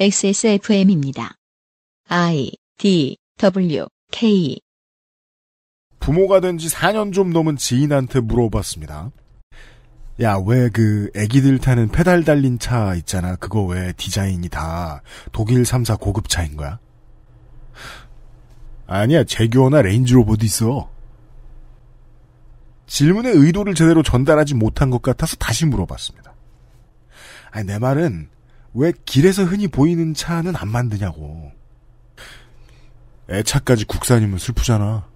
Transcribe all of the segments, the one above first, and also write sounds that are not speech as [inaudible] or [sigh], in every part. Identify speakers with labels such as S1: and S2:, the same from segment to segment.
S1: XSFM입니다. I
S2: D W K
S1: 부모가 된 지 4년 좀 넘은 지인한테 물어봤습니다. 야, 왜 그 애기들 타는 페달 달린 차 있잖아. 그거 왜 디자인이 다 독일 3사 고급 차인 거야? 아니야, 제규어나 레인지로버도 있어. 질문의 의도를 제대로 전달하지 못한 것 같아서 다시 물어봤습니다. 아니, 내 말은 왜 길에서 흔히 보이는 차는 안 만드냐고. 애차까지 국산이면 슬프잖아.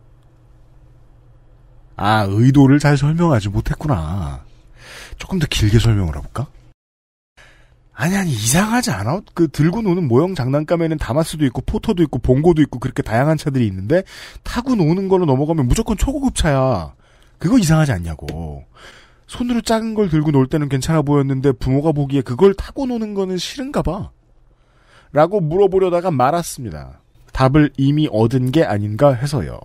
S1: 아, 의도를 잘 설명하지 못했구나. 조금 더 길게 설명을 해볼까? 아니, 아니, 이상하지 않아? 그, 들고 노는 모형 장난감에는 다마스도 있고, 포터도 있고, 봉고도 있고, 그렇게 다양한 차들이 있는데, 타고 노는 걸로 넘어가면 무조건 초고급 차야. 그거 이상하지 않냐고. 손으로 작은 걸 들고 놀 때는 괜찮아 보였는데 부모가 보기에 그걸 타고 노는 거는 싫은가 봐. 라고 물어보려다가 말았습니다. 답을 이미 얻은 게 아닌가 해서요.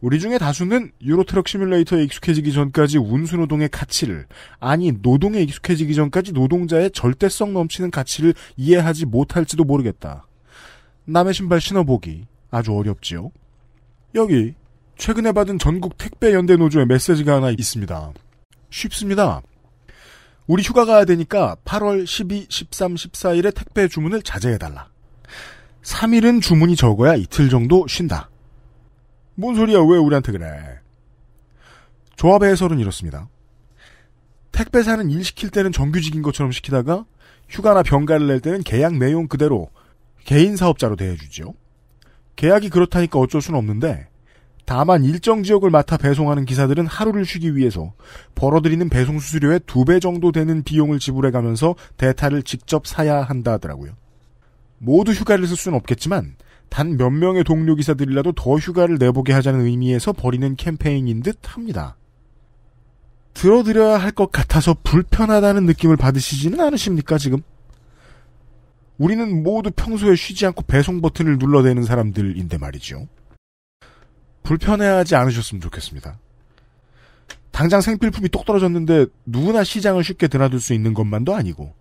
S1: 우리 중에 다수는 유로트럭 시뮬레이터에 익숙해지기 전까지 운수노동의 가치를, 아니, 노동에 익숙해지기 전까지 노동자의 절대성 넘치는 가치를 이해하지 못할지도 모르겠다. 남의 신발 신어보기 아주 어렵지요. 여기 최근에 받은 전국 택배 연대 노조의 메시지가 하나 있습니다. 쉽습니다. 우리 휴가 가야 되니까 8월 12, 13, 14일에 택배 주문을 자제해달라. 3일은 주문이 적어야 이틀 정도 쉰다. 뭔 소리야, 왜 우리한테 그래? 조합의 해설은 이렇습니다. 택배사는 일 시킬 때는 정규직인 것처럼 시키다가 휴가나 병가를 낼 때는 계약 내용 그대로 개인 사업자로 대해주지요. 계약이 그렇다니까 어쩔 수는 없는데 다만 일정 지역을 맡아 배송하는 기사들은 하루를 쉬기 위해서 벌어들이는 배송 수수료의 두 배 정도 되는 비용을 지불해 가면서 대타를 직접 사야 한다 하더라고요. 모두 휴가를 쓸 수는 없겠지만 단 몇 명의 동료 기사들이라도 더 휴가를 내보게 하자는 의미에서 벌이는 캠페인인 듯 합니다. 들어드려야 할 것 같아서 불편하다는 느낌을 받으시지는 않으십니까, 지금? 우리는 모두 평소에 쉬지 않고 배송 버튼을 눌러대는 사람들인데 말이죠. 불편해하지 않으셨으면 좋겠습니다. 당장 생필품이 똑 떨어졌는데 누구나 시장을 쉽게 드나들 수 있는 것만도 아니고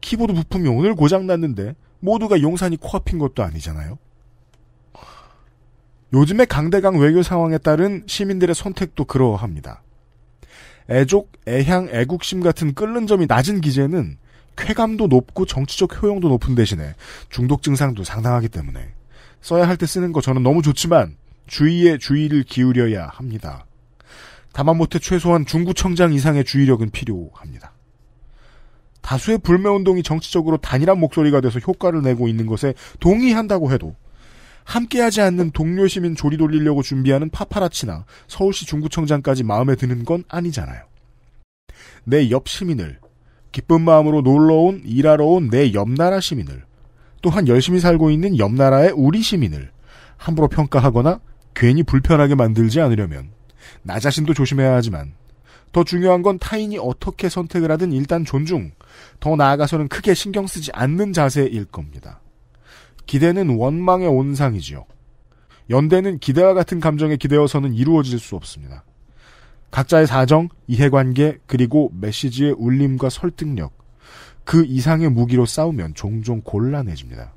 S1: 키보드 부품이 오늘 고장났는데 모두가 용산이 코앞인 것도 아니잖아요. 요즘의 강대강 외교 상황에 따른 시민들의 선택도 그러합니다. 애족, 애향, 애국심 같은 끓는 점이 낮은 기재는 쾌감도 높고 정치적 효용도 높은 대신에 중독 증상도 상당하기 때문에 써야 할 때 쓰는 거 저는 너무 좋지만 주의에 주의를 기울여야 합니다. 다만 못해 최소한 중구청장 이상의 주의력은 필요합니다. 다수의 불매운동이 정치적으로 단일한 목소리가 돼서 효과를 내고 있는 것에 동의한다고 해도 함께하지 않는 동료 시민 조리 돌리려고 준비하는 파파라치나 서울시 중구청장까지 마음에 드는 건 아니잖아요. 내 옆 시민을 기쁜 마음으로 놀러온 일하러 온 내 옆 나라 시민을 또한 열심히 살고 있는 옆 나라의 우리 시민을 함부로 평가하거나 괜히 불편하게 만들지 않으려면 나 자신도 조심해야 하지만 더 중요한 건 타인이 어떻게 선택을 하든 일단 존중, 더 나아가서는 크게 신경 쓰지 않는 자세일 겁니다. 기대는 원망의 온상이지요. 연대는 기대와 같은 감정에 기대어서는 이루어질 수 없습니다. 각자의 사정, 이해관계, 그리고 메시지의 울림과 설득력, 그 이상의 무기로 싸우면 종종 곤란해집니다.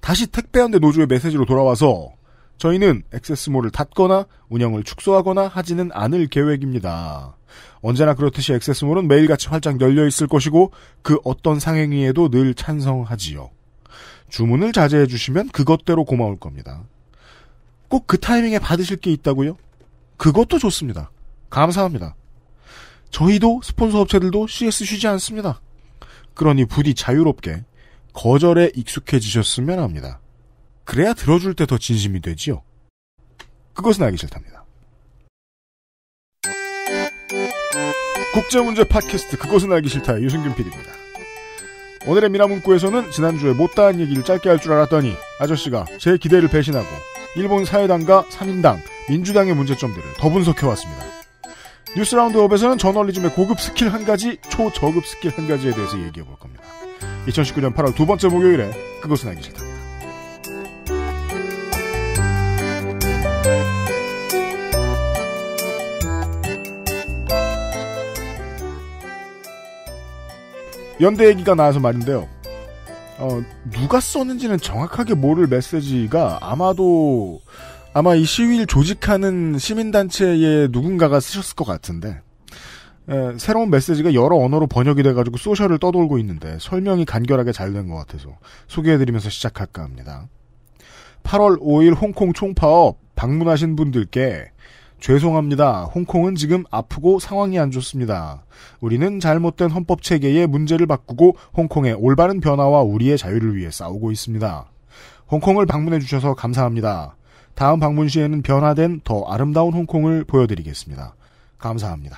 S1: 다시 택배연대 노조의 메시지로 돌아와서 저희는 액세스몰을 닫거나 운영을 축소하거나 하지는 않을 계획입니다. 언제나 그렇듯이 액세스몰은 매일같이 활짝 열려 있을 것이고 그 어떤 상행위에도 늘 찬성하지요. 주문을 자제해 주시면 그것대로 고마울 겁니다. 꼭 그 타이밍에 받으실 게 있다고요? 그것도 좋습니다. 감사합니다. 저희도 스폰서 업체들도 CS 쉬지 않습니다. 그러니 부디 자유롭게 거절에 익숙해지셨으면 합니다. 그래야 들어줄 때 더 진심이 되지요. 그것은 알기 싫답니다. 국제문제 팟캐스트 그것은 알기 싫다 유승균 PD입니다. 오늘의 미라문구에서는 지난주에 못다한 얘기를 짧게 할 줄 알았더니 아저씨가 제 기대를 배신하고 일본 사회당과 삼인당, 민주당의 문제점들을 더 분석해왔습니다. 뉴스 라운드업에서는 저널리즘의 고급 스킬 한 가지, 초저급 스킬 한 가지에 대해서 얘기해볼 겁니다. 2019년 8월 두 번째 목요일에 그것은 알기 싫다. 연대 얘기가 나와서 말인데요. 어, 누가 썼는지는 정확하게 모를 메시지가 아마도 아마 이 시위를 조직하는 시민단체의 누군가가 쓰셨을 것 같은데 에, 새로운 메시지가 여러 언어로 번역이 돼가지고 소셜을 떠돌고 있는데 설명이 간결하게 잘 된 것 같아서 소개해드리면서 시작할까 합니다. 8월 5일 홍콩 총파업 방문하신 분들께 죄송합니다. 홍콩은 지금 아프고 상황이 안 좋습니다. 우리는 잘못된 헌법 체계의 문제를 바꾸고 홍콩의 올바른 변화와 우리의 자유를 위해 싸우고 있습니다. 홍콩을 방문해 주셔서 감사합니다. 다음 방문 시에는 변화된 더 아름다운 홍콩을 보여드리겠습니다. 감사합니다.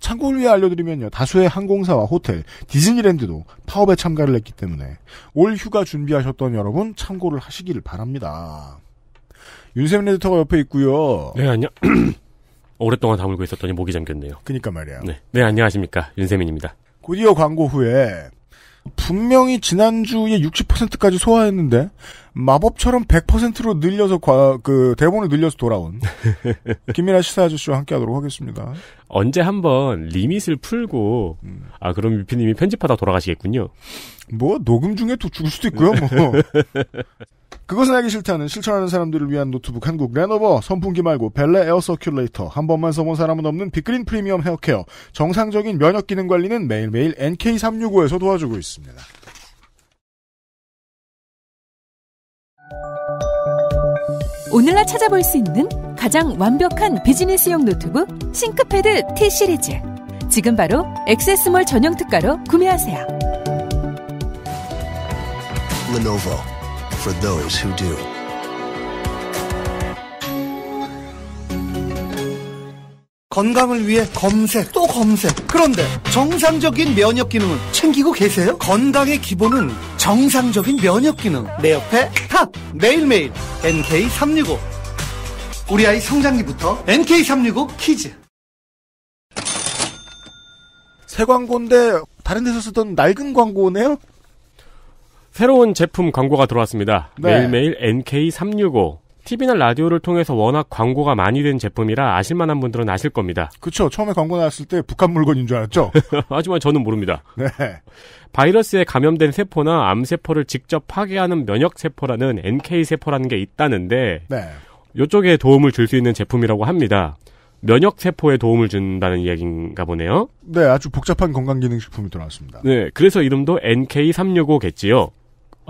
S1: 참고를 위해 알려드리면요. 다수의 항공사와 호텔, 디즈니랜드도 파업에 참가를 했기 때문에 올 휴가 준비하셨던 여러분 참고를 하시기를 바랍니다. 윤세민 에디터가 옆에 있고요. 네, 안녕.
S3: [clears throat] 오랫동안 다물고 있었더니 목이 잠겼네요. 그니까 말이야. 네. 네, 안녕하십니까. 윤세민입니다.
S1: 곧이어 광고 후에 분명히 지난주에 60%까지 소화했는데 마법처럼 100%로 늘려서 과, 그 대본을 늘려서 돌아온 [laughs] 김민아 시사 아저씨와 함께하도록 하겠습니다.
S3: 언제 한번 리밋을 풀고 음.
S1: 아 그럼 유피님이 편집하다 돌아가시겠군요. 뭐 녹음 중에 또 죽을 수도 있고요. 뭐. [laughs] 그것은 하기 싫다는 실천하는 사람들을 위한 노트북 한국 레노버 선풍기 말고 벨레 에어 서큘레이터 한 번만 써본 사람은 없는 빅그린 프리미엄 헤어케어 정상적인 면역 기능 관리는 매일매일 NK365에서 도와주고 있습니다.
S2: 오늘날 찾아볼 수 있는 가장 완벽한 비즈니스용 노트북 싱크패드 T 시리즈 지금 바로 액세스몰 전용 특가로 구매하세요.
S4: Lenovo
S1: for those who do. 건강을 위해 검색 또 검색 그런데 정상적인 면역 기능은 챙기고 계세요? 건강의 기본은 정상적인 면역 기능 내 옆에 탑 매일매일 NK365 우리 아이 성장기부터 NK365 키즈 새 광고인데 다른 데서 쓰던 낡은 광고네요?
S3: 새로운 제품 광고가 들어왔습니다. 네. 매일매일 NK365. TV나 라디오를 통해서 워낙 광고가 많이 된 제품이라 아실만한 분들은 아실 겁니다.
S1: 그렇죠. 처음에 광고 나왔을 때 북한 물건인 줄 알았죠. [laughs] 하지만
S3: 저는 모릅니다. 네. 바이러스에 감염된 세포나 암세포를 직접 파괴하는 면역세포라는 NK세포라는 게 있다는데 네. 이쪽에 도움을 줄 수 있는 제품이라고 합니다. 면역세포에 도움을 준다는 이야기인가 보네요.
S1: 네, 아주 복잡한 건강기능식품이 들어왔습니다.
S3: 네, 그래서 이름도 NK365겠지요.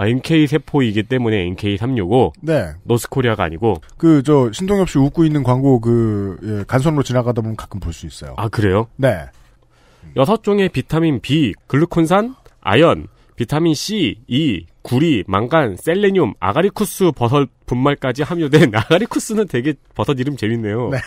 S3: 아, NK 세포이기 때문에 NK 365. 네. 노스코리아가 아니고.
S1: 그 저 신동엽 씨 웃고 있는 광고 그 예, 간선로 지나가다 보면 가끔 볼 수 있어요. 아 그래요? 네.
S3: 여섯 종의 비타민 B, 글루콘산, 아연, 비타민 C, E, 구리, 망간, 셀레늄, 아가리쿠스 버섯 분말까지 함유된 [laughs] 아가리쿠스는 되게 버섯 이름 재밌네요. 네.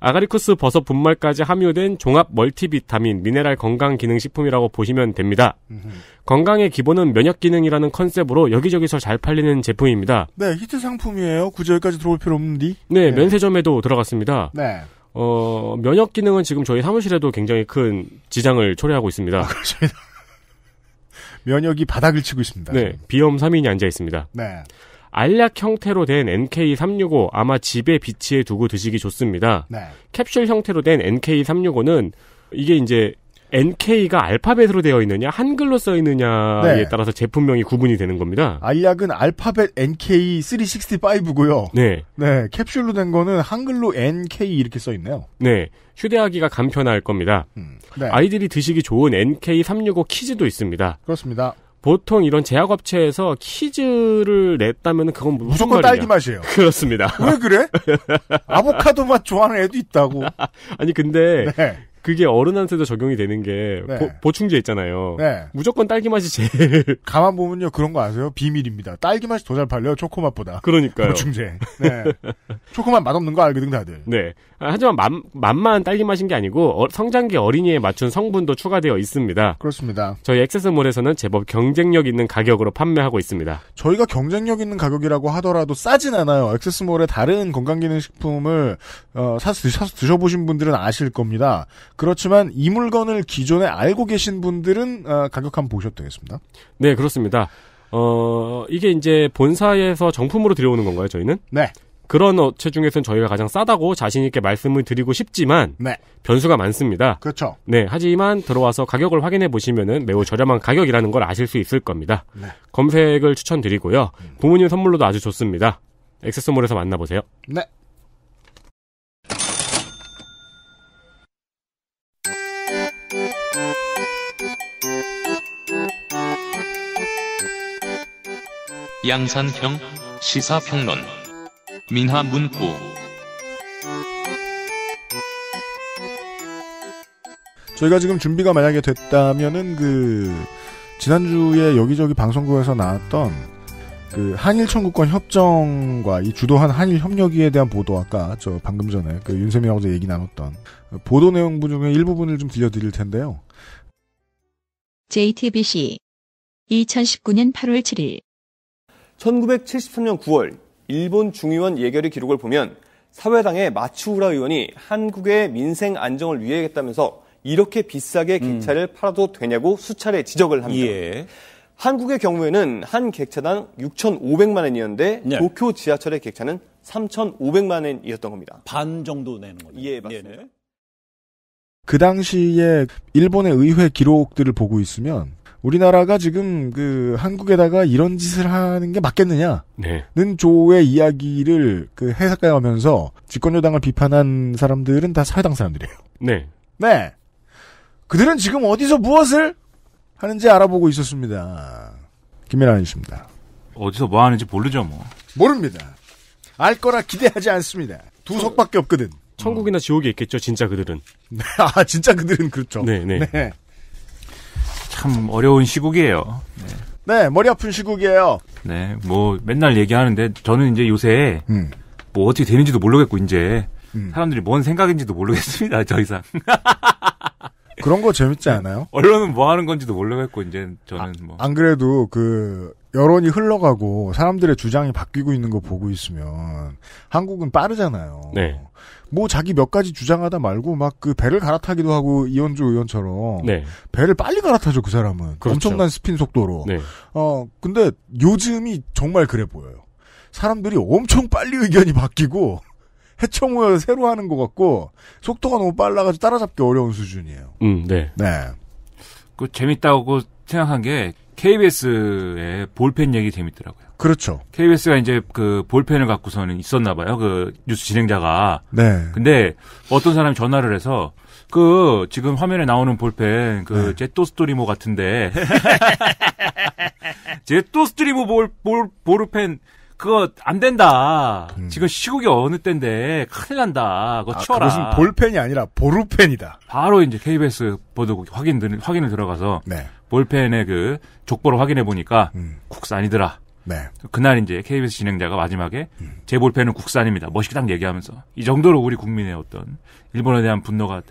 S3: 아가리쿠스 버섯 분말까지 함유된 종합 멀티비타민 미네랄 건강 기능식품이라고 보시면 됩니다. 음흠. 건강의 기본은 면역 기능이라는 컨셉으로 여기저기서 잘 팔리는 제품입니다.
S1: 네, 히트 상품이에요. 굳이 여기까지 들어올 필요 없는데. 네, 네.
S3: 면세점에도 들어갔습니다. 네. 어, 면역 기능은 지금 저희 사무실에도 굉장히 큰 지장을 초래하고 있습니다. 아, [laughs] 면역이 바닥을 치고 있습니다. 네, 비염 3인이 앉아 있습니다. 네. 알약 형태로 된 NK365 아마 집에 비치해 두고 드시기 좋습니다. 네. 캡슐 형태로 된 NK365는 이게 이제 NK가 알파벳으로 되어 있느냐 한글로 써 있느냐에 네. 따라서 제품명이 구분이 되는 겁니다.
S1: 알약은 알파벳 NK365고요. 네. 네, 캡슐로 된 거는 한글로 NK 이렇게 써 있네요.
S3: 네. 휴대하기가 간편할 겁니다. 음. 네. 아이들이 드시기 좋은 NK365 키즈도 있습니다. 그렇습니다. 보통 이런 제약업체에서 키즈를 냈다면 그건 무조건 말이냐. 딸기 맛이에요. [laughs] 그렇습니다. 왜 그래? 아보카도 맛 좋아하는 애도 있다고. [laughs] 아니 근데 네. 그게 어른한테도 적용이 되는 게 네. 보, 충제 있잖아요. 네.
S1: 무조건 딸기 맛이 제일 [laughs] 가만 보면요 그런 거 아세요? 비밀입니다. 딸기 맛이 더 잘 팔려요 초코 맛보다. 그러니까요. 보충제. [laughs] 네. 초코 맛 맛없는 거 알거든 다들.
S3: 네. 아, 하지만 맛, 맛만 딸기 맛인 게 아니고 어, 성장기 어린이에 맞춘 성분도 추가되어 있습니다. 그렇습니다. 저희 액세스몰에서는 제법 경쟁력 있는 가격으로 판매하고 있습니다.
S1: 저희가 경쟁력 있는 가격이라고 하더라도 싸진 않아요. 액세스몰의 다른 건강기능식품을 어, 사서, 사서 드셔보신 분들은 아실 겁니다. 그렇지만 이 물건을 기존에 알고 계신 분들은 아, 가격 한번 보셔도 되겠습니다. 네, 그렇습니다. 어, 이게 이제
S3: 본사에서 정품으로 들여오는 건가요, 저희는? 네. 그런 업체 중에서는 저희가 가장 싸다고 자신있게 말씀을 드리고 싶지만, 네. 변수가 많습니다. 그렇죠. 네. 하지만 들어와서 가격을 확인해 보시면은 매우 저렴한 가격이라는 걸 아실 수 있을 겁니다. 네. 검색을 추천드리고요. 부모님 선물로도 아주 좋습니다. 액세스몰에서 만나보세요.
S1: 네.
S5: 양산형 시사평론
S1: 민하문구 저희가 지금 준비가 만약에 됐다면은 그 지난주에 여기저기 방송국에서 나왔던 그 한일 청구권 협정과 이 주도한 한일 협력위에 대한 보도 아까 저 방금 전에 그 윤세미하고도 얘기 나눴던 보도 내용부 중에 일부분을 좀 들려드릴 텐데요.
S2: JTBC 2019년 8월 7일
S5: 1973년 9월 일본 중의원 예결의 기록을 보면 사회당의 마츠우라 의원이 한국의 민생 안정을 위해겠다면서 이렇게 비싸게 음. 객차를 음. 팔아도
S3: 되냐고 수차례 지적을 합니다. 예. 한국의 경우에는 한 객차당 6,500만
S5: 원이었는데 네. 도쿄 지하철의 객차는 3,500만 원이었던 겁니다. 반 정도 내는 거죠. 예, 맞습니다. 네네. 예,
S1: 그 당시에 일본의 의회 기록들을 보고 있으면 우리나라가 지금 그 한국에다가 이런 짓을 하는 게 맞겠느냐는 네. 조의 이야기를 그 해석하면서 집권여당을 비판한 사람들은 다 사회당 사람들이에요. 네. 네. 그들은 지금 어디서 무엇을 하는지 알아보고 있었습니다. 김민아 이십니다
S5: 어디서 뭐 하는지
S1: 모르죠, 뭐. 모릅니다. 알 거라 기대하지 않습니다. 두 석밖에 없거든. 천국이나 지옥에 있겠죠, 진짜 그들은. 네, 아, 진짜 그들은 그렇죠. 네. 네. 네.
S5: 참 어려운 시국이에요. 네.
S1: 네, 머리 아픈 시국이에요.
S5: 네, 뭐 맨날 얘기하는데 저는 이제 요새 음. 뭐 어떻게 되는지도 모르겠고 이제 음. 사람들이 뭔 생각인지도 모르겠습니다. 더 이상. [laughs]
S1: 그런 거 재밌지 않아요? [laughs]
S5: 언론은 뭐 하는 건지도 모르겠고 이제 저는 아, 뭐.
S1: 안 그래도 그 여론이 흘러가고 사람들의 주장이 바뀌고 있는 거 보고 있으면 한국은 빠르잖아요. 네. 뭐 자기 몇 가지 주장하다 말고 막 그 배를 갈아타기도 하고 이현주 의원처럼 네. 배를 빨리 갈아타죠 그 사람은 그렇죠. 엄청난 스핀 속도로. 네. 어 근데 요즘이 정말 그래 보여요. 사람들이 엄청 빨리 의견이 바뀌고 해청호에 새로 하는 것 같고 속도가 너무 빨라가지고 따라잡기 어려운 수준이에요. 음, 네. 네. 그
S5: 재밌다고 그 생각한 게 KBS의 볼펜 얘기 재밌더라고요. 그렇죠. KBS가 이제 그 볼펜을 갖고서는 있었나 봐요. 그 뉴스 진행자가. 네. 근데 어떤 사람이 전화를 해서 그 지금 화면에 나오는 볼펜 그 네. 제토 스토리모 같은데 [laughs] 제토스트리모 볼, 볼, 보르펜 그거 안 된다. 음. 지금 시국이 어느 때인데 큰일 난다. 그거 아, 치워라. 무슨 볼펜이
S1: 아니라 보루펜이다.
S5: 바로 이제 KBS 보도국 확인 확인을 들어가서 네. 볼펜의 그 족보를 확인해 보니까 음. 국산이더라. 네. 그날 이제 KBS 진행자가 마지막에 음. 제 볼펜은 국산입니다. 멋있게 딱 얘기하면서 이 정도로 우리 국민의 어떤 일본에 대한 분노가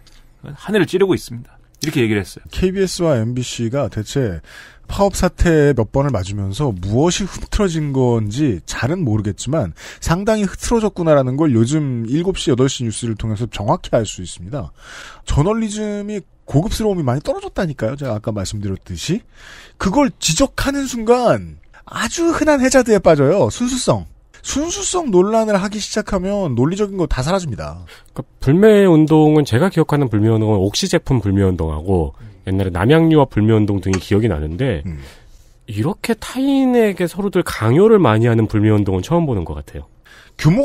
S5: 하늘을 찌르고 있습니다. 이렇게 얘기를 했어요.
S1: KBS와 MBC가 대체 파업 사태 몇 번을 맞으면서 무엇이 흐트러진 건지 잘은 모르겠지만 상당히 흐트러졌구나라는 걸 요즘 7시, 8시 뉴스를 통해서 정확히 알 수 있습니다. 저널리즘이 고급스러움이 많이 떨어졌다니까요. 제가 아까 말씀드렸듯이. 그걸 지적하는 순간 아주 흔한 해자드에 빠져요. 순수성. 순수성 논란을 하기 시작하면 논리적인 거 다 사라집니다. 그러니까
S3: 불매 운동은 제가 기억하는 불매 운동은 옥시 제품 불매 운동하고 옛날에 남양유와 불매운동 등이 기억이 나는데 음. 이렇게 타인에게 서로들 강요를 많이 하는
S1: 불매운동은 처음 보는 것 같아요.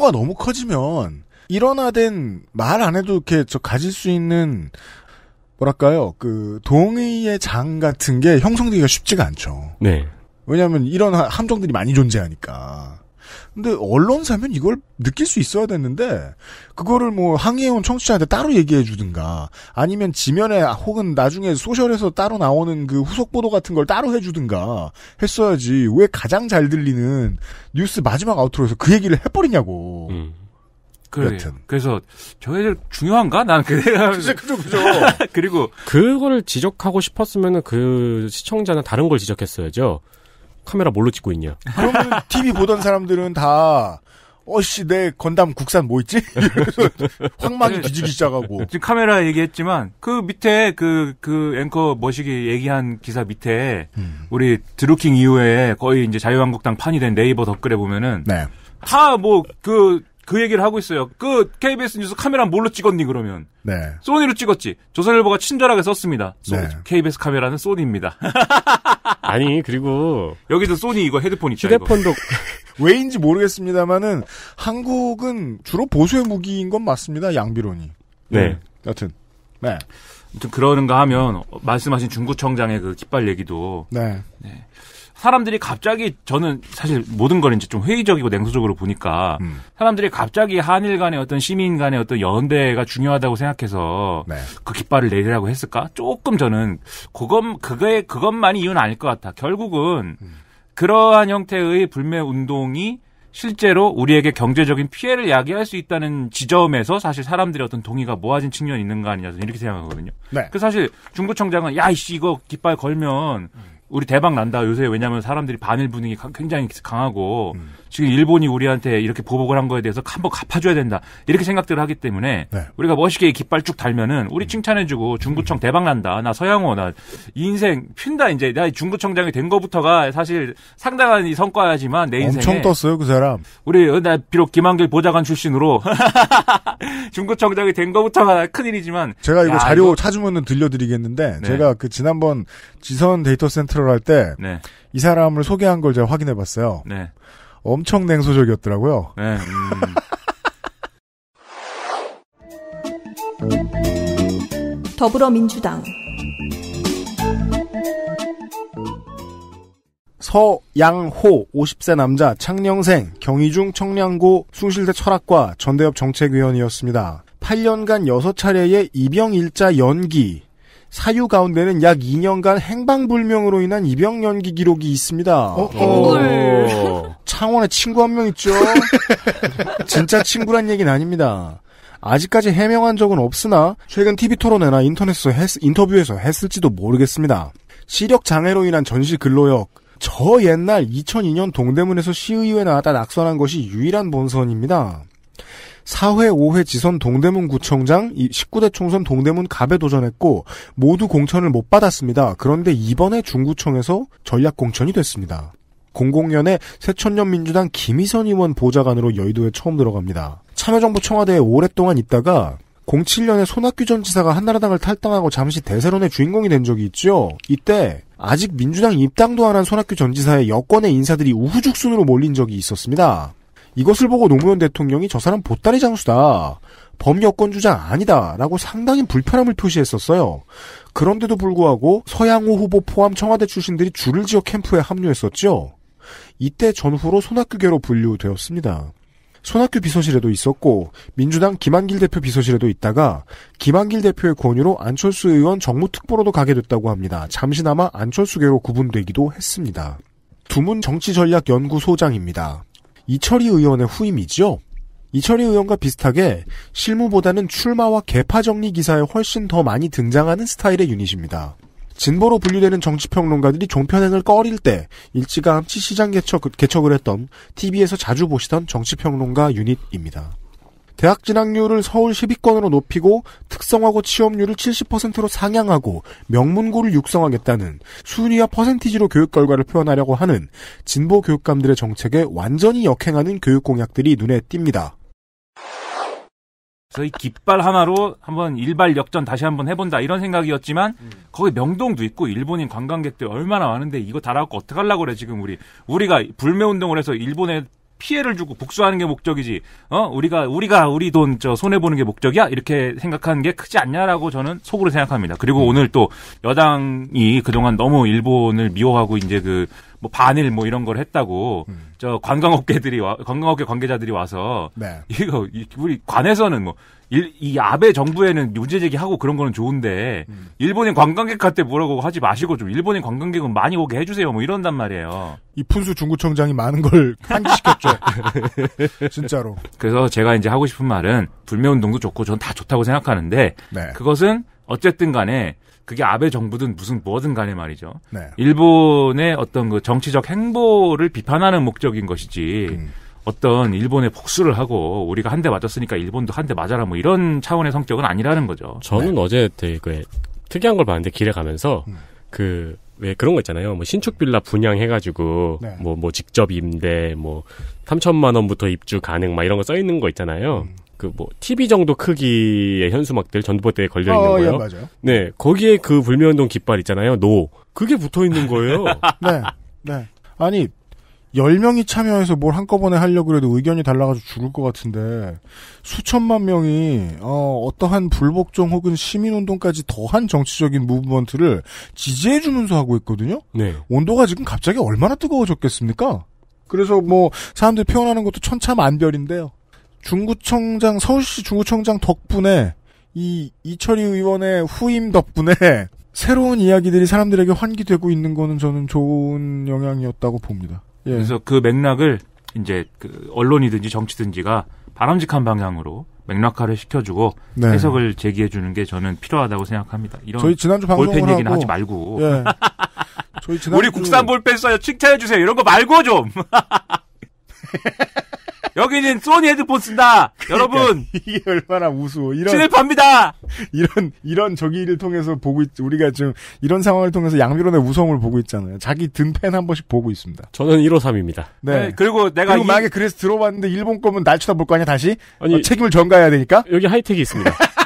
S1: 규모가 너무 커지면 일어나된 말 안 해도 이렇게 저 가질 수 있는 뭐랄까요 그 동의의 장 같은 게 형성되기가 쉽지가 않죠. 네. 왜냐하면 이런 함정들이 많이 존재하니까 근데 언론사면 이걸 느낄 수 있어야 됐는데 그거를 뭐 항의해온 청취자한테 따로 얘기해 주든가 아니면 지면에 혹은 나중에 소셜에서 따로 나오는 그 후속 보도 같은 걸 따로 해주든가 했어야지 왜 가장 잘 들리는 뉴스 마지막 아웃트로에서 그 얘기를 해버리냐고. 음. 그래. 여튼.
S5: 그래서 저희들 중요한가? 난 그래요. 그죠, 그죠, [laughs] 그리고
S3: 그거를 지적하고 싶었으면은 그 시청자는 다른 걸 지적했어야죠. 카메라 뭘로 찍고 있냐.
S1: 그러면 TV 보던 사람들은 다 어씨 내 건담 국산 뭐 있지? 황망이 뒤지기 시작하고
S5: 지금 카메라 얘기했지만 그 밑에 그그 그 앵커 머시기 얘기한 기사 밑에 음. 우리 드루킹 이후에 거의 이제 자유한국당 판이 된 네이버 덧글에 보면은 네. 다뭐 그그 얘기를 하고 있어요. 그 KBS 뉴스 카메라 뭘로 찍었니 그러면? 네. 소니로 찍었지. 조선일보가 친절하게 썼습니다. 소, 네. KBS 카메라는
S1: 소니입니다. [laughs]
S5: 아니 그리고 여기서 소니 이거 헤드폰 이죠
S1: 휴대폰도 이거. [laughs] 왜인지 모르겠습니다만은 한국은 주로 보수의 무기인 건 맞습니다. 양비론이. 네. 음, 여튼 네.
S5: 아무튼 그러는가 하면 말씀하신 중구청장의 그 깃발 얘기도 네. 네. 사람들이 갑자기 저는 사실 모든 걸 이제 좀 회의적이고 냉소적으로 보니까 음. 사람들이 갑자기 한일 간의 어떤 시민 간의 어떤 연대가 중요하다고 생각해서 네. 그 깃발을 내리라고 했을까? 조금 저는 그것 그거에 그것만이 이유는 아닐 것 같아. 결국은 음. 그러한 형태의 불매 운동이 실제로 우리에게 경제적인 피해를 야기할 수 있다는 지점에서 사실 사람들의 어떤 동의가 모아진 측면이 있는 거 아니냐 저는 이렇게 생각하거든요. 네. 그 사실 중구청장은 야 이씨 이거 깃발 걸면 음. 우리 대박 난다 요새 왜냐하면 사람들이 반일 분위기 굉장히 강하고 음. 지금 일본이 우리한테 이렇게 보복을 한 거에 대해서 한번 갚아줘야 된다 이렇게 생각들을 하기 때문에 네. 우리가 멋있게 깃발 쭉 달면은 우리 칭찬해주고 중구청 대박 난다 나 서양호 나 인생 핀다 이제 나 중구청장이 된 거부터가 사실 상당한 이 성과지만 내 인생 엄청 떴어요 그 사람 우리 어, 나 비록 김한길 보좌관 출신으로 [laughs] 중구청장이 된 거부터가 큰 일이지만 제가 이거 야, 자료 이거...
S1: 찾으면은 들려드리겠는데 네. 제가 그 지난번 지선 데이터 센터를 할 때이 네. 사람을 소개한 걸 제가 확인해봤어요. 네. 엄청 냉소적이었더라고요. 네. 음.
S2: [laughs] 더불어민주당
S1: 서양호 50세 남자 창녕생 경희중 청량고 숭실대 철학과 전대협 정책위원이었습니다. 8년간 6차례의 입영 일자 연기 사유 가운데는 약 2년간 행방불명으로 인한 입영 연기 기록이 있습니다. 어? 어. 어. [laughs] 창원에 친구 한 명 있죠. [laughs] 진짜 친구란 얘기는 아닙니다. 아직까지 해명한 적은 없으나 최근 TV 토론회나 인터넷에서 했, 인터뷰에서 했을지도 모르겠습니다. 시력 장애로 인한 전시 근로역 저 옛날 2002년 동대문에서 시의회 나왔다 낙선한 것이 유일한 본선입니다. 4회, 5회 지선 동대문 구청장, 19대 총선 동대문 갑에 도전했고 모두 공천을 못 받았습니다. 그런데 이번에 중구청에서 전략 공천이 됐습니다. 00년에 새천년 민주당 김희선 의원 보좌관으로 여의도에 처음 들어갑니다. 참여정부 청와대에 오랫동안 있다가 07년에 손학규 전 지사가 한나라당을 탈당하고 잠시 대세론의 주인공이 된 적이 있죠. 이때 아직 민주당 입당도 안 한 손학규 전 지사의 여권의 인사들이 우후죽순으로 몰린 적이 있었습니다. 이것을 보고 노무현 대통령이 저 사람 보따리 장수다. 범여권주자 아니다라고 상당히 불편함을 표시했었어요. 그런데도 불구하고 서양호 후보 포함 청와대 출신들이 줄을 지어 캠프에 합류했었죠. 이때 전후로 손학규계로 분류되었습니다. 손학규 비서실에도 있었고 민주당 김한길 대표 비서실에도 있다가 김한길 대표의 권유로 안철수 의원 정무특보로도 가게 됐다고 합니다. 잠시나마 안철수계로 구분되기도 했습니다. 두문 정치전략연구소장입니다. 이철희 의원의 후임이죠. 이철희 의원과 비슷하게 실무보다는 출마와 개파 정리 기사에 훨씬 더 많이 등장하는 스타일의 유닛입니다. 진보로 분류되는 정치평론가들이 종편행을 꺼릴 때 일찌감치 시장 개척, 개척을 했던 TV에서 자주 보시던 정치평론가 유닛입니다. 대학 진학률을 서울 10위권으로 높이고 특성화고 취업률을 70%로 상향하고 명문고를 육성하겠다는 순위와 퍼센티지로 교육 결과를 표현하려고 하는 진보 교육감들의 정책에 완전히 역행하는 교육 공약들이 눈에 띕니다.
S5: 저희 깃발 하나로 한번 일발 역전 다시 한번 해본다 이런 생각이었지만 음. 거기 명동도 있고 일본인 관광객들 얼마나 많은데 이거 달아갖고 어떡하려고 그래 지금 우리 우리가 불매운동을 해서 일본에 피해를 주고 복수하는 게 목적이지. 어 우리가 우리가 우리 돈 저 손해 보는 게 목적이야 이렇게 생각하는 게 크지 않냐라고 저는 속으로 생각합니다. 그리고 음. 오늘 또 여당이 그동안 너무 일본을 미워하고 이제 그 뭐 반일 뭐 이런 걸 했다고 음. 저 관광업계들이 와 관광업계 관계자들이 와서 네. 이거 우리 관에서는 뭐 일, 이 아베 정부에는 문제 제기하고 그런 거는 좋은데 음. 일본인 관광객한테 뭐라고 하지 마시고 좀 일본인 관광객은 많이 오게 해주세요 뭐 이런단 말이에요.
S1: 이 푼수 중구청장이 많은 걸 [laughs] 환기시켰죠. 진짜로.
S5: 그래서 제가 이제 하고 싶은 말은 불매운동도 좋고 전 다 좋다고 생각하는데 네. 그것은 어쨌든 간에 그게 아베 정부든 무슨 뭐든 간에 말이죠. 네. 일본의 어떤 그 정치적 행보를 비판하는 목적인 것이지 음. 어떤 일본에 복수를 하고 우리가 한 대 맞았으니까 일본도 한 대 맞아라 뭐 이런 차원의 성격은 아니라는 거죠. 저는 네. 어제 되게 특이한 걸 봤는데 길에 가면서 음.
S3: 그왜 그런 거 있잖아요. 뭐 신축 빌라 분양해가지고 뭐뭐 네. 뭐, 뭐 직접 임대 뭐 3천만 원부터 입주 가능 막 이런 거 써 있는 거 있잖아요. 음. 그뭐 TV 정도 크기의 현수막들 전봇대에 걸려 있는 어, 거예요. 어, 예, 맞아요. 네, 거기에 그 불매운동 깃발 있잖아요. 노 그게 붙어 있는 거예요.
S1: [laughs] 네, 네. 아니 10명이 참여해서 뭘 한꺼번에 하려고 해도 의견이 달라가지고 죽을 것 같은데 수천만 명이 어, 떠한 불복종 혹은 시민운동까지 더한 정치적인 무브먼트를 지지해주면서 하고 있거든요. 네. 온도가 지금 갑자기 얼마나 뜨거워졌겠습니까? 그래서 뭐 사람들이 표현하는 것도 천차만별인데요. 중구청장 서울시 중구청장 덕분에 이 이철희 의원의 후임 덕분에 [laughs] 새로운 이야기들이 사람들에게 환기되고 있는 거는 저는 좋은 영향이었다고 봅니다.
S5: 예. 그래서 그 맥락을 이제 그 언론이든지 정치든지가 바람직한 방향으로 맥락화를 시켜주고 네. 해석을 제기해주는 게 저는 필요하다고 생각합니다. 이런 저희 지난주 볼펜 얘기는 하고, 하지 말고. 예. [laughs] 저희 지난주 우리 국산 볼펜 써요. 칭찬해 주세요. 이런 거 말고 좀. [laughs] 여기는 소니 헤드폰 쓴다. 그러니까, 여러분 이게 얼마나 우수워 이런
S1: 친일파니다 이런 이런 저기를 통해서 보고 있, 우리가 지금 이런 상황을 통해서 양비론의 우성을 보고 있잖아요. 자기 든 팬 한 번씩 보고 있습니다. 저는 153입니다. 네. 네. 그리고 내가 그리고 이... 만약에 그래서 들어봤는데 일본 거면 날 쳐다볼 거 아니야 다시 아니 어, 책임을 전가해야 되니까 여기 하이텍이 있습니다. [laughs]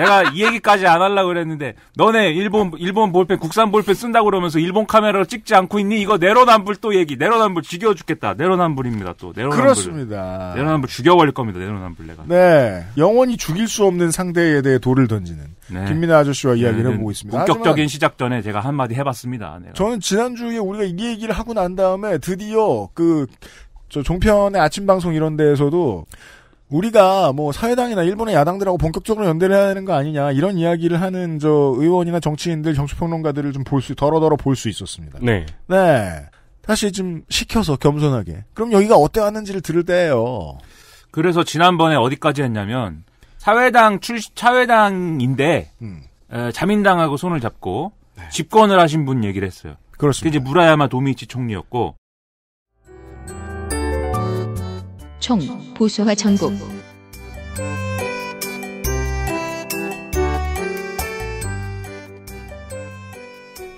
S5: 내가 이 얘기까지 안 하려고 그랬는데 너네 일본 일본 볼펜 국산 볼펜 쓴다고 그러면서 일본 카메라로 찍지 않고 있니? 이거 내로남불 또 얘기. 내로남불 죽여 죽겠다. 내로남불입니다. 또 내로남불. 그렇습니다. 내로남불 죽여 버릴 겁니다. 내로남불
S1: 내가. 네. 영원히 죽일 수 없는 상대에 대해 돌을 던지는 네. 김민아 아저씨와 이야기를 네, 네, 보고 있습니다. 본격적인
S5: 시작 전에 제가 한 마디 해 봤습니다.
S1: 저는 지난주에 우리가 이 얘기를 하고 난 다음에 드디어 그저 종편의 아침 방송 이런 데에서도 우리가 뭐 사회당이나 일본의 야당들하고 본격적으로 연대를 해야 되는 거 아니냐 이런 이야기를 하는 저 의원이나 정치인들 정치평론가들을 좀 볼수 더러더러 볼 수 있었습니다. 네. 네. 다시 좀 시켜서 겸손하게. 그럼 여기가 어때
S5: 왔는지를 들을 때예요. 그래서 지난번에 어디까지 했냐면 사회당 출 사회당인데 음. 에, 자민당하고 손을 잡고 네. 집권을 하신 분 얘기를 했어요. 그렇습니다. 이제 무라야마 도미치 총리였고
S2: 총 보수화 전국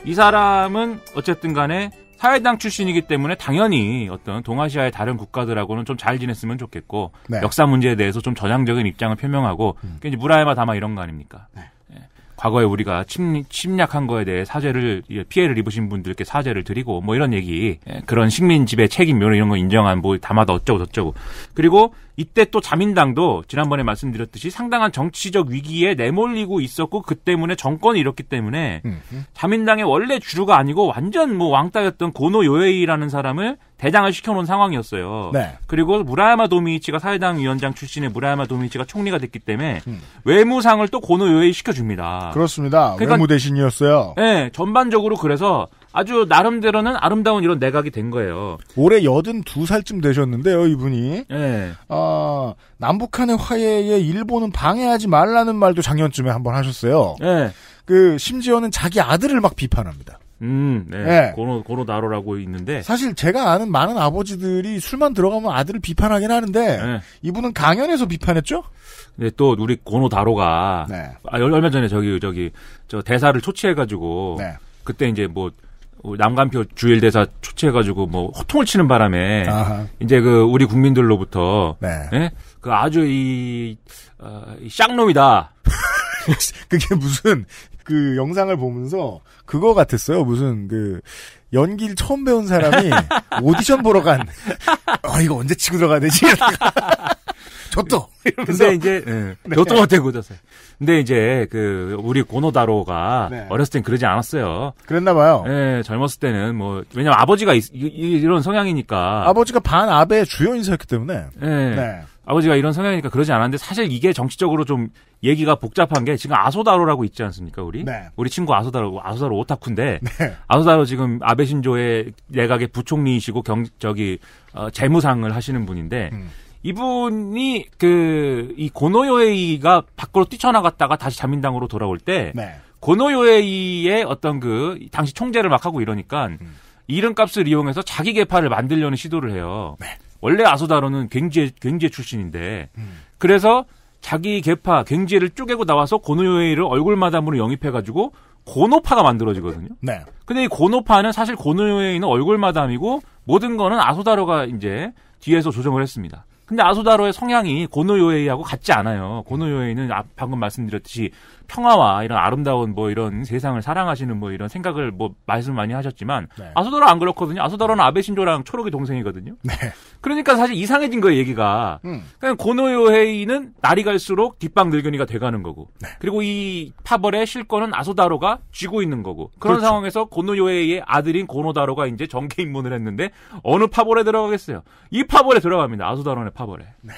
S5: 이 사람은 어쨌든 간에 사회당 출신이기 때문에 당연히 어떤 동아시아의 다른 국가들하고는 좀 잘 지냈으면 좋겠고 네. 역사 문제에 대해서 좀 전향적인 입장을 표명하고 음. 이제 무라야마 다마 이런 거 아닙니까? 네. 과거에 우리가 침, 침략한 거에 대해 사죄를 피해를 입으신 분들께 사죄를 드리고 뭐 이런 얘기 예, 그런 식민 지배 책임 이런 거 인정한 뭐 담아도 어쩌고 저쩌고 그리고 이때 또 자민당도 지난번에 말씀드렸듯이 상당한 정치적 위기에 내몰리고 있었고 그 때문에 정권이 이렇기 때문에 자민당의 원래 주류가 아니고 완전 뭐 왕따였던 고노 요에이라는 사람을 대장을 시켜놓은 상황이었어요. 네. 그리고 무라야마 도미치가 사회당 위원장 출신의 무라야마 도미치가 총리가 됐기 때문에 음. 외무상을 또 고노 요에이 시켜줍니다.
S1: 그렇습니다. 그러니까, 외무 대신이었어요.
S5: 네, 전반적으로 그래서 아주 나름대로는 아름다운 이런 내각이 된 거예요.
S1: 올해 여든 두 살쯤 되셨는데요, 이분이. 네. 아 남북한의 화해에 일본은 방해하지 말라는 말도 작년쯤에 한번 하셨어요. 네. 그 심지어는 자기 아들을 막 비판합니다. 음, 네. 네. 예. 고노 고로 나로라고 있는데. 사실 제가 아는 많은 아버지들이 술만 들어가면 아들을 비판하긴 하는데, 네. 이분은 강연에서 비판했죠? 근또 우리 고노 다로가,
S5: 네. 아, 얼마 전에 저기, 저기, 저 대사를 초치해가지고, 네. 그때 이제 뭐, 남간표 주일대사 초치해가지고 뭐 호통을 치는 바람에 아하. 이제 그 우리 국민들로부터 네.
S1: 예? 그 아주 이, 어, 이 쌍놈이다. [laughs] 그게 무슨 그 영상을 보면서 그거 같았어요. 무슨 그 연기를 처음 배운 사람이 [laughs] 오디션 보러 간. 어 이거 언제 치고 들어가야 되지? [laughs] 저또 [laughs] 근데 이제 네. 네. 저도 어떻고졌어
S5: 근데 이제 그 우리 고노다로가 네. 어렸을 땐 그러지 않았어요. 그랬나 봐요. 예, 젊었을 때는 뭐 왜냐면 아버지가 이, 이, 런 성향이니까. 아버지가 반 아베의 주요
S1: 인사였기 때문에. 예. 네.
S5: 아버지가 이런 성향이니까 그러지 않았는데 사실 이게 정치적으로 좀 얘기가 복잡한 게 지금 아소다로라고 있지 않습니까 우리 네. 우리 친구 아소다로 아소다로 오타쿠인데 네. 아소다로 지금 아베 신조의 내각의 부총리이시고 경 저기 어, 재무상을 하시는 분인데 음. 이분이 그 이 고노요에이가 밖으로 뛰쳐나갔다가 다시 자민당으로 돌아올 때 네. 고노요에이의 어떤 그 당시 총재를 막 하고 이러니까 음. 이름값을 이용해서 자기 계파를 만들려는 시도를 해요. 네. 원래 아소다로는 갱제 갱제 출신인데 음. 그래서 자기 계파 갱제를 쪼개고 나와서 고노요에이를 얼굴마담으로 영입해가지고 고노파가 만들어지거든요. 네. 근데 이 고노파는 사실 고노요에이는 얼굴마담이고 모든 거는 아소다로가 이제 뒤에서 조정을 했습니다. 근데 아소다로의 성향이 고노요에이하고 같지 않아요. 고노요에이는 아, 방금 말씀드렸듯이 평화와 이런 아름다운 뭐 이런 세상을 사랑하시는 뭐 이런 생각을 뭐 말씀 많이 하셨지만 네. 아소다로 안 그렇거든요. 아소다로는 아베 신조랑 초록이 동생이거든요. 네. 그러니까 사실 이상해진 거예요 얘기가. 음. 그냥 고노요 헤이는 날이 갈수록 뒷방 늙은이가 돼가는 거고. 네. 그리고 이 파벌의 실권은 아소다로가 쥐고 있는 거고. 그런 그렇죠. 상황에서 고노요 헤이의 아들인 고노다로가 이제 정계 입문을 했는데 어느 파벌에 들어가겠어요? 이 파벌에 들어갑니다. 아소다로의 파벌에. 네.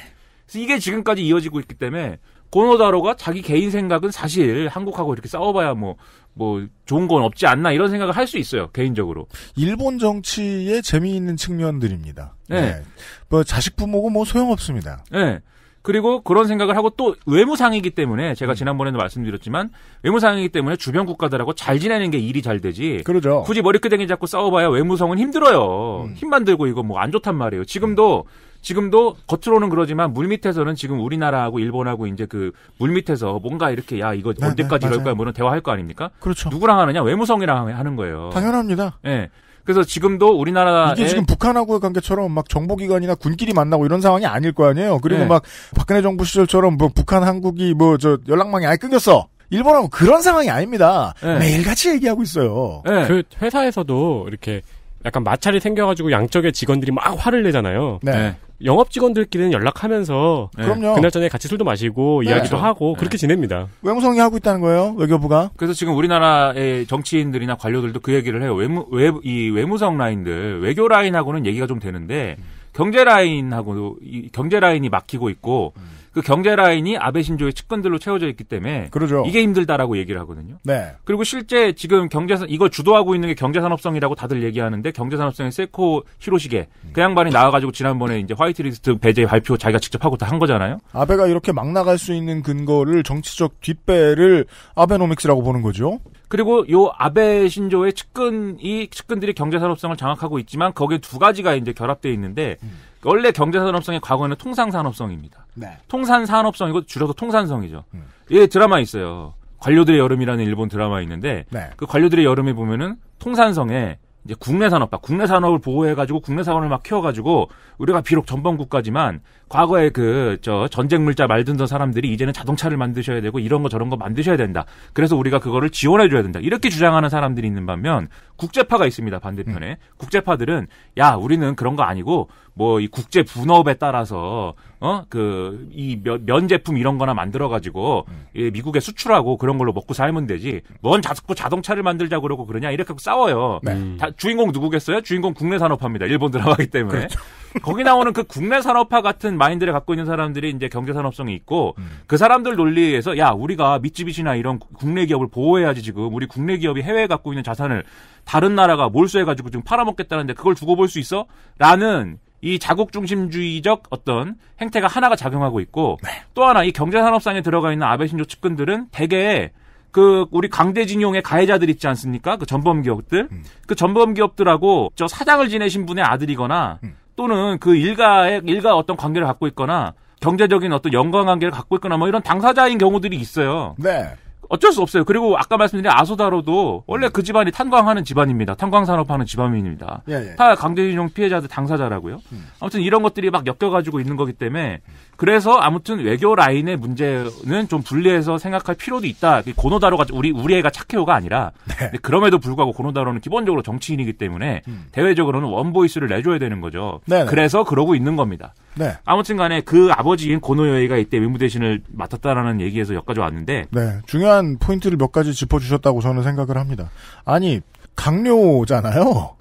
S5: 그래서 이게 지금까지 이어지고 있기 때문에 고노다로가 자기 개인 생각은 사실 한국하고 이렇게 싸워봐야 뭐, 뭐, 좋은 건 없지 않나 이런 생각을 할 수 있어요,
S1: 개인적으로. 일본 정치의 재미있는 측면들입니다. 네. 네. 뭐, 자식 부모고 뭐 소용없습니다.
S5: 네. 그리고 그런 생각을 하고 또 외무상이기 때문에 제가 음. 지난번에도 말씀드렸지만 외무상이기 때문에 주변 국가들하고 잘 지내는 게 일이 잘 되지. 그러죠. 굳이 머리끄댕이 잡고 싸워봐야 외무성은 힘들어요. 음. 힘만 들고 이거 뭐 안 좋단 말이에요. 지금도 음. 지금도 겉으로는 그러지만 물밑에서는 지금 우리나라하고 일본하고 이제 그 물밑에서 뭔가 이렇게 야 이거 네, 언제까지 네, 이럴 거야 뭐는 대화할 거 아닙니까? 그렇죠. 누구랑 하느냐? 외무성이랑 하는 거예요.
S1: 당연합니다.
S5: 예. 네. 그래서 지금도 우리나라 이게 지금
S1: 북한하고의 관계처럼 막 정보기관이나 군끼리 만나고 이런 상황이 아닐 거 아니에요. 그리고 네. 막 박근혜 정부 시절처럼 뭐 북한 한국이 뭐 저 연락망이 아예 끊겼어. 일본하고 그런 상황이 아닙니다. 네. 매일같이 얘기하고 있어요. 네. 그
S3: 회사에서도 이렇게 약간 마찰이 생겨가지고 양쪽의 직원들이 막 화를 내잖아요. 네. 네. 영업 직원들끼리는 연락하면서 네. 그럼요. 그날 저녁에 같이 술도 마시고 네. 이야기도 그렇죠. 하고 네. 그렇게 지냅니다.
S1: 외무성이 하고 있다는 거예요, 외교부가.
S5: 그래서 지금 우리나라의 정치인들이나 관료들도 그 얘기를 해요. 외무 외이 외무성 라인들 외교 라인하고는 얘기가 좀 되는데 경제 라인하고 이 경제 라인이 막히고 있고 음. 그 경제 라인이 아베 신조의 측근들로 채워져 있기 때문에 그러죠. 이게 힘들다라고 얘기를 하거든요. 네. 그리고 실제 지금 경제 이걸 주도하고 있는 게 경제 산업성이라고 다들 얘기하는데 경제 산업성의 세코 히로시게 음. 그 양반이 나와 가지고 지난번에 이제 화이트리스트 배제 발표 자기가 직접 하고 다 한 거잖아요.
S1: 아베가 이렇게 막 나갈 수 있는 근거를 정치적 뒷배를 아베노믹스라고 보는 거죠.
S5: 그리고 요 아베 신조의 측근이 측근들이 경제 산업성을 장악하고 있지만 거기에 두 가지가 이제 결합되어 있는데 음. 원래 경제산업성의 과거에는 통상산업성입니다. 네. 통산산업성이고 줄여서 통산성이죠. 음. 예, 드라마 있어요. 관료들의 여름이라는 일본 드라마 있는데 네. 그 관료들의 여름에 보면은 통산성에 이제 국내 산업과 국내 산업을 보호해가지고 국내 산업을 막 키워가지고 우리가 비록 전범국가지만 과거에 그 저 전쟁 물자 말든던 사람들이 이제는 자동차를 만드셔야 되고 이런 거 저런 거 만드셔야 된다. 그래서 우리가 그거를 지원해줘야 된다. 이렇게 주장하는 사람들이 있는 반면 국제파가 있습니다 반대편에 음. 국제파들은 야 우리는 그런 거 아니고 뭐이 국제 분업에 따라서 어 그 이 면 제품 이런 거나 만들어 가지고 음. 미국에 수출하고 그런 걸로 먹고 살면 되지. 뭔 자꾸 뭐 자동차를 만들자 그러고 그러냐 이렇게 싸워요. 네. 다, 음. 주인공 누구겠어요? 주인공 국내 산업화입니다. 일본 드라마기 때문에. 그렇죠. [laughs] 거기 나오는 그 국내 산업화 같은 마인드를 갖고 있는 사람들이 이제 경제 산업성이 있고 음. 그 사람들 논리에서 야, 우리가 미쯔비시나 이런 국내 기업을 보호해야지 지금 우리 국내 기업이 해외에 갖고 있는 자산을 다른 나라가 몰수해 가지고 지금 팔아먹겠다는데 그걸 두고 볼 수 있어? 라는 이 자국 중심주의적 어떤 행태가 하나가 작용하고 있고 네. 또 하나 이 경제산업상에 들어가 있는 아베 신조 측근들은 대개 그 우리 강대진용의 가해자들 있지 않습니까? 그 전범 기업들 음. 그 전범 기업들하고 저 사장을 지내신 분의 아들이거나 음. 또는 그 일가의 일가 어떤 관계를 갖고 있거나 경제적인 어떤 연관 관계를 갖고 있거나 뭐 이런 당사자인 경우들이 있어요. 네. 어쩔 수 없어요. 그리고 아까 말씀드린 아소다로도 원래 그 집안이 탄광하는 집안입니다. 탄광 산업하는 집안입니다. 예, 예. 다 강제징용 피해자들 당사자라고요. 음. 아무튼 이런 것들이 막 엮여가지고 있는 거기 때문에 그래서 아무튼 외교 라인의 문제는 좀 분리해서 생각할 필요도 있다. 고노다로가 우리 우리 애가 착해요가 아니라 네. 그럼에도 불구하고 고노다로는 기본적으로 정치인이기 때문에 음. 대외적으로는 원보이스를 내줘야 되는 거죠. 네, 네. 그래서 그러고 있는 겁니다. 네. 아무튼간에 그 아버지인 고노여이가 이때 외무대신을 맡았다라는 얘기에서 엮어까 왔는데
S1: 네. 중요한 중요한 포인트를 몇 가지 짚어주셨다고 저는 생각을 합니다. 아니, 강요잖아요.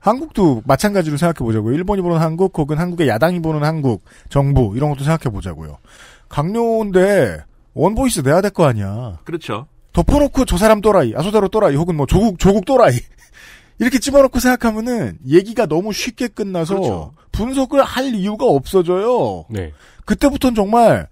S1: 한국도 마찬가지로 생각해 보자고요. 일본이 보는 한국, 혹은 한국의 야당이 보는 한국, 정부, 이런 것도 생각해 보자고요. 강요인데, 원보이스 내야 될 거 아니야. 그렇죠. 덮어놓고 저 사람 또라이, 아소다로 또라이, 혹은 뭐 조국, 조국 또라이. [laughs] 이렇게 집어넣고 생각하면은 얘기가 너무 쉽게 끝나서 그렇죠. 분석을 할 이유가 없어져요. 네. 그때부터는 정말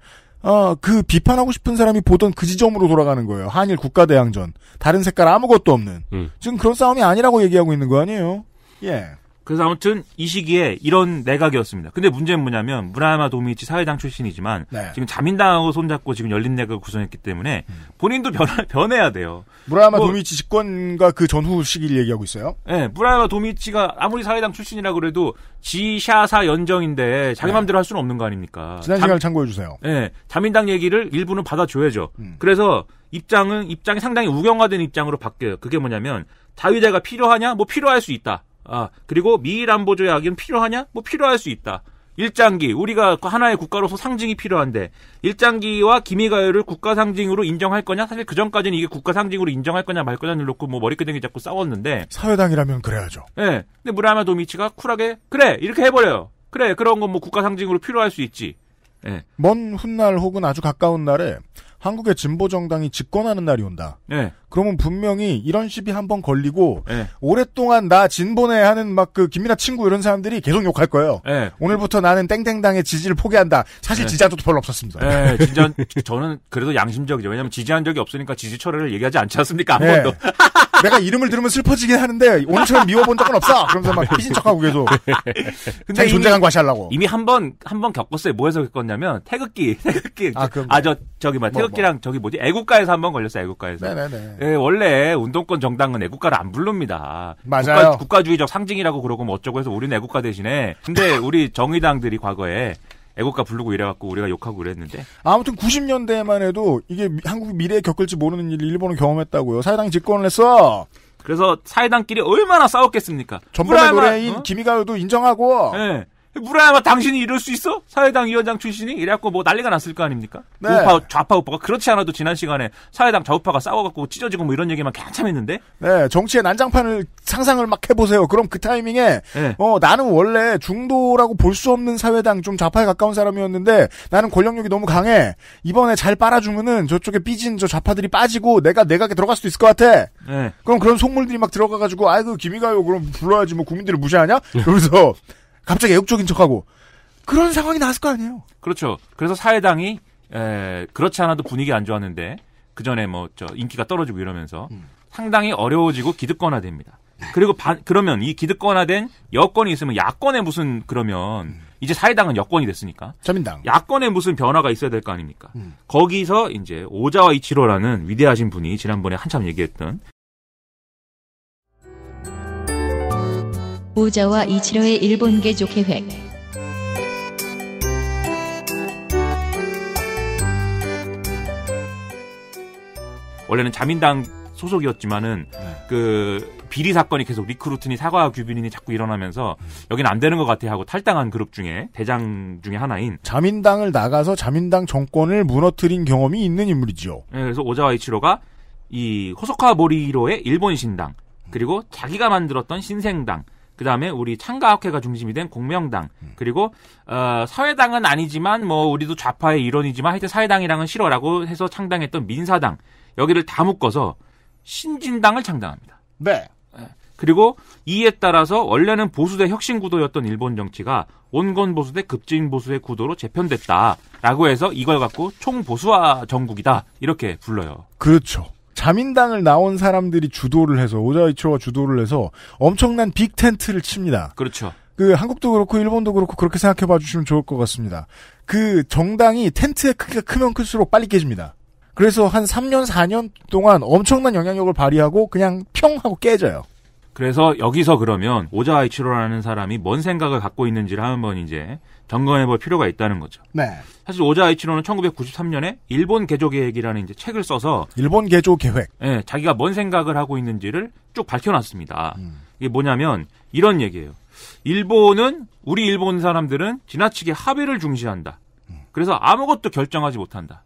S1: 어, 그 비판하고 싶은 사람이 보던 그 지점으로 돌아가는 거예요. 한일 국가대항전. 다른 색깔 아무것도 없는. 음. 지금 그런 싸움이 아니라고 얘기하고 있는 거 아니에요?
S5: 예. 그래서 아무튼 이 시기에 이런 내각이었습니다. 근데 문제는 뭐냐면 무라야마 도미치 사회당 출신이지만 네. 지금 자민당하고 손잡고 지금 열린 내각을 구성했기 때문에 음. 본인도 변, 변해야 돼요. 무라야마 뭐,
S1: 도미치 집권과 그 전후 시기를 얘기하고 있어요?
S5: 네, 무라야마 도미치가 아무리 사회당 출신이라 그래도 지샤사 연정인데 자기 네. 마음대로 할 수는 없는 거 아닙니까? 지난 시간 참고해
S1: 주세요. 네,
S5: 자민당 얘기를 일부는 받아줘야죠. 음. 그래서 입장은 입장이 상당히 우경화된 입장으로 바뀌어요. 그게 뭐냐면 자유대가 필요하냐? 뭐 필요할 수 있다. 아, 그리고 미일 안보 조약은 필요하냐? 뭐 필요할 수 있다. 일장기 우리가 그 하나의 국가로서 상징이 필요한데 일장기와 기미가요를 국가 상징으로 인정할 거냐 사실 그 전까지는 이게 국가 상징으로 인정할 거냐 말 거냐를 놓고 뭐 머리끄댕이 잡고 싸웠는데
S1: 사회당이라면 그래야죠.
S5: 예. 네, 근데 무라마 도미치가 쿨하게 그래 이렇게 해버려요. 그래 그런 건 뭐 국가 상징으로 필요할 수 있지. 예. 네.
S1: 먼 훗날 혹은 아주 가까운 날에 한국의 진보 정당이 집권하는 날이 온다. 예. 네. 그러면 분명히 이런 시비 한 번 걸리고 네. 오랫동안 나 진보네 하는 막 그 김민아 친구 이런 사람들이 계속 욕할 거예요. 네. 오늘부터 나는 땡땡당의 지지를 포기한다. 사실 네. 지지자도 별로 없었습니다. 네, 진짜
S5: 저는 그래도 양심적이죠. 왜냐하면 지지한 적이 없으니까 지지 철회를 얘기하지 않지 않습니까? 한 번도.
S1: [laughs] 내가 이름을 들으면 슬퍼지긴 하는데 오늘처럼 미워본 적은 없어. 그러면서 막삐신 척하고 계속. [laughs] 근데 존재감 과시하려고. 이미 한 번
S5: 한 번 겪었어요. 뭐에서 겪었냐면 태극기 태극기 아저 아, 아 저기 뭐 태극기랑 뭐, 뭐. 저기 뭐지 애국가에서 한 번 걸렸어요. 애국가에서. 네네네. 예, 원래 운동권 정당은 애국가를 안 부릅니다. 맞아요. 국가, 국가주의적 상징이라고 그러고 뭐 어쩌고 해서 우리는 애국가 대신에 근데 [laughs] 우리 정의당들이 과거에 애국가 부르고 이래갖고 우리가 욕하고 그랬는데.
S1: 아무튼 90년대만 해도 이게 한국이 미래에 겪을지 모르는 일을 일본은 경험했다고요. 사회당 집권을 했어.
S5: 그래서 사회당끼리 얼마나 싸웠겠습니까? 전부의 노래인 어? 김희가요도 인정하고. 네. 무라야마 당신이 이럴 수 있어? 사회당 위원장 출신이 이래갖고 뭐 난리가 났을 거 아닙니까? 네. 우파 좌파 우파가 그렇지 않아도 지난 시간에 사회당 좌우파가 싸워갖고 찢어지고 뭐 이런 얘기만 괜찮 했는데.
S1: 네, 정치의 난장판을 상상을 막 해보세요. 그럼 그 타이밍에 네. 어 나는 원래 중도라고 볼 수 없는 사회당 좀 좌파에 가까운 사람이었는데 나는 권력력이 너무 강해. 이번에 잘 빨아주면은 저쪽에 삐진 저 좌파들이 빠지고 내가 내각에 들어갈 수도 있을 것 같아. 네. 그럼 그런 속물들이 막 들어가가지고 아이고 김이가요 그럼 불러야지 뭐 국민들을 무시하냐? 네. 그러면서. 갑자기 애국적인 척하고 그런 상황이 나왔을 거 아니에요.
S5: 그렇죠. 그래서 사회당이 에, 그렇지 않아도 분위기 안 좋았는데 그 전에 뭐저 인기가 떨어지고 이러면서 음. 상당히 어려워지고 기득권화됩니다. 네. 그리고 바, 그러면 이 기득권화된 여권이 있으면 야권에 무슨 그러면 음. 이제 사회당은 여권이 됐으니까 자민당 야권에 무슨 변화가 있어야 될 거 아닙니까? 음. 거기서 이제 오자와 이치로라는 위대하신 분이 지난번에 한참 얘기했던
S2: 우자와 이치로의 일본 계조 계획
S5: 원래는 자민당 소속이었지만은 네. 그 비리 사건이 계속 리크루트니 사과 규빈이 니 자꾸 일어나면서 여기는 안 되는 것 같아 하고 탈당한 그룹 중에 대장
S1: 중에 하나인 자민당을 나가서 자민당 정권을 무너뜨린 경험이 있는 인물이죠.
S5: 네, 그래서 오자와 이치로가 이 호소카 모리로의 일본 신당 그리고 자기가 만들었던 신생당 그 다음에 우리 창가학회가 중심이 된 공명당 음. 그리고 어, 사회당은 아니지만 뭐 우리도 좌파의 일원이지만 하여튼 사회당이랑은 싫어라고 해서 창당했던 민사당 여기를 다 묶어서 신진당을 창당합니다. 네. 예. 그리고 이에 따라서 원래는 보수대 혁신 구도였던 일본 정치가 온건 보수대 급진 보수의 구도로 재편됐다라고 해서 이걸 갖고 총 보수화 정국이다 이렇게 불러요.
S1: 그렇죠. 자민당을 나온 사람들이 주도를 해서 오자이치가 주도를 해서 엄청난 빅 텐트를 칩니다. 그렇죠. 그 한국도 그렇고 일본도 그렇고 그렇게 생각해 봐 주시면 좋을 것 같습니다. 그 정당이 텐트의 크기가 크면 클수록 빨리 깨집니다. 그래서 한 3년 4년 동안 엄청난 영향력을 발휘하고 그냥 평 하고 깨져요. 그래서
S5: 여기서 그러면 오자이치로라는 사람이 뭔 생각을 갖고 있는지를 한번 이제 점검해 볼 필요가 있다는 거죠. 네. 사실 오자이치로는 1993년에 일본 개조 계획이라는 이제 책을 써서
S1: 일본 개조 계획. 예,
S5: 자기가 뭔 생각을 하고 있는지를 쭉 밝혀 놨습니다. 음. 이게 뭐냐면 이런 얘기예요. 일본은 우리 일본 사람들은 지나치게 합의를 중시한다. 음. 그래서 아무것도 결정하지 못한다.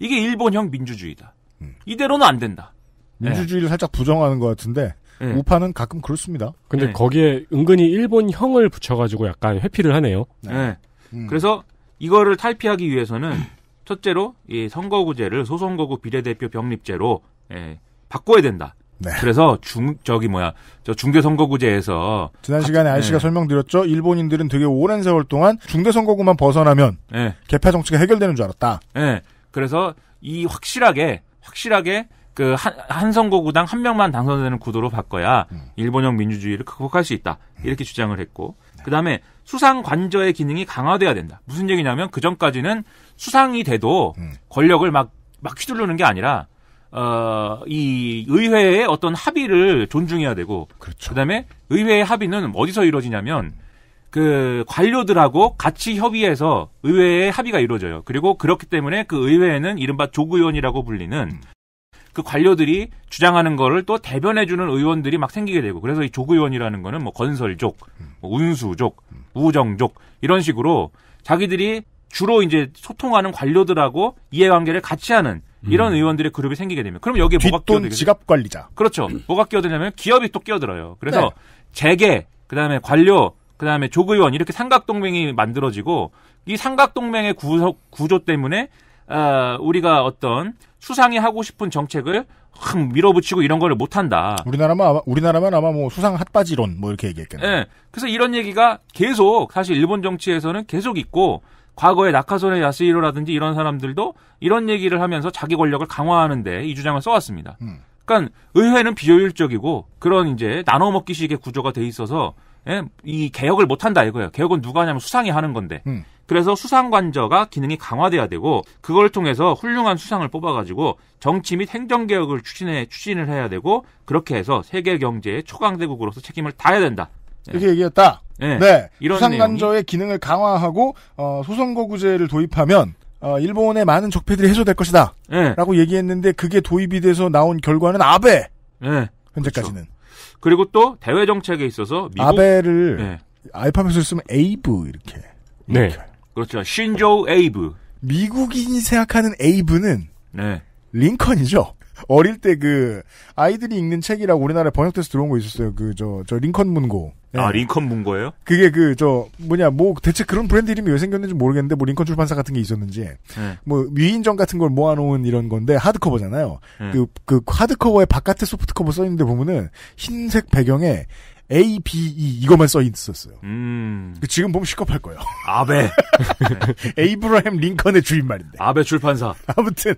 S5: 이게 일본형 민주주의다.
S1: 음. 이대로는 안 된다. 민주주의를 예. 살짝 부정하는 것 같은데 음. 우파는 가끔 그렇습니다.
S3: 근데 네. 거기에 은근히 일본형을 붙여가지고 약간 회피를 하네요. 네. 네.
S1: 음. 음. 그래서
S5: 이거를 탈피하기 위해서는 첫째로 이 선거구제를 소선거구 비례대표 병립제로 예, 바꿔야 된다. 네. 그래서 중 저기 뭐야 저 중대 선거구제에서 지난 같, 시간에 아저씨가 네.
S1: 설명드렸죠. 일본인들은 되게 오랜 세월 동안 중대 선거구만 벗어나면 네. 개파 정치가 해결되는 줄 알았다.
S5: 네. 그래서 이 확실하게 확실하게 그 한, 한 선거구당 한 명만 당선되는 구도로 바꿔야 음. 일본형 민주주의를 극복할 수 있다. 음. 이렇게 주장을 했고 네. 그다음에 수상 관저의 기능이 강화돼야 된다. 무슨 얘기냐면 그 전까지는 수상이 돼도 음. 권력을 막 막 휘두르는 게 아니라 어, 이 의회의 어떤 합의를 존중해야 되고 그렇죠. 다음에 의회의 합의는 어디서 이루어지냐면 그 관료들하고 같이 협의해서 의회의 합의가 이루어져요. 그리고 그렇기 때문에 그 의회에는 이른바 조구위원이라고 불리는 음. 그 관료들이 주장하는 거를 또 대변해주는 의원들이 막 생기게 되고 그래서 이조족 의원이라는 거는 뭐 건설족, 뭐 운수족, 우정족 이런 식으로 자기들이 주로 이제 소통하는 관료들하고 이해관계를 같이 하는 이런 음. 의원들의 그룹이 생기게 되면 그럼 여기에 뭐가 끼어들 지갑 관리자. 그렇죠. 뭐가 끼어들냐면 기업이 또 끼어들어요. 그래서 네. 재계, 그다음에 관료, 그다음에 조의원 이렇게 삼각 동맹이 만들어지고 이 삼각 동맹의 구조 때문에 어, 우리가 어떤 수상이 하고 싶은 정책을 흥 밀어붙이고 이런 거를 못 한다.
S1: 우리나라만 아마, 우리나라만 아마 뭐 수상 핫바지론 뭐 이렇게 얘기했겠네.
S5: 예. 그래서 이런 얘기가 계속 사실 일본 정치에서는 계속 있고 과거에 나카소네 야스히로라든지 이런 사람들도 이런 얘기를 하면서 자기 권력을 강화하는데 이 주장을 써왔습니다. 음. 그러니까 의회는 비효율적이고 그런 이제 나눠 먹기식의 구조가 돼 있어서 예? 이 개혁을 못 한다 이거예요. 개혁은 누가 하냐면 수상이 하는 건데. 음. 그래서 수상관저가 기능이 강화돼야 되고 그걸 통해서 훌륭한 수상을 뽑아가지고 정치 및 행정 개혁을 추진해 추진을 해야 되고 그렇게 해서 세계 경제의 초강대국으로서 책임을
S1: 다해야 된다. 예. 이렇게 네. 얘기했다.
S5: 네. 네. 이런 수상관저의
S1: 내용이... 기능을 강화하고 어, 소선거구제를 도입하면 어, 일본의 많은 적폐들이 해소될 것이다. 네. 라고 얘기했는데 그게 도입이 돼서 나온 결과는 아베. 네. 현재까지는. 그렇죠. 그리고또 대외 정책에 있어서 미국... 아베를 알파벳을 쓰면 에이브 이렇게. 네. 이렇게. 그렇죠. 신조 에이브. 미국인이 생각하는 에이브는 네. 링컨이죠. [laughs] 어릴 때 그 아이들이 읽는 책이라고 우리나라에 번역돼서 들어온 거 있었어요. 그 저저 저 링컨 문고. 네. 아 링컨 문고예요? 그게 그 저 뭐냐 뭐 대체 그런 브랜드 이름이 왜 생겼는지 모르겠는데 뭐 링컨 출판사 같은 게 있었는지 네. 뭐 위인전 같은 걸 모아놓은 이런 건데 하드커버잖아요. 그그 네. 그, 그 하드커버의 바깥에 소프트커버 써 있는데 보면은 흰색 배경에 A, B, E 이것만 써 있었어요. 음. 그 지금 보면 시겁할 거예요. 아베. [laughs] 에이브러햄 링컨의 주인말인데. 아베 출판사. 아무튼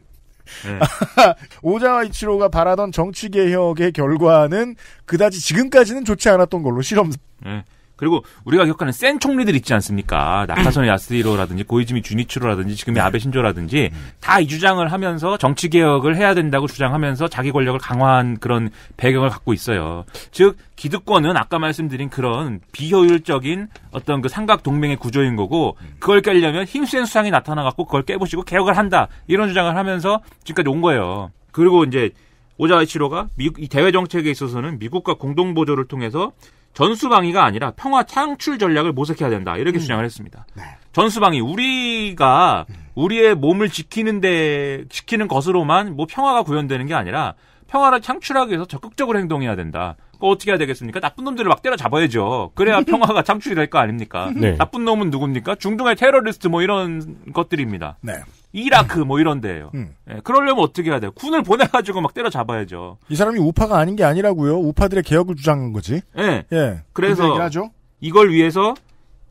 S1: 네. [laughs] 오자와 이치로가 바라던 정치 개혁의 결과는 그다지 지금까지는 좋지 않았던 걸로 실험.
S5: 네. 그리고 우리가 기억하는 센 총리들 있지 않습니까? 나카소네 야스히로라든지 고이즈미 주니츠로라든지 지금의 네. 아베 신조라든지 음. 다이 주장을 하면서 정치 개혁을 해야 된다고 주장하면서 자기 권력을 강화한 그런 배경을 갖고 있어요. 즉 기득권은 아까 말씀드린 그런 비효율적인 어떤 그 삼각 동맹의 구조인 거고 그걸 깨려면 힘센 수상이 나타나 갖고 그걸 깨보시고 개혁을 한다 이런 주장을 하면서 지금까지 온 거예요. 그리고 이제 오자와치로가 미, 이 대외 정책에 있어서는 미국과 공동 보조를 통해서 전수방위가 아니라 평화 창출 전략을 모색해야 된다 이렇게 음. 주장을 했습니다. 네. 전수방위 우리가 음. 우리의 몸을 지키는데 지키는 것으로만 뭐 평화가 구현되는 게 아니라 평화를 창출하기 위해서 적극적으로 행동해야 된다. 그거 어떻게 해야 되겠습니까? 나쁜 놈들을 막 때려잡아야죠. 그래야 [laughs] 평화가 창출이 될 거 아닙니까? 네. 나쁜 놈은 누굽니까? 중동의 테러리스트 뭐 이런 것들입니다. 네. 이라크 뭐 이런 데예요. 음. 예, 그러려면 어떻게 해야 돼요? 군을 보내가지고 막 때려잡아야죠.
S1: 이 사람이 우파가 아닌 게 아니라고요. 우파들의 개혁을 주장한 거지. 예. 예. 그래서
S5: 이걸 위해서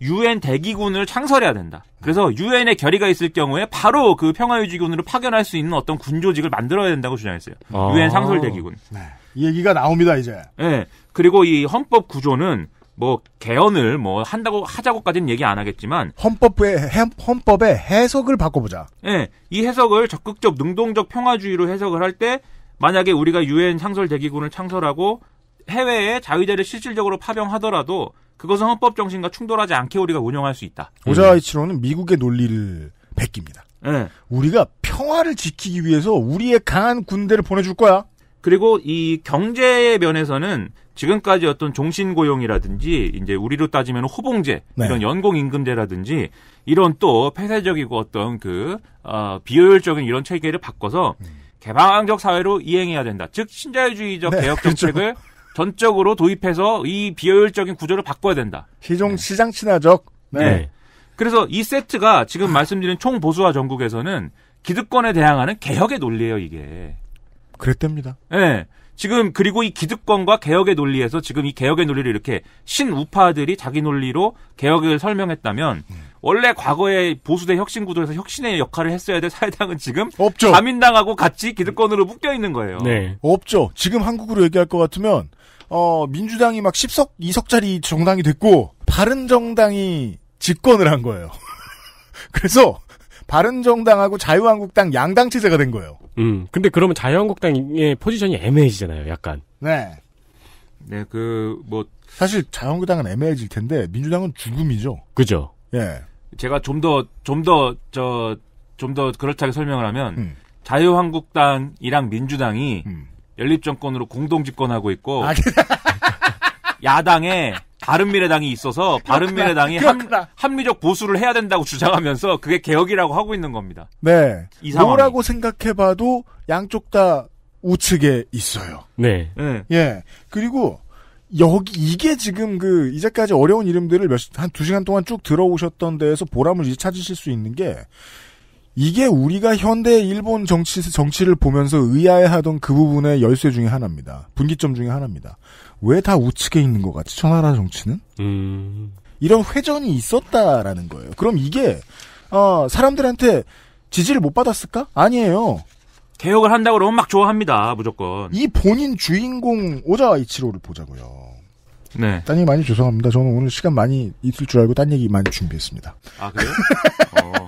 S5: 유엔 대기군을 창설해야 된다. 그래서 유엔의 결의가 있을 경우에 바로 그 평화유지군으로 파견할 수 있는 어떤 군 조직을 만들어야 된다고 주장했어요. 아. 유엔 아. 상설 대기군.
S1: 네. 이 얘기가 나옵니다 이제. 예.
S5: 그리고 이 헌법 구조는 뭐 개헌을 뭐 한다고 하자고까지는 얘기 안 하겠지만
S1: 헌법의 해, 헌법의 해석을 바꿔보자.
S5: 예, 네, 이 해석을 적극적 능동적 평화주의로 해석을 할 때 만약에 우리가 유엔 상설대기군을 창설하고 해외에 자위대를 실질적으로 파병하더라도 그것은 헌법 정신과 충돌하지 않게 우리가 운영할 수 있다.
S1: 오자이치로는 미국의 논리를 베낍니다. 네. 우리가 평화를 지키기 위해서 우리의 강한
S5: 군대를 보내줄 거야. 그리고 이 경제 의 면에서는 지금까지 어떤 종신 고용이라든지 이제 우리로 따지면 호봉제 네. 이런 연공 임금제라든지 이런 또 폐쇄적이고 어떤 그 어, 비효율적인 이런 체계를 바꿔서 음. 개방적 사회로 이행해야 된다. 즉 신자유주의적 네, 개혁 그렇죠. 정책을 그렇죠. 전적으로 도입해서 이 비효율적인 구조를 바꿔야 된다.
S1: 시종 네. 시장 친화적. 네. 네.
S5: 그래서 이 세트가 지금 말씀드린 총 보수화 전국에서는 기득권에 대항하는 개혁의 논리예요, 이게. 그랬답니다. 예. 네. 지금 그리고 이 기득권과 개혁의 논리에서 지금 이 개혁의 논리를 이렇게 신우파들이 자기 논리로 개혁을 설명했다면 음. 원래 과거의 보수대 혁신 구도에서 혁신의 역할을 했어야 될 사회당은 지금 없죠. 자민당하고 같이 기득권으로 묶여
S1: 있는 거예요. 네. 없죠. 지금 한국으로 얘기할 것 같으면 어, 민주당이 막 10석, 2석짜리 정당이 됐고 바른 정당이 집권을 한 거예요. [laughs] 그래서 바른정당하고 자유한국당 양당 체제가 된 거예요. 음. 근데 그러면
S3: 자유한국당의 포지션이 애매해지잖아요. 약간.
S1: 네. 네, 그 뭐 사실 자유한국당은 애매해질 텐데 민주당은 죽음이죠. 그죠. 예. 제가 좀
S5: 더 좀 더 저 좀 더그렇다고 설명을 하면 음. 자유한국당이랑 민주당이 음. 연립정권으로 공동 집권하고 있고 아, 네. 야당에 바른미래당이 있어서 [laughs] 바른미래당이 기억하라. 합, 리적 보수를 해야 된다고 주장하면서 그게 개혁이라고 하고 있는 겁니다.
S1: 네. 이 뭐라고 생각해봐도 양쪽 다 우측에 있어요.
S3: 네. 네.
S1: 예. 그리고 여기 이게 지금 그 이제까지 어려운 이름들을 몇한 두 시간 동안 쭉 들어오셨던 데에서 보람을 이제 찾으실 수 있는 게 이게 우리가 현대 일본 정치, 정치를 보면서 의아해하던 그 부분의 열쇠 중의 하나입니다. 분기점 중의 하나입니다. 왜 다 우측에 있는 것 같지? 천하라 정치는? 음... 이런 회전이 있었다라는 거예요. 그럼 이게 어, 사람들한테 지지를 못 받았을까? 아니에요. 개혁을 한다고 그러면 막
S5: 좋아합니다. 무조건. 이
S1: 본인 주인공 오자와 이치로를 보자고요. 네. 딴 얘기 많이 죄송합니다. 저는 오늘 시간 많이 있을 줄 알고 딴 얘기 많이 준비했습니다. 아, 그래요? [laughs] 어.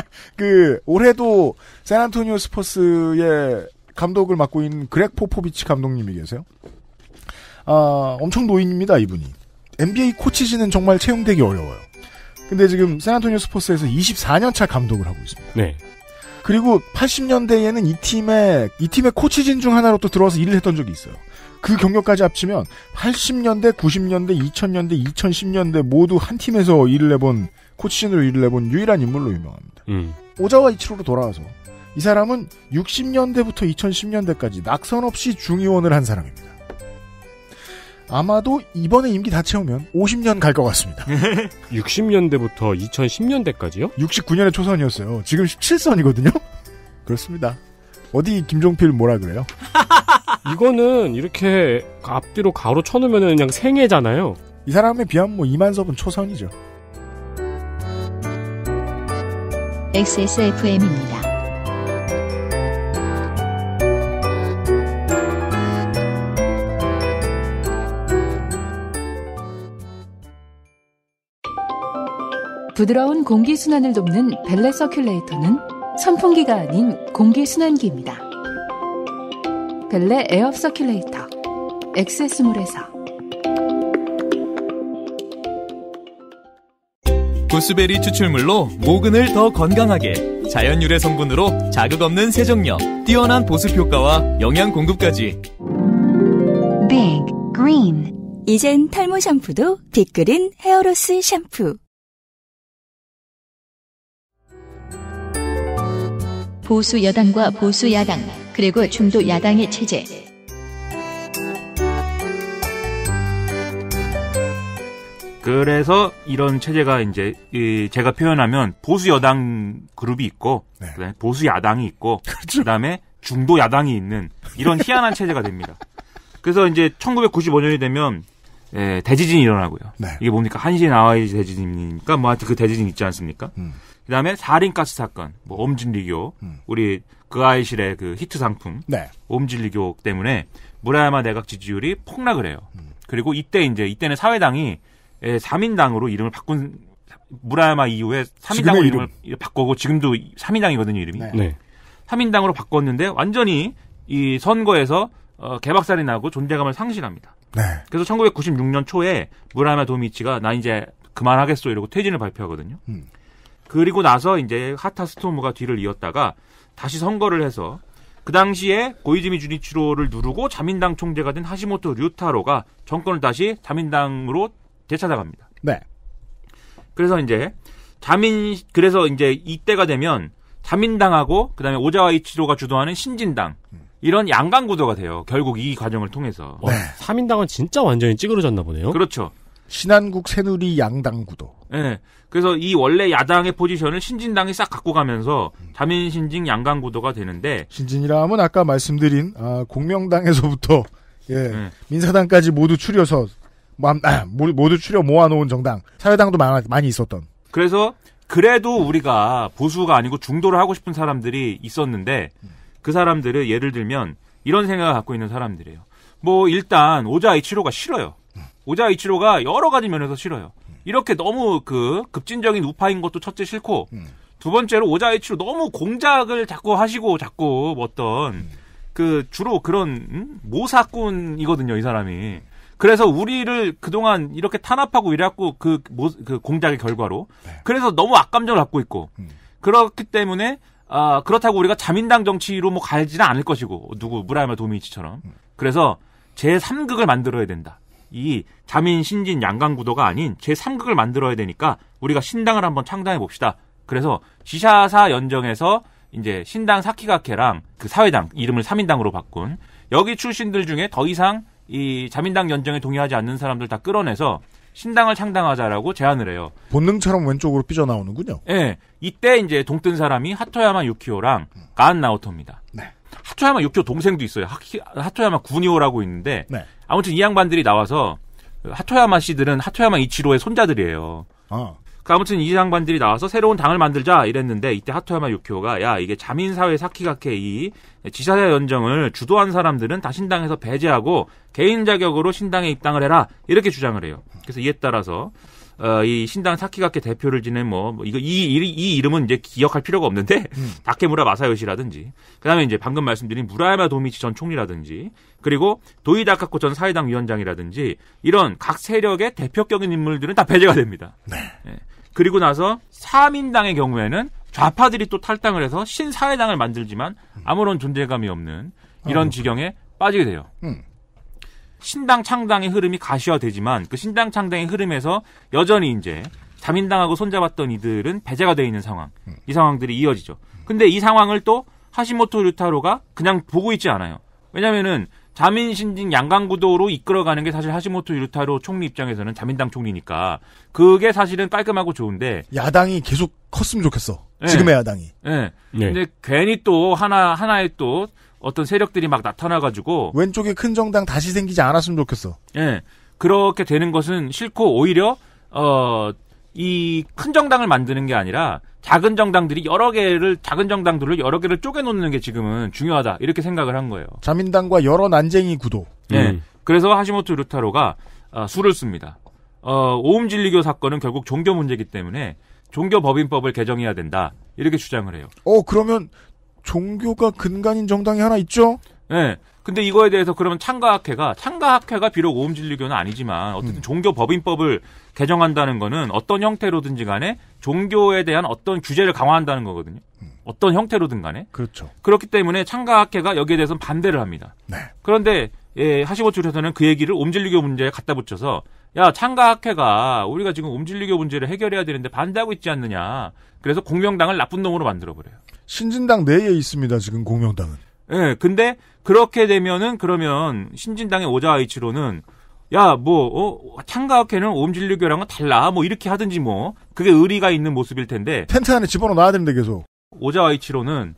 S1: [laughs] 그 올해도 세안토니오스포스의 감독을 맡고 있는 그렉 포포비치 감독님이 계세요. 아, 엄청 노인입니다, 이분이. NBA 코치진은 정말 채용되기 어려워요. 근데 지금 세안토니오 스포츠에서 24년차 감독을 하고 있습니다. 네. 그리고 80년대에는 이 팀의 이 팀의 코치진 중 하나로 또 들어와서 일을 했던 적이 있어요. 그 경력까지 합치면 80년대, 90년대, 2000년대, 2010년대 모두 한 팀에서 일을 해본 코치신으로 일을 해본 유일한 인물로 유명합니다. 음. 오자와 이치로로 돌아와서 이 사람은 60년대부터 2010년대까지 낙선 없이 중의원을 한 사람입니다. 아마도 이번에 임기 다 채우면 50년 갈 것 같습니다. 60년대부터 [laughs] 2010년대까지요? 69년에 초선이었어요. 지금 17선이거든요? 그렇습니다. 어디 김종필 뭐라 그래요?
S3: [laughs] 이거는 이렇게 앞뒤로 가로 쳐놓으면 그냥 생애잖아요.
S1: 이 사람에 비하면 뭐 이만섭은 초선이죠.
S2: XSFM입니다. 부드러운 공기순환을 돕는 벨레 서큘레이터는 선풍기가 아닌 공기순환기입니다. 벨레 에어 서큘레이터 x s 몰에서
S5: 보스베리 추출물로 모근을 더 건강하게 자연 유래 성분으로 자극 없는 세정력 뛰어난 보습 효과와 영양 공급까지
S2: Big 이젠 탈모 샴푸도 빅그린 헤어로스 샴푸 보수 여당과 보수 야당 그리고 중도 야당의 체제
S5: 그래서 이런 체제가 이제 이 제가 표현하면 보수 여당 그룹이 있고 네. 보수 야당이 있고 그렇죠. 그다음에 중도 야당이 있는 이런 희한한 체제가 됩니다. 그래서 이제 1995년이 되면 예, 대지진이 일어나고요. 네. 이게 뭡니까? 한시 에 나와이 대지진이니까 뭐 하여튼 그 대지진 있지 않습니까? 음. 그다음에 살인 가스 사건, 뭐 엄진리교, 음. 우리 그 아이실의 그 히트 상품, 네. 엄진리교 때문에 무라야마 내각 지지율이 폭락을 해요. 음. 그리고 이때 이제 이때는 사회당이 3인당으로 예, 이름을 바꾼 무라야마 이후에 3인당으로 이름. 이름을 바꾸고 지금도 3인당이거든요, 이름이. 네. 네. 3인당으로 바꿨는데 완전히 이 선거에서 어, 개박살이 나고 존재감을 상실합니다. 네. 그래서 1996년 초에 무라야마 도미치가 나 이제 그만하겠소 이러고 퇴진을 발표하거든요. 음. 그리고 나서 이제 하타 스토무가 뒤를 이었다가 다시 선거를 해서 그 당시에 고이즈미 주니치로를 누르고 자민당 총재가 된 하시모토 류타로가 정권을 다시 자민당으로 되찾아갑니다. 네. 그래서 이제 자민 그래서 이제 이때가 되면 자민당하고 그다음에 오자와 이치로가 주도하는 신진당 이런 양강 구도가 돼요. 결국 이 과정을 통해서. 네. 3인당은 진짜 완전히 찌그러졌나 보네요. 그렇죠.
S1: 신한국 새누리 양당 구도.
S5: 예. 네. 그래서 이 원래 야당의 포지션을 신진당이 싹 갖고 가면서 자민신진 양강 구도가 되는데
S1: 신진이라 하면 아까 말씀드린 아, 공명당에서부터 예, 네. 민사당까지 모두 추려서 아, 모두 추려 모아놓은 정당 사회당도 많이 있었던.
S5: 그래서 그래도 우리가 보수가 아니고 중도를 하고 싶은 사람들이 있었는데 그 사람들을 예를 들면 이런 생각을 갖고 있는 사람들이에요. 뭐 일단 오자 이치로가 싫어요. 오자 이치로가 여러 가지 면에서 싫어요. 이렇게 너무 그 급진적인 우파인 것도 첫째 싫고 두 번째로 오자 이치로 너무 공작을 자꾸 하시고 자꾸 어떤 그 주로 그런 음? 모사꾼이거든요 이 사람이. 그래서 우리를 그동안 이렇게 탄압하고 이래갖고 그, 모, 그 공작의 결과로. 네. 그래서 너무 악감정을 갖고 있고. 음. 그렇기 때문에 아, 그렇다고 우리가 자민당 정치로 뭐 갈지는 않을 것이고 누구 무라야마 도미치처럼. 음. 그래서 제 3극을 만들어야 된다. 이 자민 신진 양강 구도가 아닌 제 3극을 만들어야 되니까 우리가 신당을 한번 창당해 봅시다. 그래서 지샤사 연정에서 이제 신당 사키가케랑 그 사회당 이름을 3인당으로 바꾼 여기 출신들 중에 더 이상 이 자민당 연정에 동의하지 않는 사람들 다 끌어내서 신당을 창당하자라고 제안을 해요.
S1: 본능처럼 왼쪽으로 삐져나오는군요. 예. 네,
S5: 이때 이제 동뜬 사람이 하토야마 유키오랑 음. 가안 나오토입니다. 네. 하토야마 유키오 동생도 있어요. 하, 토야마 군이오라고 있는데 네. 아무튼 이 양반들이 나와서 하토야마 씨들은 하토야마 이치로의 손자들이에요. 아. 그 아무튼 이 장관들이 나와서 새로운 당을 만들자 이랬는데 이때 하토야마 유키오가 야 이게 자민사회 사키가케 이 지사자 연정을 주도한 사람들은 다 신당에서 배제하고 개인 자격으로 신당에 입당을 해라 이렇게 주장을 해요. 그래서 이에 따라서 어, 이 신당 사키가케 대표를 지낸 뭐, 뭐 이거 이, 이, 이, 이름은 이제 기억할 필요가 없는데 음. [laughs] 다케무라 마사요시라든지 그다음에 이제 방금 말씀드린 무라야마 도미치 전 총리라든지 그리고 도이다카코 전 사회당 위원장이라든지 이런 각 세력의 대표격인 인물들은 다 배제가 됩니다. 네. 네. 그리고 나서 3민당의 경우에는 좌파들이 또 탈당을 해서 신사회당을 만들지만 아무런 존재감이 없는 이런 아, 지경에 빠지게 돼요. 음. 신당 창당의 흐름이 가시화되지만 그 신당 창당의 흐름에서 여전히 이제 자민당하고 손잡았던 이들은 배제가 되어 있는 상황. 음. 이 상황들이 이어지죠. 근데 이 상황을 또 하시모토 유타로가 그냥 보고 있지 않아요. 왜냐면은 하 자민신진 양강구도로 이끌어가는 게 사실 하시모토 유타로 총리 입장에서는 자민당 총리니까 그게 사실은 깔끔하고 좋은데
S1: 야당이 계속 컸으면 좋겠어. 네. 지금의 야당이. 네. 네.
S5: 근데 괜히 또 하나 하나의 또 어떤 세력들이 막 나타나가지고 왼쪽에
S1: 큰 정당 다시 생기지 않았으면 좋겠어.
S5: 예. 네. 그렇게 되는 것은 싫고 오히려 어 이큰 정당을 만드는 게 아니라 작은 정당들이 여러 개를 작은 정당들을 여러 개를 쪼개놓는 게 지금은 중요하다 이렇게 생각을 한 거예요.
S1: 자민당과 여러 난쟁이 구도. 네. 음.
S5: 그래서 하시모토 루타로가 어, 수를 씁니다. 어, 오음 진리교 사건은 결국 종교 문제이기 때문에 종교 법인법을 개정해야 된다 이렇게 주장을 해요.
S1: 어 그러면 종교가 근간인 정당이 하나 있죠?
S5: 네. 근데 이거에 대해서 그러면 창가학회가 창가학회가 비록 오음진리교는 아니지만 어쨌든 음. 종교법인법을 개정한다는 거는 어떤 형태로든지 간에 종교에 대한 어떤 규제를 강화한다는 거거든요. 음. 어떤 형태로든 간에. 그렇죠. 그렇기 때문에 창가학회가 여기에 대해서는 반대를 합니다. 네. 그런데 예, 하시고출에서는 그 얘기를 옴진리교 문제에 갖다 붙여서 야 창가학회가 우리가 지금 옴진리교 문제를 해결해야 되는데 반대하고 있지 않느냐. 그래서 공명당을 나쁜 놈으로 만들어 버려요.
S1: 신진당 내에 있습니다. 지금 공명당은. 예, 근데
S5: 그렇게 되면은 그러면 신진당의 오자이치로는 야, 뭐, 어, 창가학회는 옴진류교랑은 달라. 뭐, 이렇게 하든지 뭐. 그게 의리가 있는 모습일 텐데.
S1: 텐트 안에 집어넣어 놔야 되는데, 계속.
S5: 오자와이치로는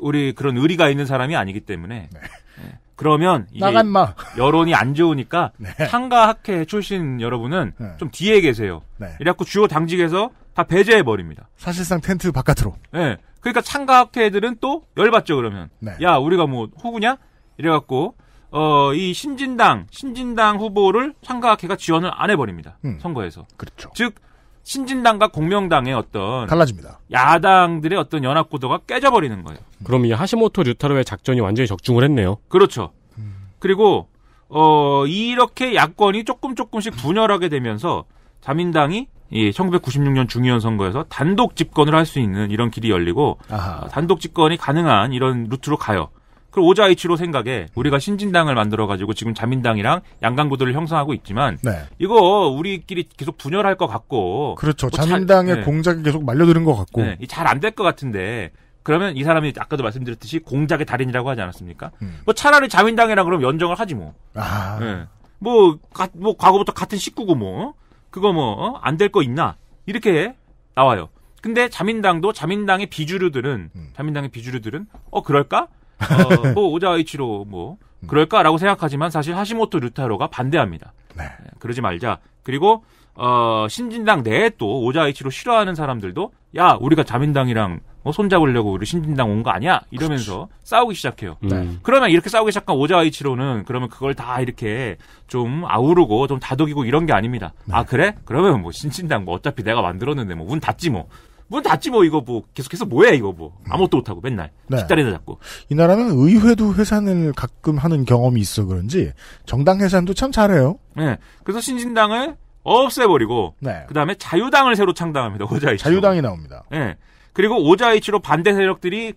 S5: 우리 그런 의리가 있는 사람이 아니기 때문에. 네. 네. 그러면. 나간 여론이 안 좋으니까. 네. 창가학회 출신 여러분은 네. 좀 뒤에 계세요. 네. 이래갖고 주요 당직에서 다 배제해 버립니다.
S1: 사실상 텐트 바깥으로.
S5: 네. 그러니까 참가학회 들은또 열받죠 그러면. 네. 야 우리가 뭐후구냐 이래갖고 어 이 신진당 신진당 후보를 참가학회가 지원을 안 해버립니다. 음. 선거에서. 그렇죠. 즉 신진당과 공명당의 어떤 갈라집니다. 야당들의 어떤 연합 구도가 깨져버리는 거예요. 음.
S3: 그럼 이 하시모토 류타로의 작전이 완전히 적중을 했네요.
S5: 그렇죠. 음. 그리고 어 이렇게 야권이 조금 조금씩 분열하게 되면서 자민당이 이 1996년 중의원 선거에서 단독 집권을 할 수 있는 이런 길이 열리고 아하. 어, 단독 집권이 가능한 이런 루트로 가요. 그리고 오자이치로 생각에 우리가 신진당을 만들어 가지고 지금 자민당이랑 양강구도를 형성하고 있지만 네. 이거 우리끼리 계속 분열할 것 같고 그렇죠. 뭐 자민당의 네.
S1: 공작이 계속 말려드는 것 같고 네.
S5: 잘안 될 것 같은데 그러면 이 사람이 아까도 말씀드렸듯이 공작의 달인이라고 하지 않았습니까? 음. 뭐 차라리 자민당이랑 그럼 연정을 하지 뭐.
S4: 아.
S5: 뭐, 가, 뭐 과거부터 같은 식구고 뭐 그거 뭐 안 될거 어? 있나 이렇게 나와요. 근데 자민당도 자민당의 비주류들은 음. 자민당의 비주류들은 어 그럴까? [laughs] 어, 뭐 오자이치로 뭐 음. 그럴까라고 생각하지만 사실 하시모토 류타로가 반대합니다. 네. 네. 그러지 말자. 그리고 어, 신진당 내에 또 오자이치로 싫어하는 사람들도 야 우리가 자민당이랑 뭐 손잡으려고 우리 신진당 온 거 아니야 이러면서 그치. 싸우기 시작해요. 네. 그러면 이렇게 싸우기 시작한 오자이치로는 그러면 그걸 다 이렇게 좀 아우르고 좀 다독이고 이런 게 아닙니다. 네. 아 그래? 그러면 뭐 신진당 뭐 어차피 내가 만들었는데 뭐문 닫지 뭐. 문 닫지 뭐 이거 뭐 계속해서 뭐해 이거 뭐 아무것도 못하고 맨날 뒷다리나 네. 잡고
S1: 이 나라는 의회도 회산을 가끔 하는 경험이 있어 그런지 정당 회산도참 잘해요.
S5: 네, 그래서 신진당을 없애버리고 네. 그다음에 자유당을 새로 창당합니다. 오자이치. 자유당이
S1: 나옵니다. 예. 네.
S5: 그리고 오자이치로 반대 세력들이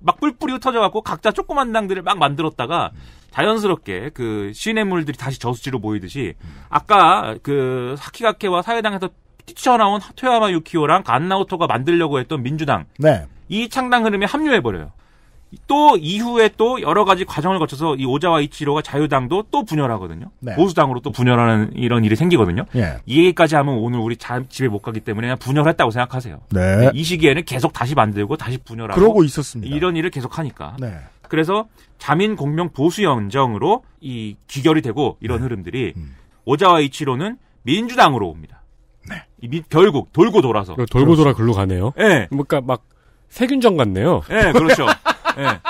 S5: 막 뿔뿔이 흩어져 갖고 각자 조그만 당들을 막 만들었다가 자연스럽게 그 시냇물들이 다시 저수지로 모이듯이 아까 그 사키가케와 사회당에서 뛰쳐나온 토야마 유키오랑 간나오토가 만들려고 했던 민주당 네. 이 창당 흐름에 합류해 버려요. 또 이후에 또 여러 가지 과정을 거쳐서 이 오자와 이치로가 자유당도 또 분열하거든요. 네. 보수당으로 또 분열하는 이런 일이 생기거든요. 예. 이 얘기까지 하면 오늘 우리 자, 집에 못 가기 때문에 그냥 분열했다고 생각하세요. 네. 이 시기에는 계속 다시 만들고 다시 분열하고 그러고 있었습니다. 이런 일을 계속 하니까. 네. 그래서 자민 공명 보수 연정으로 이 귀결이 되고 이런 네. 흐름들이 음. 오자와 이치로는 민주당으로 옵니다. 네. 이 결국 돌고 돌아서 돌고 돌아 글로 가네요. 예. 네. 그러니까 막 세균전 같네요. 예, 네, 그렇죠. [laughs] 네. 예.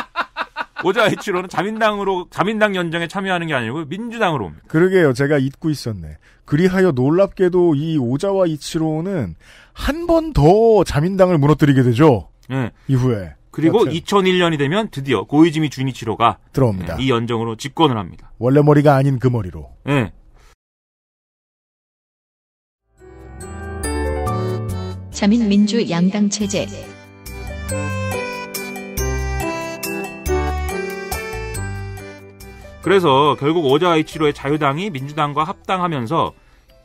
S5: 오자이치로는 자민당으로 자민당 연정에 참여하는 게 아니고 민주당으로 옵니다.
S1: 그러게요. 제가 잊고 있었네. 그리하여 놀랍게도 이 오자와 이치로는 한 번 더 자민당을 무너뜨리게 되죠. 네. 이후에. 그리고 여튼.
S5: 2001년이 되면 드디어 고이즈미 주니치로가 들어옵니다. 네, 이 연정으로 집권을 합니다.
S1: 원래 머리가 아닌 그 머리로.
S5: 네.
S2: 자민민주 양당 체제
S5: 그래서 결국 오자이치로의 자유당이 민주당과 합당하면서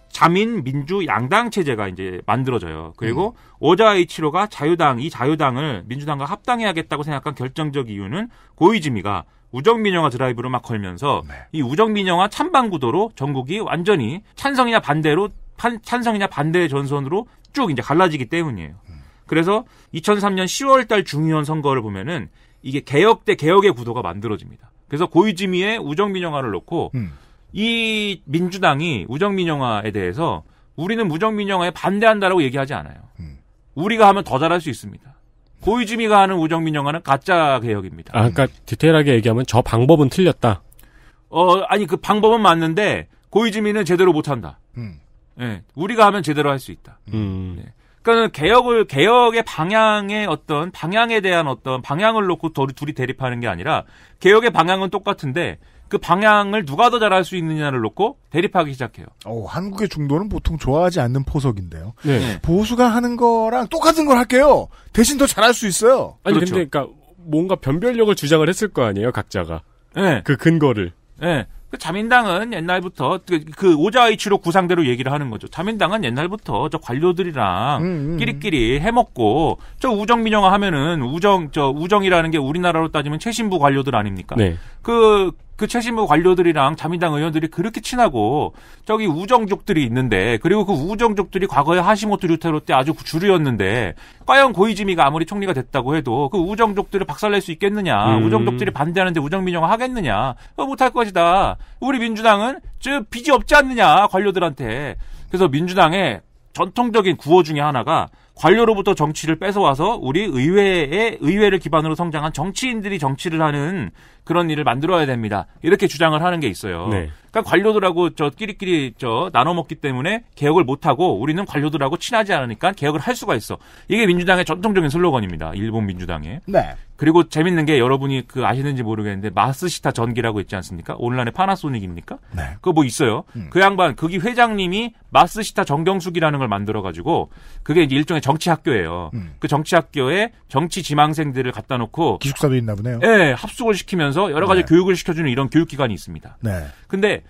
S5: 자민 민주 양당 체제가 이제 만들어져요. 그리고 음. 오자이치로가 자유당 이 자유당을 민주당과 합당해야겠다고 생각한 결정적 이유는 고이즈미가 우정민영화 드라이브로 막 걸면서 네. 이 우정민영화 찬반구도로 전국이 완전히 찬성이나 반대로 찬성이나 반대의 전선으로 쭉 이제 갈라지기 때문이에요. 음. 그래서 2003년 10월달 중의원 선거를 보면은 이게 개혁 대 개혁의 구도가 만들어집니다. 그래서 고이즈미의 우정민 영화를 놓고 음. 이 민주당이 우정민 영화에 대해서 우리는 우정민 영화에 반대한다라고 얘기하지 않아요. 음. 우리가 하면 더 잘할 수 있습니다. 고이즈미가 하는 우정민 영화는 가짜 개혁입니다.
S3: 아, 그러니까 디테일하게 얘기하면 저 방법은 틀렸다.
S5: 어, 아니 그 방법은 맞는데 고이즈미는 제대로 못한다. 음. 예, 음. 네, 우리가 하면 제대로 할 수 있다. 음. 네. 그러니까 개혁을 개혁의 방향의 어떤 방향에 대한 어떤 방향을 놓고 둘이 둘이 대립하는 게 아니라 개혁의 방향은 똑같은데 그 방향을 누가 더 잘할 수 있느냐를 놓고 대립하기 시작해요.
S1: 어, 한국의 중도는 보통 좋아하지 않는 포석인데요. 네. 네. 보수가 하는 거랑 똑같은 걸 할게요. 대신 더
S3: 잘할 수 있어요. 아니 그렇죠. 근데 그러니까 뭔가 변별력을 주장을 했을 거 아니에요, 각자가. 네. 그 근거를.
S5: 네. 그 자민당은 옛날부터 그, 그 오자이치로 구상대로 얘기를 하는 거죠. 자민당은 옛날부터 저 관료들이랑 음, 음, 음. 끼리끼리 해먹고 저 우정 민영화 하면은 우정 저 우정이라는 게 우리나라로 따지면 최신부 관료들 아닙니까? 네. 그그 최신부 관료들이랑 자민당 의원들이 그렇게 친하고 저기 우정족들이 있는데 그리고 그 우정족들이 과거에 하시모토 류테로 때 아주 주류였는데 과연 고이즈미가 아무리 총리가 됐다고 해도 그 우정족들을 박살낼 수 있겠느냐 음. 우정족들이 반대하는데 우정민영화 하겠느냐 못할 것이다 우리 민주당은 저 빚이 없지 않느냐 관료들한테 그래서 민주당의 전통적인 구호 중의 하나가 관료로부터 정치를 뺏어와서 우리 의회에 의회를 기반으로 성장한 정치인들이 정치를 하는 그런 일을 만들어야 됩니다. 이렇게 주장을 하는 게 있어요. 네. 그러니까 관료들하고 저 끼리끼리 저 나눠 먹기 때문에 개혁을 못 하고 우리는 관료들하고 친하지 않으니까 개혁을 할 수가 있어. 이게 민주당의 전통적인 슬로건입니다. 일본 민주당의. 네. 그리고 재밌는 게 여러분이 그 아시는지 모르겠는데 마스시타 전기라고 있지 않습니까? 온라인에 파나소닉입니까? 네. 그거 뭐 있어요. 음. 그 양반 거기 회장님이 마스시타 정경숙이라는 걸 만들어 가지고 그게 이제 일종의 정치 학교예요. 음. 그 정치 학교에 정치 지망생들을 갖다 놓고
S1: 기숙사도 있나 보네요. 예,
S5: 네, 합숙을 시키면서 여러 가지 네. 교육을 시켜 주는 이런 교육 기관이 있습니다. 네. 근데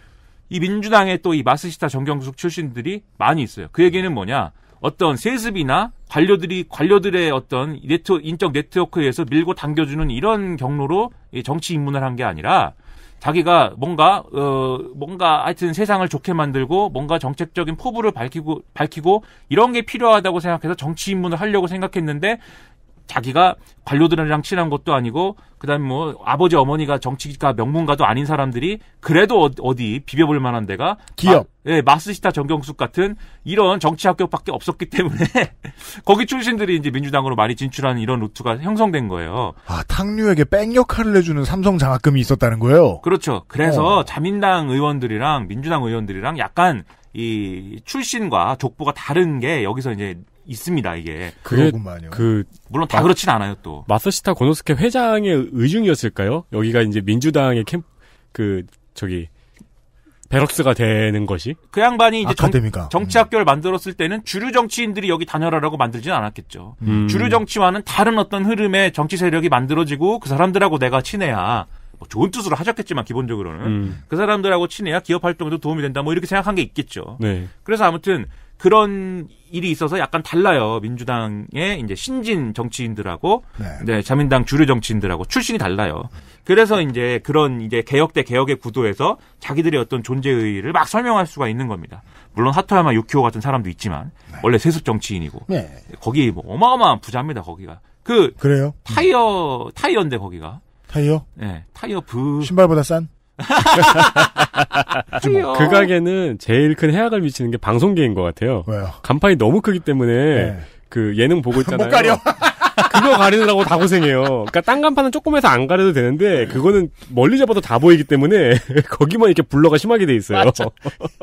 S5: 이민주당에또이 마스시타 정경숙 출신들이 많이 있어요. 그 얘기는 뭐냐? 어떤 세습이나 관료들이 관료들의 어떤 네트 인적 네트워크에서 밀고 당겨주는 이런 경로로 정치 입문을 한 게 아니라 자기가 뭔가 어 뭔가 하여튼 세상을 좋게 만들고 뭔가 정책적인 포부를 밝히고 밝히고 이런 게 필요하다고 생각해서 정치 입문을 하려고 생각했는데 자기가 관료들이랑 친한 것도 아니고 그다음에 뭐 아버지 어머니가 정치가 명문가도 아닌 사람들이 그래도 어, 어디 비벼볼 만한 데가 기업 마, 예 마스시타 정경숙 같은 이런 정치학교밖에 없었기 때문에 [laughs] 거기 출신들이 이제 민주당으로 많이 진출하는 이런 루트가 형성된 거예요. 아
S1: 탕류에게 뺑 역할을 해주는 삼성 장학금이 있었다는 거예요. 그렇죠. 그래서
S5: 어. 자민당 의원들이랑 민주당 의원들이랑 약간 이 출신과 족보가 다른 게 여기서 이제 있습니다 이게. 그렇군요. 그 물론 다 그렇진 않아요 또.
S3: 마스시타 고노스케 회장의 의중이었을까요? 여기가 이제 민주당의 캠그 저기 베럭스가 되는 것이?
S5: 그 양반이 이제 아 정, 치학교를 만들었을 때는 주류 정치인들이 여기 단열하라고 만들진 않았겠죠. 음. 주류 정치와는 다른 어떤 흐름의 정치 세력이 만들어지고 그 사람들하고 내가 친해야 뭐 좋은 뜻으로 하셨겠지만 기본적으로는 음. 그 사람들하고 친해야 기업 활동에도 도움이 된다 뭐 이렇게 생각한 게 있겠죠. 네. 그래서 아무튼 그런 일이 있어서 약간 달라요. 민주당의 이제 신진 정치인들하고 네. 네, 자민당 주류 정치인들하고 출신이 달라요. 그래서 이제 그런 이제 개혁 대 개혁의 구도에서 자기들의 어떤 존재 의의를 막 설명할 수가 있는 겁니다. 물론 하토야마 유키오 같은 사람도 있지만 네. 원래 세습 정치인이고 네. 거기 뭐 어마어마한 부자입니다. 거기가
S1: 그 그래요?
S5: 타이어 음. 타이어인데 거기가 타이어? 네 타이어 부
S1: 신발보다 싼?
S3: 뭐그 [laughs] 가게는 제일 큰 해악을 미치는 게 방송계인 것 같아요. 왜요? 간판이 너무 크기 때문에 네. 그 예능 보고 [laughs] 있잖아요. 못 가려. [laughs] 그거 가리느라고 다 고생해요. 그러니까 딴 간판은 조금해서 안 가려도 되는데 네. 그거는 멀리 잡아도 다 보이기 때문에 거기만 이렇게 불러가 심하게 돼 있어요.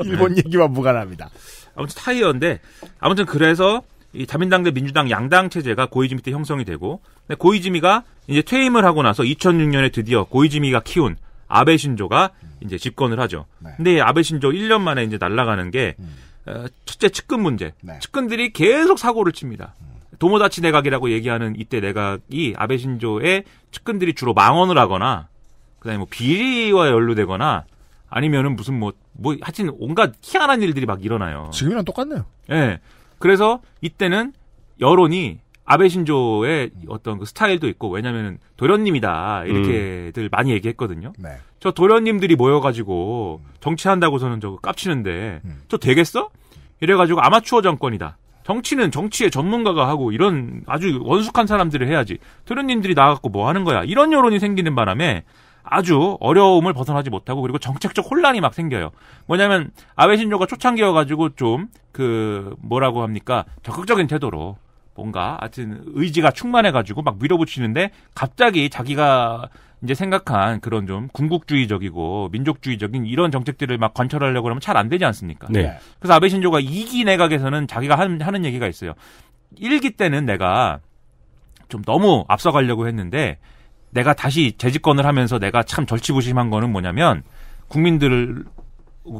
S3: 일본 얘기와 무관합니다.
S5: 아무튼 타이어인데 아무튼 그래서 이 자민당 대 민주당 양당 체제가 고이즈미 때 형성이 되고 고이즈미가 이제 퇴임을 하고 나서 2006년에 드디어 고이즈미가 키운 아베 신조가 이제 집권을 하죠. 네. 근데 아베 신조 1년 만에 이제 날아가는 게 음. 어, 첫째 측근 문제. 네. 측근들이 계속 사고를 칩니다. 음. 도모다치 내각이라고 얘기하는 이때 내각이 아베 신조의 측근들이 주로 망언을 하거나 그다음에 뭐 비리와 연루되거나 아니면은 무슨 뭐뭐 뭐 하여튼 온갖 희한한 일들이 막
S1: 일어나요. 지금이랑 똑같네요. 예. 네.
S5: 그래서 이때는 여론이 아베 신조의 어떤 그 스타일도 있고 왜냐면은 도련님이다 이렇게들 음. 많이 얘기했거든요. 네. 저 도련님들이 모여가지고 정치한다고서는 저 깝치는데 음. 저 되겠어? 이래가지고 아마추어 정권이다. 정치는 정치의 전문가가 하고 이런 아주 원숙한 사람들을 해야지 도련님들이 나갖고뭐 하는 거야 이런 여론이 생기는 바람에 아주 어려움을 벗어나지 못하고 그리고 정책적 혼란이 막 생겨요. 뭐냐면 아베 신조가 초창기여가지고 좀 그 뭐라고 합니까 적극적인 태도로 뭔가 하여튼 의지가 충만해가지고 막 밀어붙이는데 갑자기 자기가 이제 생각한 그런 좀 군국주의적이고 민족주의적인 이런 정책들을 막 관철하려고 하면 잘 안 되지 않습니까? 네. 그래서 아베 신조가 2기 내각에서는 자기가 하는, 하는 얘기가 있어요. 1기 때는 내가 좀 너무 앞서가려고 했는데 내가 다시 재집권을 하면서 내가 참 절치부심한 거는 뭐냐면 국민들을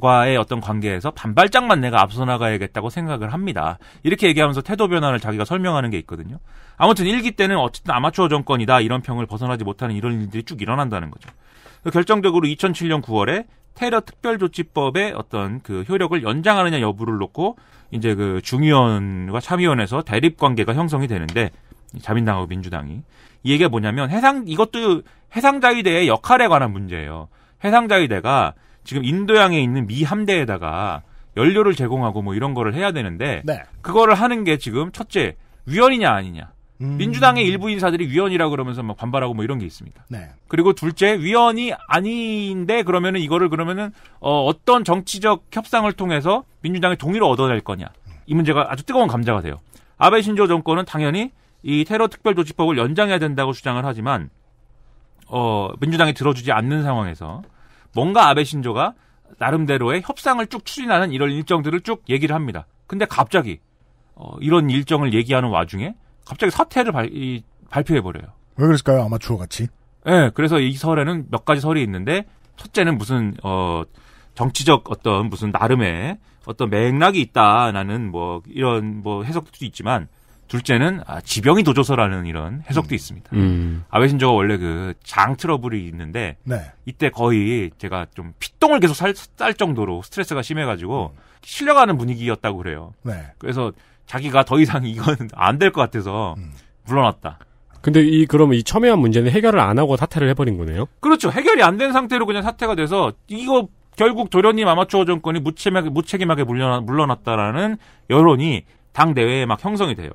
S5: 과의 어떤 관계에서 반발짝만 내가 앞서 나가야겠다고 생각을 합니다. 이렇게 얘기하면서 태도 변화를 자기가 설명하는 게 있거든요. 아무튼 일기 때는 어쨌든 아마추어 정권이다 이런 평을 벗어나지 못하는 이런 일들이 쭉 일어난다는 거죠. 결정적으로 2007년 9월에 테러 특별조치법의 어떤 그 효력을 연장하느냐 여부를 놓고 이제 그 중의원과 참의원에서 대립 관계가 형성이 되는데 자민당하고 민주당이 이 얘기가 뭐냐면 해상 이것도 해상자위대의 역할에 관한 문제예요. 해상자위대가 지금 인도양에 있는 미 함대에다가 연료를 제공하고 뭐 이런 거를 해야 되는데 네. 그거를 하는 게 지금 첫째 위헌이냐 아니냐. 음... 민주당의 일부 인사들이 위헌이라 고 그러면서 막 반발하고 뭐 이런 게 있습니다. 네. 그리고 둘째 위헌이 아닌데 그러면은 이거를 그러면은 어 어떤 정치적 협상을 통해서 민주당의 동의를 얻어낼 거냐. 이 문제가 아주 뜨거운 감자가 돼요. 아베 신조 정권은 당연히 이 테러 특별조치법을 연장해야 된다고 주장을 하지만 어 민주당이 들어주지 않는 상황에서 뭔가 아베 신조가 나름대로의 협상을 쭉 추진하는 이런 일정들을 쭉 얘기를 합니다. 근데 갑자기 어, 이런 일정을 얘기하는 와중에 갑자기 사태를 발, 이, 발표해버려요.
S1: 왜 그랬을까요? 아마추어 같이?
S5: 예, 네, 그래서 이 설에는 몇 가지 설이 있는데, 첫째는 무슨, 어, 정치적 어떤 무슨 나름의 어떤 맥락이 있다라는 뭐, 이런 뭐 해석도 있지만, 둘째는 아, 지병이 도조서라는 이런 해석도 음. 있습니다. 음. 아베 신조가 원래 그 장 트러블이 있는데 네. 이때 거의 제가 좀 피똥을 계속 살, 쌀 정도로 스트레스가 심해가지고 실려가는 분위기였다고 그래요. 네. 그래서 자기가 더 이상 이건 [laughs] 안 될 것 같아서 음.
S3: 물러났다. 근데 이 그러면 이 첨예한 문제는 해결을 안 하고 사퇴를 해버린 거네요?
S5: 그렇죠. 해결이 안 된 상태로 그냥 사퇴가 돼서 이거 결국 조련님 아마추어 정권이 무책임하게, 무책임하게 물러났, 물러났다라는 여론이 당 내외에 막 형성이 돼요.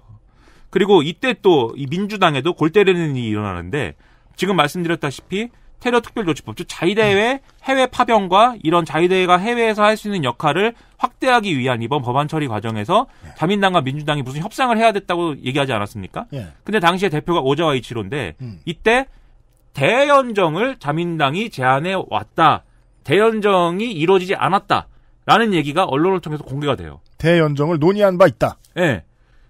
S5: 그리고 이때 또 이 민주당에도 골 때리는 일이 일어나는데 지금 말씀드렸다시피 테러 특별조치법, 즉 자위대회 해외 파병과 이런 자위대회가 해외에서 할 수 있는 역할을 확대하기 위한 이번 법안 처리 과정에서 예. 자민당과 민주당이 무슨 협상을 해야 됐다고 얘기하지 않았습니까? 예. 근데 당시에 대표가 오자와 이치로인데 음. 이때 대연정을 자민당이 제안해 왔다. 대연정이 이루어지지 않았다. 라는 얘기가 언론을 통해서 공개가
S1: 돼요. 대연정을 논의한 바 있다. 예.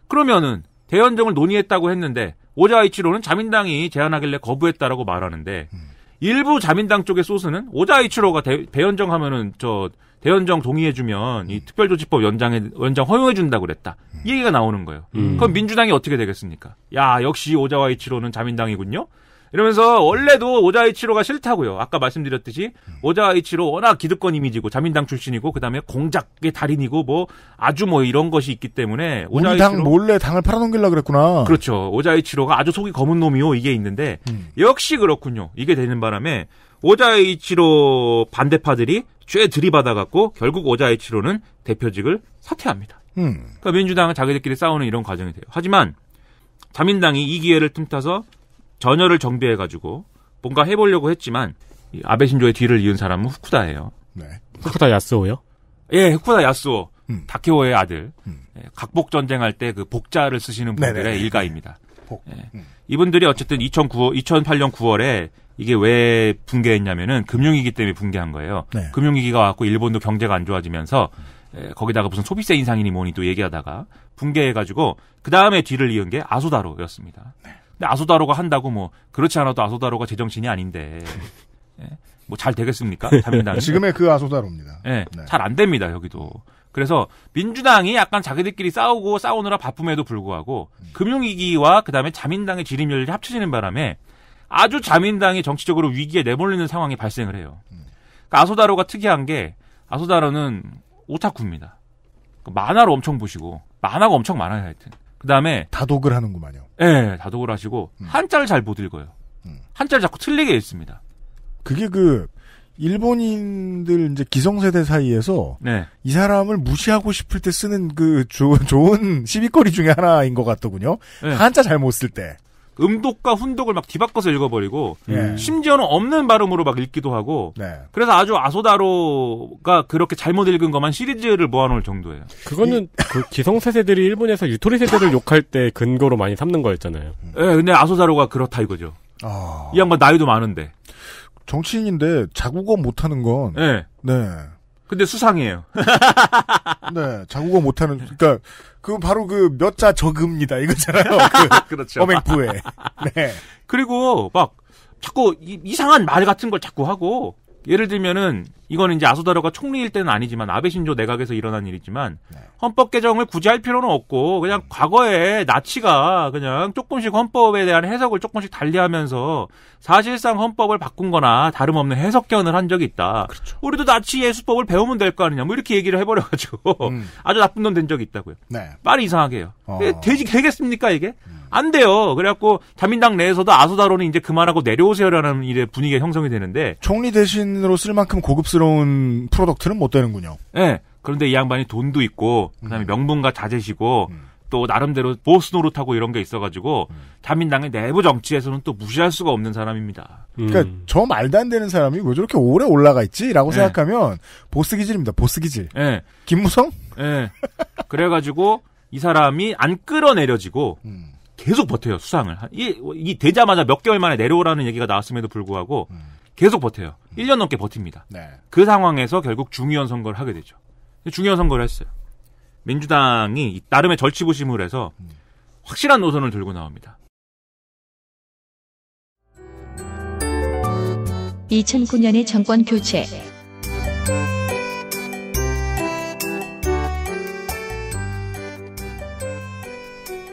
S1: 그러면은
S5: 개연정을 논의했다고 했는데 오자이치로는 자민당이 제안하길래 거부했다라고 말하는데 음. 일부 자민당 쪽의 소스는 오자이치로가 대, 연정 하면은 저 대연정 동의해주면 이 음. 특별조치법 연장에 연장 허용해준다 고 그랬다 음. 이 얘기가 나오는 거예요. 음. 그럼 민주당이 어떻게 되겠습니까? 야 역시 오자와이치로는 자민당이군요. 이러면서 원래도 오자이치로가 싫다고요. 아까 말씀드렸듯이 오자이치로 워낙 기득권 이미지고 자민당 출신이고 그다음에 공작의 달인이고 뭐 아주 뭐 이런 것이 있기 때문에 오자이치로
S1: 몰래 당을 팔아넘길라 그랬구나. 그렇죠.
S5: 오자이치로가 아주 속이 검은 놈이요. 이게 있는데 음. 역시 그렇군요. 이게 되는 바람에 오자이치로 반대파들이 죄 들이받아갖고 결국 오자이치로는 대표직을 사퇴합니다. 음. 그러니까 민주당은 자기들끼리 싸우는 이런 과정이 돼요. 하지만 자민당이 이 기회를 틈타서 전열을 정비해가지고 뭔가 해보려고 했지만 아베 신조의 뒤를 이은 사람은 후쿠다예요. 네. 후쿠다 야스오요? 예, 후쿠다 야스오. 음. 다케오의 아들. 음. 예, 각복 전쟁할 때 그 복자를 쓰시는 분들의 네네. 일가입니다. 복. 예. 음. 이분들이 어쨌든 2009, 2008년 9월에 이게 왜 붕괴했냐면은 금융위기 때문에 붕괴한 거예요. 네. 금융위기가 왔고 일본도 경제가 안 좋아지면서 에, 예, 거기다가 무슨 소비세 인상이니 뭐니 또 얘기하다가 붕괴해가지고 그 다음에 뒤를 이은 게 아소다로였습니다. 네. 근데 아소다로가 한다고 뭐 그렇지 않아도 아소다로가 제정신이 아닌데 [laughs] 예?
S1: 뭐잘 되겠습니까? [laughs] 자민당 지금의 그 아소다로입니다.
S5: 예, 네, 네. 잘안 됩니다 여기도. 그래서 민주당이 약간 자기들끼리 싸우고 싸우느라 바쁨에도 불구하고 음. 금융위기와 그다음에 자민당의 지림열이 합쳐지는 바람에 아주 자민당이 정치적으로 위기에 내몰리는 상황이 발생을 해요. 음. 그러니까 아소다로가 특이한 게 아소다로는 오타쿠입니다. 그 만화를 엄청 보시고 만화가 엄청 많아요 하여튼. 그다음에 다독을 하는구만요. 예, 네, 다독을 하시고 음. 한자를 잘 못 읽어요. 음. 한자를 자꾸 틀리게 읽습니다.
S1: 그게 그 일본인들 이제 기성세대 사이에서 네. 이 사람을 무시하고 싶을 때 쓰는 그 조, 좋은 시비거리 중에 하나인 것 같더군요. 네. 한자 잘 못 쓸 때.
S5: 음독과 훈독을 막 뒤바꿔서 읽어버리고 네. 심지어는 없는 발음으로 막 읽기도 하고 네. 그래서 아주 아소다로가 그렇게 잘못 읽은 것만 시리즈를 모아놓을 정도예요.
S3: 그거는 그기성세대들이 일본에서 유토리 세대를 욕할 때 근거로 많이 삼는 거였잖아요.
S5: 예, 네, 근데 아소다로가 그렇다 이거죠. 아... 이 양반 나이도 많은데
S1: 정치인인데 자국어 못하는 건 네. 네. 근데 수상해요. 네, 자국어 못하는 그러니까 그 바로 그 몇 자 저금니다 이거잖아요. [laughs] 그 그렇죠. 어맹부에.
S5: 네. 그리고 막 자꾸 이, 이상한 말 같은 걸 자꾸 하고 예를 들면은 이거는 이제 아소다로가 총리일 때는 아니지만 아베 신조 내각에서 일어난 일이지만 네. 헌법 개정을 굳이 할 필요는 없고 그냥 음. 과거에 나치가 그냥 조금씩 헌법에 대한 해석을 조금씩 달리하면서 사실상 헌법을 바꾼거나 다름없는 해석견을 한 적이 있다. 그렇죠. 우리도 나치 예수법을 배우면 될 거 아니냐 뭐 이렇게 얘기를 해버려가지고 음. [laughs] 아주 나쁜 놈된 적이 있다고요. 네. 말이 이상하게요. 어. 되지 예, 되겠습니까 이게? 음. 안 돼요. 그래갖고 자민당 내에서도 아소다로는 이제 그만하고 내려오세요라는 이제 분위기가 형성이 되는데
S1: 총리 대신으로 쓸 만큼 고급스러운 만족스러운 프로덕트는 못 되는군요.
S5: 네. 그런데 이 양반이 돈도 있고 그다음에 음. 명분과 자제시고 음. 또 나름대로 보스 노릇하고 이런 게 있어가지고 음. 자민당의 내부 정치에서는 또 무시할 수가 없는 사람입니다.
S1: 음. 그러니까 저 말도 안 되는 사람이 왜 저렇게 오래 올라가 있지라고 네. 생각하면 보스 기질입니다. 보스 기질. 네. 김무성? 네.
S5: 그래가지고 이 사람이 안 끌어내려지고 음. 계속 버텨요 수상을 이, 이 되자마자 몇 개월 만에 내려오라는 얘기가 나왔음에도 불구하고. 음. 계속 버텨요. 음. 1년 넘게 버팁니다. 네. 그 상황에서 결국 중의원 선거를 하게 되죠. 중의원 선거를 했어요. 민주당이 나름의 절치부심을 해서 음. 확실한 노선을 들고 나옵니다.
S2: 2009년의 정권 교체.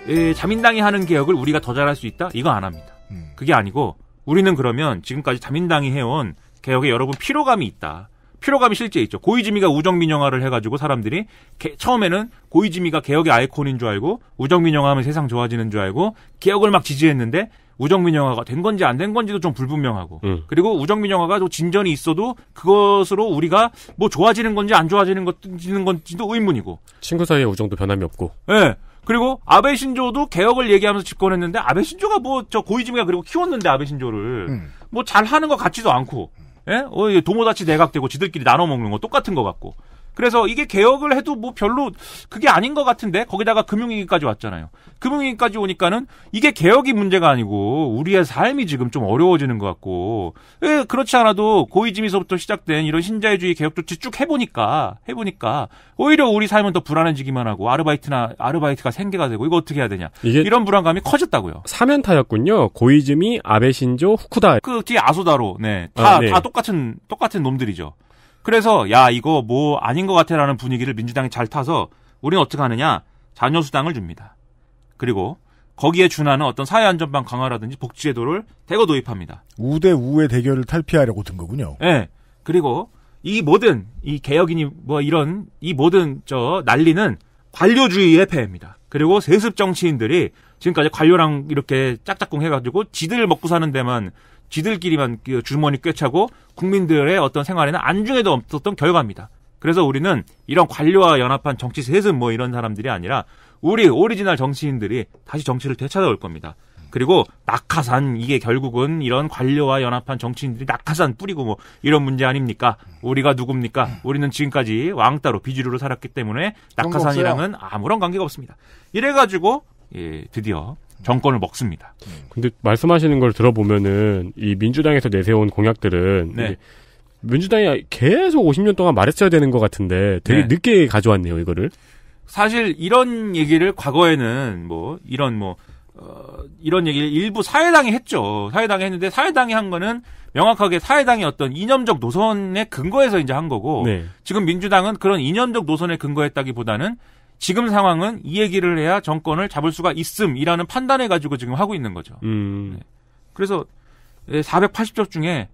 S5: 에, 예, 자민당이 하는 개혁을 우리가 더 잘할 수 있다? 이거 안 합니다. 음. 그게 아니고 우리는 그러면 지금까지 자민당이 해온 개혁에 여러분 피로감이 있다. 피로감이 실제 있죠. 고이즈미가 우정민영화를 해가지고 사람들이 개, 처음에는 고이즈미가 개혁의 아이콘인 줄 알고 우정민영화하면 세상 좋아지는 줄 알고 개혁을 막 지지했는데 우정민영화가 된 건지 안 된 건지도 좀 불분명하고 음. 그리고 우정민영화가 또 진전이 있어도 그것으로 우리가 뭐 좋아지는 건지 안 좋아지는 건지도 의문이고
S3: 친구 사이에 우정도 변함이 없고.
S5: 예. 네. 그리고 아베 신조도 개혁을 얘기하면서 집권했는데 아베 신조가 뭐 저 고이즈미가 그리고 키웠는데 아베 신조를 음. 뭐 잘하는 것 같지도 않고 예? 어, 도모다치 대각되고 지들끼리 나눠 먹는 거 똑같은 것 같고 그래서 이게 개혁을 해도 뭐 별로 그게 아닌 것 같은데 거기다가 금융위기까지 왔잖아요. 금융위기까지 오니까는 이게 개혁이 문제가 아니고 우리의 삶이 지금 좀 어려워지는 것 같고 예, 그렇지 않아도 고이즈미서부터 시작된 이런 신자유주의 개혁 조치 쭉 해보니까 해보니까 오히려 우리 삶은 더 불안해지기만 하고 아르바이트나 아르바이트가 생계가 되고 이거 어떻게 해야 되냐 이런 불안감이 커졌다고요.
S3: 사면타였군요. 고이즈미, 아베 신조, 후쿠다 그
S5: 뒤에 아소다로
S3: 네다다 아, 네.
S5: 똑같은 똑같은 놈들이죠. 그래서 야 이거 뭐 아닌 것 같아라는 분위기를 민주당이 잘 타서 우리는 어떻게 하느냐 자녀 수당을 줍니다. 그리고 거기에 준하는 어떤 사회안전망 강화라든지 복지제도를 대거 도입합니다.
S1: 우대 우의 대결을 탈피하려고 든 거군요. 예. 네.
S5: 그리고 이 모든 이 개혁이니 뭐 이런 이 모든 저 난리는 관료주의의 폐해입니다. 그리고 세습 정치인들이 지금까지 관료랑 이렇게 짝짝꿍 해가지고 지들 먹고 사는 데만 지들끼리만 주머니 꿰차고 국민들의 어떤 생활에는 안중에도 없었던 결과입니다. 그래서 우리는 이런 관료와 연합한 정치 세습 뭐 이런 사람들이 아니라 우리 오리지널 정치인들이 다시 정치를 되찾아올 겁니다. 그리고 낙하산 이게 결국은 이런 관료와 연합한 정치인들이 낙하산 뿌리고 뭐 이런 문제 아닙니까? 우리가 누굽니까? 우리는 지금까지 왕따로 비주류로 살았기 때문에 낙하산이랑은 아무런 관계가 없습니다. 이래가지고 예, 드디어 정권을 먹습니다.
S3: 근데 말씀하시는 걸 들어보면은 이 민주당에서 내세운 공약들은 네. 민주당이 계속 50년 동안 말했어야 되는 것 같은데 되게 네. 늦게 가져왔네요 이거를.
S5: 사실 이런 얘기를 과거에는 뭐 이런 뭐 어, 이런 얘기를 일부 사회당이 했죠. 사회당이 했는데 사회당이 한 거는 명확하게 사회당의 어떤 이념적 노선에 근거해서 이제 한 거고 네. 지금 민주당은 그런 이념적 노선에 근거했다기보다는 지금 상황은 이 얘기를 해야 정권을 잡을 수가 있음이라는 판단해 가지고 지금 하고 있는 거죠.
S4: 음.
S1: 네.
S5: 그래서 480석 예, 중에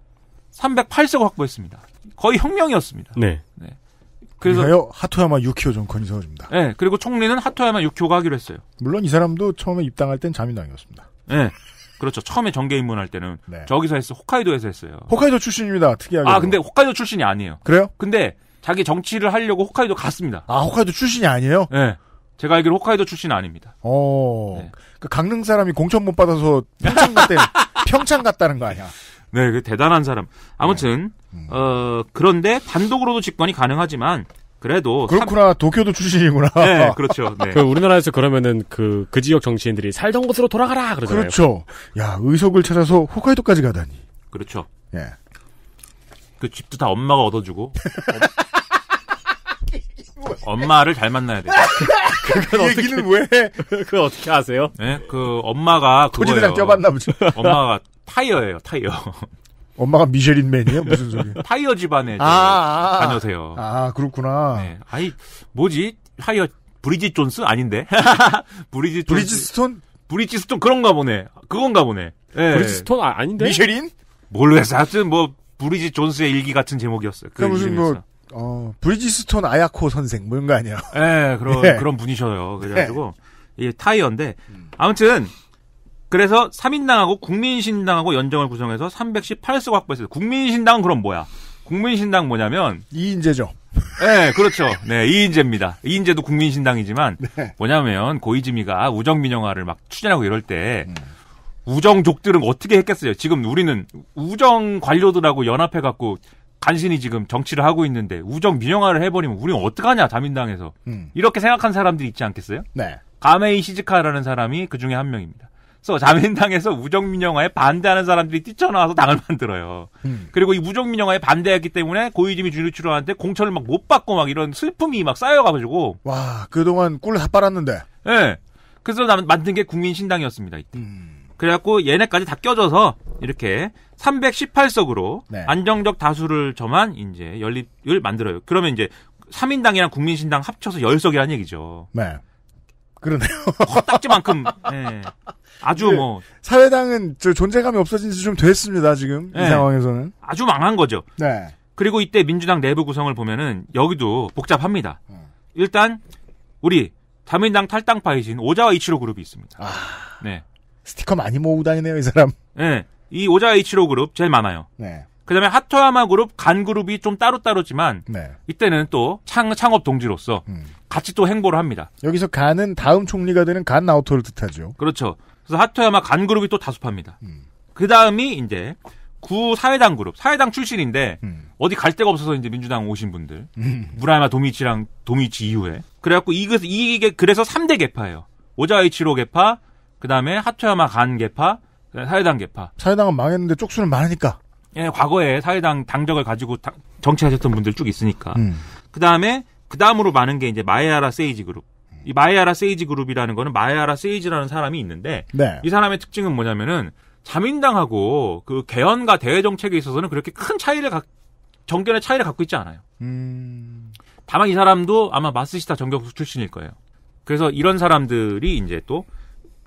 S5: 308석 확보했습니다. 거의 혁명이었습니다.
S1: 네. 네. 그래서 하토야마 6호 정권이 세워집니다.
S5: 네. 그리고 총리는 하토야마 6호가 하기로 했어요.
S1: 물론 이 사람도 처음에 입당할 땐 자민당이었습니다. 네.
S5: 그렇죠. 처음에 정계 입문할 때는 네. 저기서 했어. 홋카이도에서 했어요. 홋카이도
S1: 출신입니다. 특이하게. 아,
S5: 근데 홋카이도 출신이 아니에요. 그래요? 근데 자기 정치를 하려고 홋카이도 갔습니다.
S1: 아, 홋카이도 출신이 아니에요? 네.
S5: 제가 알기로 홋카이도 출신 아닙니다.
S1: 어. 네. 그 강릉 사람이 공천 못 받아서 평창 갔대. [laughs] 평창 갔다는 거 아니야?
S5: 네, 그 대단한 사람. 아무튼 네. 음. 어 그런데 단독으로도 집권이 가능하지만 그래도
S1: 그렇구나 참... 도쿄도 출신이구나.
S3: 네, 그렇죠. 네. 그 우리나라에서 그러면은 그그 그 지역 정치인들이 살던 곳으로 돌아가라 그러잖아요. 그렇죠.
S1: 야 의석을 찾아서 홋카이도까지 가다니.
S5: 그렇죠. 예. 그 집도 다 엄마가 얻어주고 [laughs] 엄마를 잘 만나야 돼요. [laughs] 그건 그 어떻게, 기는 왜? 그걸 어떻게 아세요? 네? 그 엄마가 토지대장 껴봤나
S1: 보죠. [laughs] 엄마가
S5: 타이어예요, 타이어.
S1: 엄마가 미쉐린 맨이에요? 무슨 소리? [laughs]
S5: 타이어 집안에 아, 아, 아. 다녀세요.
S1: 아, 그렇구나. 네.
S5: 아니, 뭐지? 타이어, 브리지 존스? 아닌데? 브리지 존스. 브리지 스톤? 브리지 스톤 그런가 보네. 그건가 보네. 네. 예. 브리지 스톤 아, 닌데 미쉐린? 모르겠어. 하여튼 뭐, 브리지 존스의 일기 같은 제목이었어요. 그 그러니까 무슨 뭐,
S1: 어, 브리지스톤 아야코 선생, 뭔가 뭐 아니야. 예, 그런, 예. [laughs] 그런
S5: 분이셔요. 그래가지고, 네. 이게 타이어인데, 아무튼, 그래서 3인당하고 국민신당하고 연정을 구성해서 318석 확보했어요. 국민신당은 그럼 뭐야? 국민신당 뭐냐면. 2인제죠 네, 예, 그렇죠. 네, 2인제입니다2인제도 국민신당이지만 네. 뭐냐면 고이즈미가 우정민영화를 막 추진하고 이럴 때 음. 우정족들은 어떻게 했겠어요? 지금 우리는 우정 관료들하고 연합해갖고 간신히 지금 정치를 하고 있는데 우정 민영화를 해버리면 우리는 어떡하냐 자민당에서 음. 이렇게 생각한 사람들이 있지 않겠어요? 네. 가메이 시즈카라는 사람이 그 중에 한 명입니다. 그래서 자민당에서 우정 민영화에 반대하는 사람들이 뛰쳐나와서 당을 만들어요. 음. 그리고 이 우정 민영화에 반대했기 때문에 고이즈미 주류추로한테 공천을 막 못 받고 막 이런 슬픔이 막 쌓여가지고
S1: 와 그동안 꿀을다 빨았는데.
S5: 예. 네. 그래서 나 만든 게 국민신당이었습니다 이때. 음. 그래갖고 얘네까지 다 껴져서 이렇게 318석으로 네. 안정적 다수를 점한 이제 연립을 만들어요. 그러면 이제 3인당이랑 국민신당 합쳐서 10석이라는 얘기죠.
S1: 네. 그러네요. 뭐 헛딱지만큼
S5: [laughs] 네. 아주 뭐
S1: 사회당은 저 존재감이 없어진 지 좀 됐습니다. 지금 네. 이 상황에서는
S5: 아주 망한 거죠. 네. 그리고 이때 민주당 내부 구성을 보면은 여기도 복잡합니다. 음. 일단 우리 자민당 탈당파이신 오자와 이치로 그룹이 있습니다. 아... 네.
S1: 스티커 많이 모으고 다니네요, 이 사람.
S5: 네. 이 오자 H로 그룹 제일 많아요. 네. 그 다음에 하토야마 그룹, 간 그룹이 좀 따로따로지만, 네. 이때는 또 창, 창업 동지로서 음.
S1: 같이 또 행보를 합니다. 여기서 간은 다음 총리가 되는 간 나오토를 뜻하죠. 그렇죠. 그래서 하토야마 간 그룹이
S5: 또 다수파입니다. 음. 그 다음이 이제 구 사회당 그룹, 사회당 출신인데, 음. 어디 갈 데가 없어서 이제 민주당 오신 분들, 음. 무라야마 도미치랑 도미치 이후에. 그래갖고 이게, 이게 그래서 3대 개파예요. 오자이치로 개파, 그 다음에 하토야마 간계파 사회당 계파
S1: 사회당은 망했는데 쪽수는 많으니까.
S5: 예, 과거에 사회당 당적을 가지고 정치하셨던 분들 쭉 있으니까. 음. 그 다음에 그 다음으로 많은 게 이제 마에아라 세이지 그룹. 이 마에아라 세이지 그룹이라는 거는 마에아라 세이지라는 사람이 있는데 네. 이 사람의 특징은 뭐냐면은 자민당하고 그 개헌과 대외 정책에 있어서는 그렇게 큰 차이를 각 정견의 차이를 갖고 있지 않아요. 음... 다만 이 사람도 아마 마스시타 정경수 출신일 거예요. 그래서 이런 사람들이 이제 또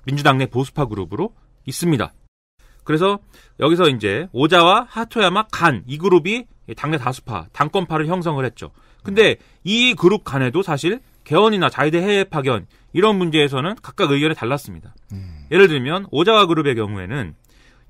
S5: 민주당 내 보수파 그룹으로 있습니다. 그래서 여기서 이제 오자와 하토야마 간 이 그룹이 당내 다수파, 당권파를 형성을 했죠. 근데 이 그룹 간에도 사실 개헌이나 자유대 해외 파견 이런 문제에서는 각각 의견이 달랐습니다. 음. 예를 들면 오자와 그룹의 경우에는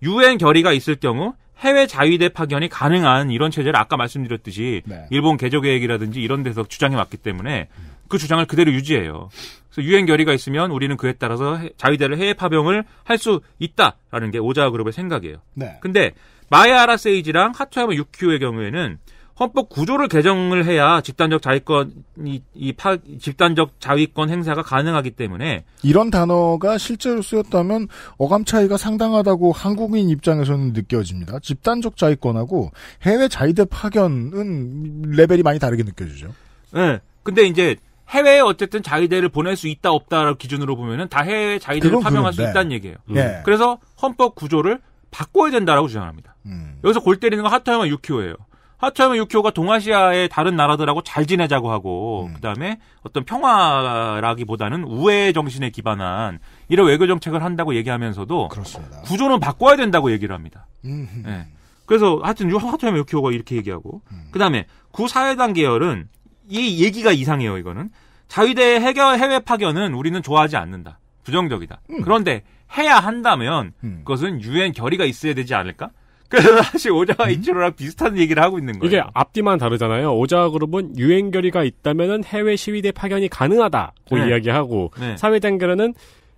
S5: 유엔 결의가 있을 경우 해외 자위대 파견이 가능한 이런 체제를 아까 말씀드렸듯이 네. 일본 개조 계획이라든지 이런 데서 주장해 왔기 때문에 음. 그 주장을 그대로 유지해요. 그래서 유엔 결의가 있으면 우리는 그에 따라서 자위대를 해외 파병을 할 수 있다라는 게오자 그룹의 생각이에요. 네. 근데 마야라 세이지랑 하토야마 유키오의 경우에는 헌법 구조를 개정을 해야 집단적 자위권 이, 이 파, 집단적 자위권 행사가 가능하기 때문에
S1: 이런 단어가 실제로 쓰였다면 어감 차이가 상당하다고 한국인 입장에서는 느껴집니다. 집단적 자위권하고 해외 자위대 파견은 레벨이 많이 다르게 느껴지죠.
S5: 네. 근데 이제 해외에 어쨌든 자위대를 보낼 수 있다 없다를 기준으로 보면은 다 해외 자위대를 파병할 수 있다는 얘기예요. 음. 네. 그래서 헌법 구조를 바꿔야 된다라고 주장합니다. 음. 여기서 골 때리는 건 하토야마 유키오예요. 하토야마 유키오가 동아시아의 다른 나라들하고 잘 지내자고 하고 음. 그다음에 어떤 평화라기보다는 우애 정신에 기반한 이런 외교 정책을 한다고 얘기하면서도 그렇습니다. 구조는 바꿔야 된다고 얘기를 합니다. 음. 네. 그래서 하여튼 하토야마 유키오가 이렇게 얘기하고 음. 그다음에 구사회당 계열은 이 얘기가 이상해요, 이거는. 자위대 해결, 해외 파견은 우리는 좋아하지 않는다. 부정적이다. 음. 그런데 해야 한다면 음. 그것은 유엔 결의가 있어야 되지 않을까? [laughs] 그래서 사실 오자와 음? 이치로랑 비슷한 얘기를 하고 있는 거예요.
S3: 이게 앞뒤만 다르잖아요. 오자와 그룹은 유엔 결의가 있다면 해외 시위대 파견이 가능하다고 네. 이야기하고 네. 사회 단결은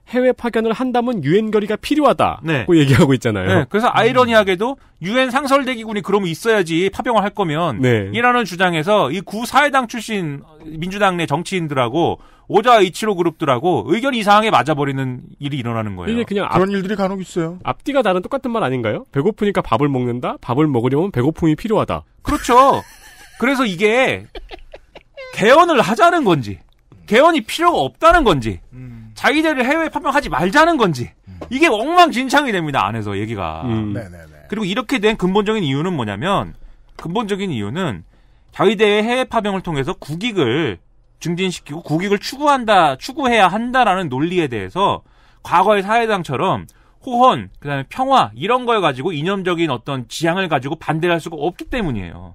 S3: 해외 파견을 한다면 유엔 결의가 필요하다고 네. 얘기하고 있잖아요. 네.
S5: 그래서 음. 아이러니하게도 유엔 상설대기군이 그럼 있어야지 파병을 할 거면 네. 이라는 주장에서 이 구사회당 출신 민주당 내 정치인들하고 오자 이치로 그룹들하고 의견 이상하게 맞아버리는 일이 일어나는
S3: 거예요.
S1: 이게 그냥 앞, 그런 일들이 간혹 있어요.
S3: 앞뒤가 다른 똑같은 말 아닌가요? 배고프니까 밥을 먹는다. 밥을 먹으려면 배고픔이 필요하다. 그렇죠.
S5: 그래서 이게 [laughs] 개헌을 하자는 건지 개헌이 필요가 없다는 건지. 음. 자기들을 해외 파병하지 말자는 건지 이게 엉망진창이 됩니다 안에서 얘기가. 음. 음. 네, 네, 네. 그리고 이렇게 된 근본적인 이유는 뭐냐면 근본적인 이유는 자위대의 해외 파병을 통해서 국익을 증진시키고 국익을 추구한다, 추구해야 한다라는 논리에 대해서 과거의 사회당처럼 호헌, 그다음에 평화 이런 걸 가지고 이념적인 어떤 지향을 가지고 반대를 할 수가 없기 때문이에요.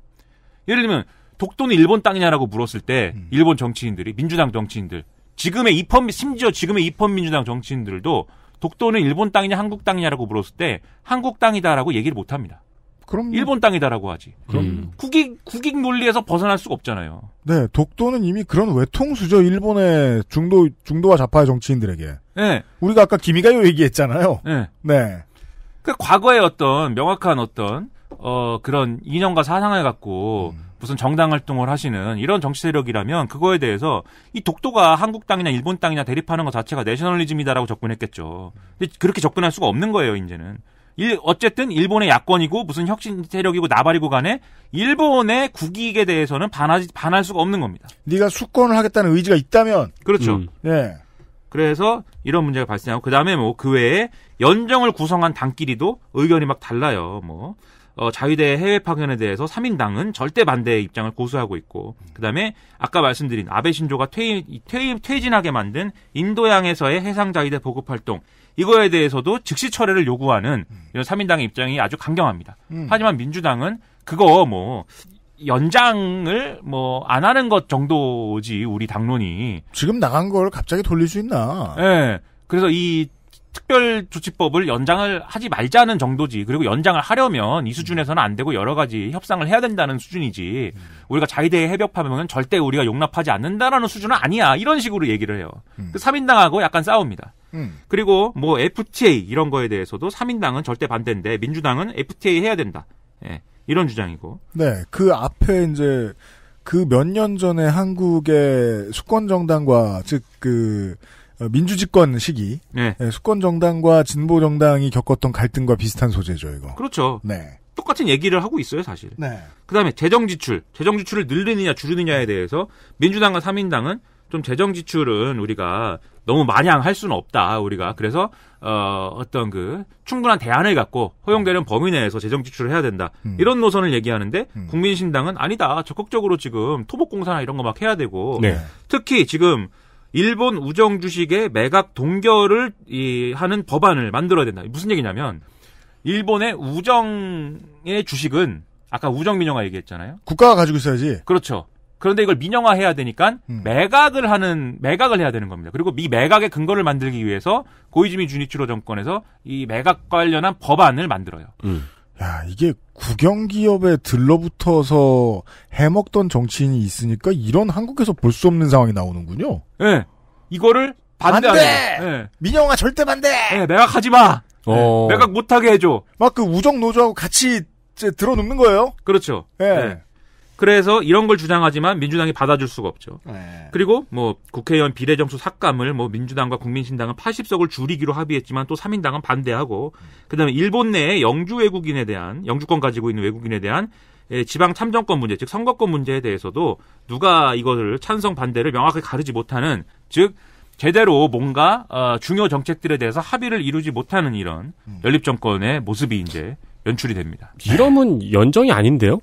S5: 예를 들면 독도는 일본 땅이냐라고 물었을 때 음. 일본 정치인들이 민주당 정치인들 지금의 입헌 심지어 지금의 입헌민주당 정치인들도 독도는 일본 땅이냐 한국 땅이냐라고 물었을 때 한국 땅이다라고 얘기를 못 합니다. 그럼 일본 땅이다라고 하지. 그럼 음. 국익 국익 논리에서 벗어날 수가 없잖아요.
S1: 네, 독도는 이미 그런 외통수죠. 일본의 중도 중도와 좌파의 정치인들에게. 네. 우리가 아까 김이가요 얘기했잖아요. 네. 네.
S5: 그 과거의 어떤 명확한 어떤 어 그런 이념과 사상을 갖고 음. 무슨 정당 활동을 하시는 이런 정치 세력이라면 그거에 대해서 이 독도가 한국 땅이나 일본 땅이나 대립하는 것 자체가 내셔널리즘이다라고 접근했겠죠. 근데 그렇게 접근할 수가 없는 거예요, 이제는. 일, 어쨌든 일본의 야권이고 무슨 혁신 세력이고 나발이고 간에 일본의 국익에 대해서는 반하지 반할 수가 없는 겁니다.
S1: 네가 수권을 하겠다는 의지가 있다면 그렇죠. 음. 예.
S5: 그래서 이런 문제가 발생하고 그다음에 뭐 그 외에 연정을 구성한 당끼리도 의견이 막 달라요. 뭐 어, 자위대 해외 파견에 대해서 3인당은 절대 반대의 입장을 고수하고 있고 그다음에 아까 말씀드린 아베 신조가 퇴임, 퇴임 퇴진하게 만든 인도양에서의 해상 자위대 보급 활동 이거에 대해서도 즉시 철회를 요구하는 이런 3인당의 입장이 아주 강경합니다. 음. 하지만 민주당은 그거 뭐 연장을 뭐 안 하는 것 정도지 우리 당론이
S1: 지금 나간 걸 갑자기 돌릴 수 있나?
S5: 예. 네. 그래서 이 특별조치법을 연장을 하지 말자는 정도지. 그리고 연장을 하려면 이 수준에서는 안 되고 여러 가지 협상을 해야 된다는 수준이지. 음. 우리가 자위대 해협하면 절대 우리가 용납하지 않는다라는 수준은 아니야. 이런 식으로 얘기를 해요. 음. 그 3인당하고 약간 싸웁니다. 음. 그리고 뭐 FTA 이런 거에 대해서도 3인당은 절대 반대인데 민주당은 FTA 해야 된다. 예. 이런 주장이고.
S1: 네. 그 앞에 이제 그 몇 년 전에 한국의 수권 정당과 즉그 어, 민주집권 시기 네. 예, 수권 정당과 진보 정당이 겪었던 갈등과 비슷한 소재죠 이거.
S5: 그렇죠. 네. 똑같은 얘기를 하고 있어요 사실. 네. 그다음에 재정 지출, 재정 지출을 늘리느냐 줄이느냐에 대해서 민주당과 삼인당은 좀 재정 지출은 우리가 너무 마냥 할 수는 없다 우리가 그래서 어, 어떤 그 충분한 대안을 갖고 허용되는 범위 내에서 재정 지출을 해야 된다 음. 이런 노선을 얘기하는데 음. 국민신당은 아니다 적극적으로 지금 토목공사나 이런 거 막 해야 되고 네. 특히 지금 일본 우정 주식의 매각 동결을 이, 하는 법안을 만들어야 된다. 무슨 얘기냐면 일본의 우정의 주식은 아까 우정 민영화 얘기했잖아요. 국가가 가지고 있어야지. 그렇죠. 그런데 이걸 민영화해야 되니까 음. 매각을 하는 매각을 해야 되는 겁니다. 그리고 이 매각의 근거를 만들기 위해서 고이즈미 주니치로 정권에서 이 매각 관련한 법안을 만들어요.
S1: 음. 야, 이게 국영기업에 들러붙어서 해먹던 정치인이 있으니까 이런 한국에서 볼 수 없는 상황이 나오는군요. 예. 네. 이거를 반대하는. 네. 예. 민영아 절대 반대! 네, 예, 내각하지 마! 어. 내각 예, 못하게 해줘. 막 그 우정노조하고 같이 들어눕는 거예요? 그렇죠. 예. 네.
S5: 그래서 이런 걸 주장하지만 민주당이 받아줄 수가 없죠. 네. 그리고 뭐 국회의원 비례정수 삭감을 뭐 민주당과 국민신당은 80석을 줄이기로 합의했지만 또 3인당은 반대하고 그다음에 일본 내에 영주 외국인에 대한 영주권 가지고 있는 외국인에 대한 예, 지방 참정권 문제, 즉 선거권 문제에 대해서도 누가 이것을 찬성 반대를 명확히 가르지 못하는, 즉 제대로 뭔가 어, 중요 정책들에 대해서 합의를 이루지 못하는 이런 음. 연립 정권의 모습이 이제 연출이 됩니다.
S3: 이러면 네. 연정이 아닌데요?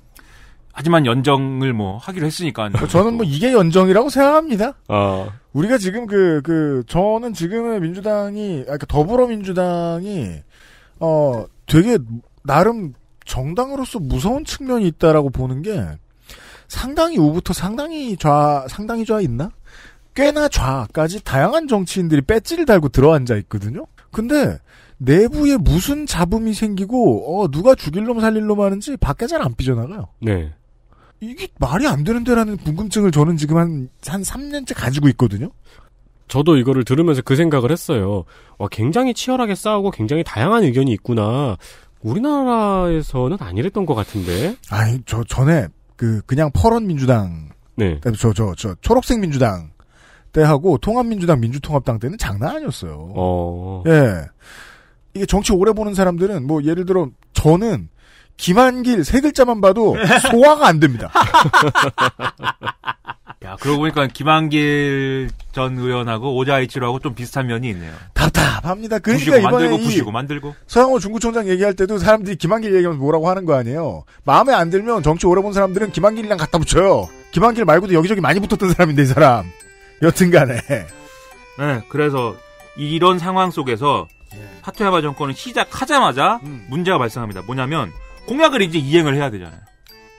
S3: 하지만
S5: 연정을 뭐 하기로 했으니까. 뭐
S1: 저는 뭐 이게 연정이라고 생각합니다. 어. 우리가 지금 그, 그, 저는 지금의 민주당이, 아 그러니까 더불어민주당이, 어, 되게 나름 정당으로서 무서운 측면이 있다라고 보는 게 상당히 우부터 상당히 좌, 상당히 좌 있나? 꽤나 좌까지 다양한 정치인들이 배지를 달고 들어앉아 있거든요? 근데 내부에 무슨 잡음이 생기고, 어, 누가 죽일 놈 살릴 놈 하는지 밖에 잘 안 삐져나가요.
S3: 네. 이게
S1: 말이 안 되는데라는 궁금증을 저는 지금 한, 한 3년째 가지고 있거든요?
S3: 저도 이거를 들으면서 그 생각을 했어요. 와, 굉장히 치열하게 싸우고 굉장히 다양한 의견이 있구나. 우리나라에서는 아니랬던 것 같은데.
S1: 아니, 저, 전에, 그, 그냥 퍼런 민주당. 네. 그 저, 저, 저, 초록색 민주당 때하고 통합민주당, 민주통합당 때는 장난 아니었어요.
S4: 어. 예.
S1: 이게 정치 오래 보는 사람들은 뭐 예를 들어 저는 김한길 세 글자만 봐도 소화가 안 됩니다. [laughs]
S5: 야, 그러고 보니까 김한길 전 의원하고 오자이치로하고 좀 비슷한 면이 있네요. 답답합니다. 그러니까 부시고 만들고 부시고 만들고. 서양호
S1: 중구청장 얘기할 때도 사람들이 김한길 얘기하면 뭐라고 하는 거 아니에요. 마음에 안 들면 정치 오래 본 사람들은 김한길이랑 갖다 붙여요. 김한길 말고도 여기저기 많이 붙었던 사람인데 이 사람. 여튼간에. 네,
S5: 그래서 이런 상황 속에서 파토야바 예. 정권을 시작하자마자 음. 문제가 발생합니다. 뭐냐면 공약을 이제 이행을 해야 되잖아요.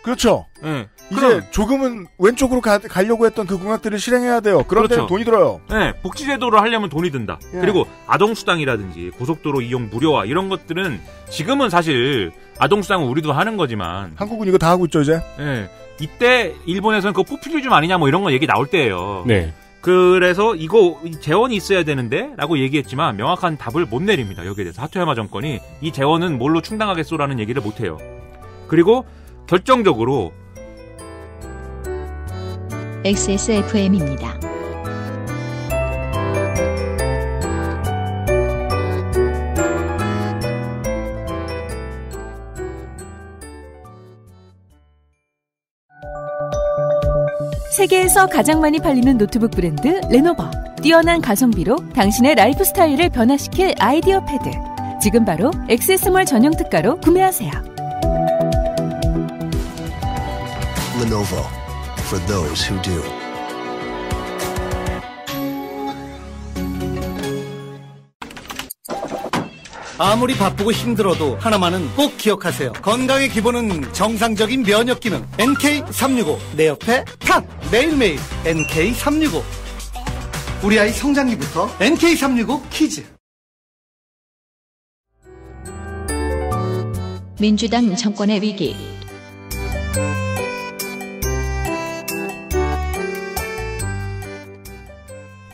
S1: 그렇죠. 네. 이제 그럼. 조금은 왼쪽으로 가, 려고 했던 그 공약들을 실행해야 돼요. 그런데 그렇죠. 돈이 들어요.
S5: 네, 복지제도를 하려면 돈이 든다. 예. 그리고 아동수당이라든지 고속도로 이용 무료화 이런 것들은 지금은 사실 아동수당은 우리도 하는 거지만
S1: 한국은 이거 다 하고 있죠 이제.
S5: 네, 이때 일본에서는 그 포퓰리즘 아니냐 뭐 이런 거 얘기 나올 때예요. 네. 그래서 이거 재원이 있어야 되는데 라고 얘기했지만 명확한 답을 못 내립니다. 여기에 대해서 하토야마 정권이 이 재원은 뭘로 충당하겠소라는 얘기를 못 해요. 그리고 결정적으로
S2: XSFM입니다. 세계에서 가장 많이 팔리는 노트북 브랜드 레노버. 뛰어난 가성비로 당신의 라이프 스타일을 변화시킬 아이디어 패드. 지금 바로 액세스몰 전용 특가로 구매하세요.
S4: Lenovo for those who do.
S1: 아무리 바쁘고 힘들어도 하나만은 꼭 기억하세요. 건강의 기본은 정상적인 면역 기능. NK365. 내 옆에 탑! 매일매일 NK365. 우리
S2: 아이 성장기부터 NK365 키즈. 민주당 정권의 위기.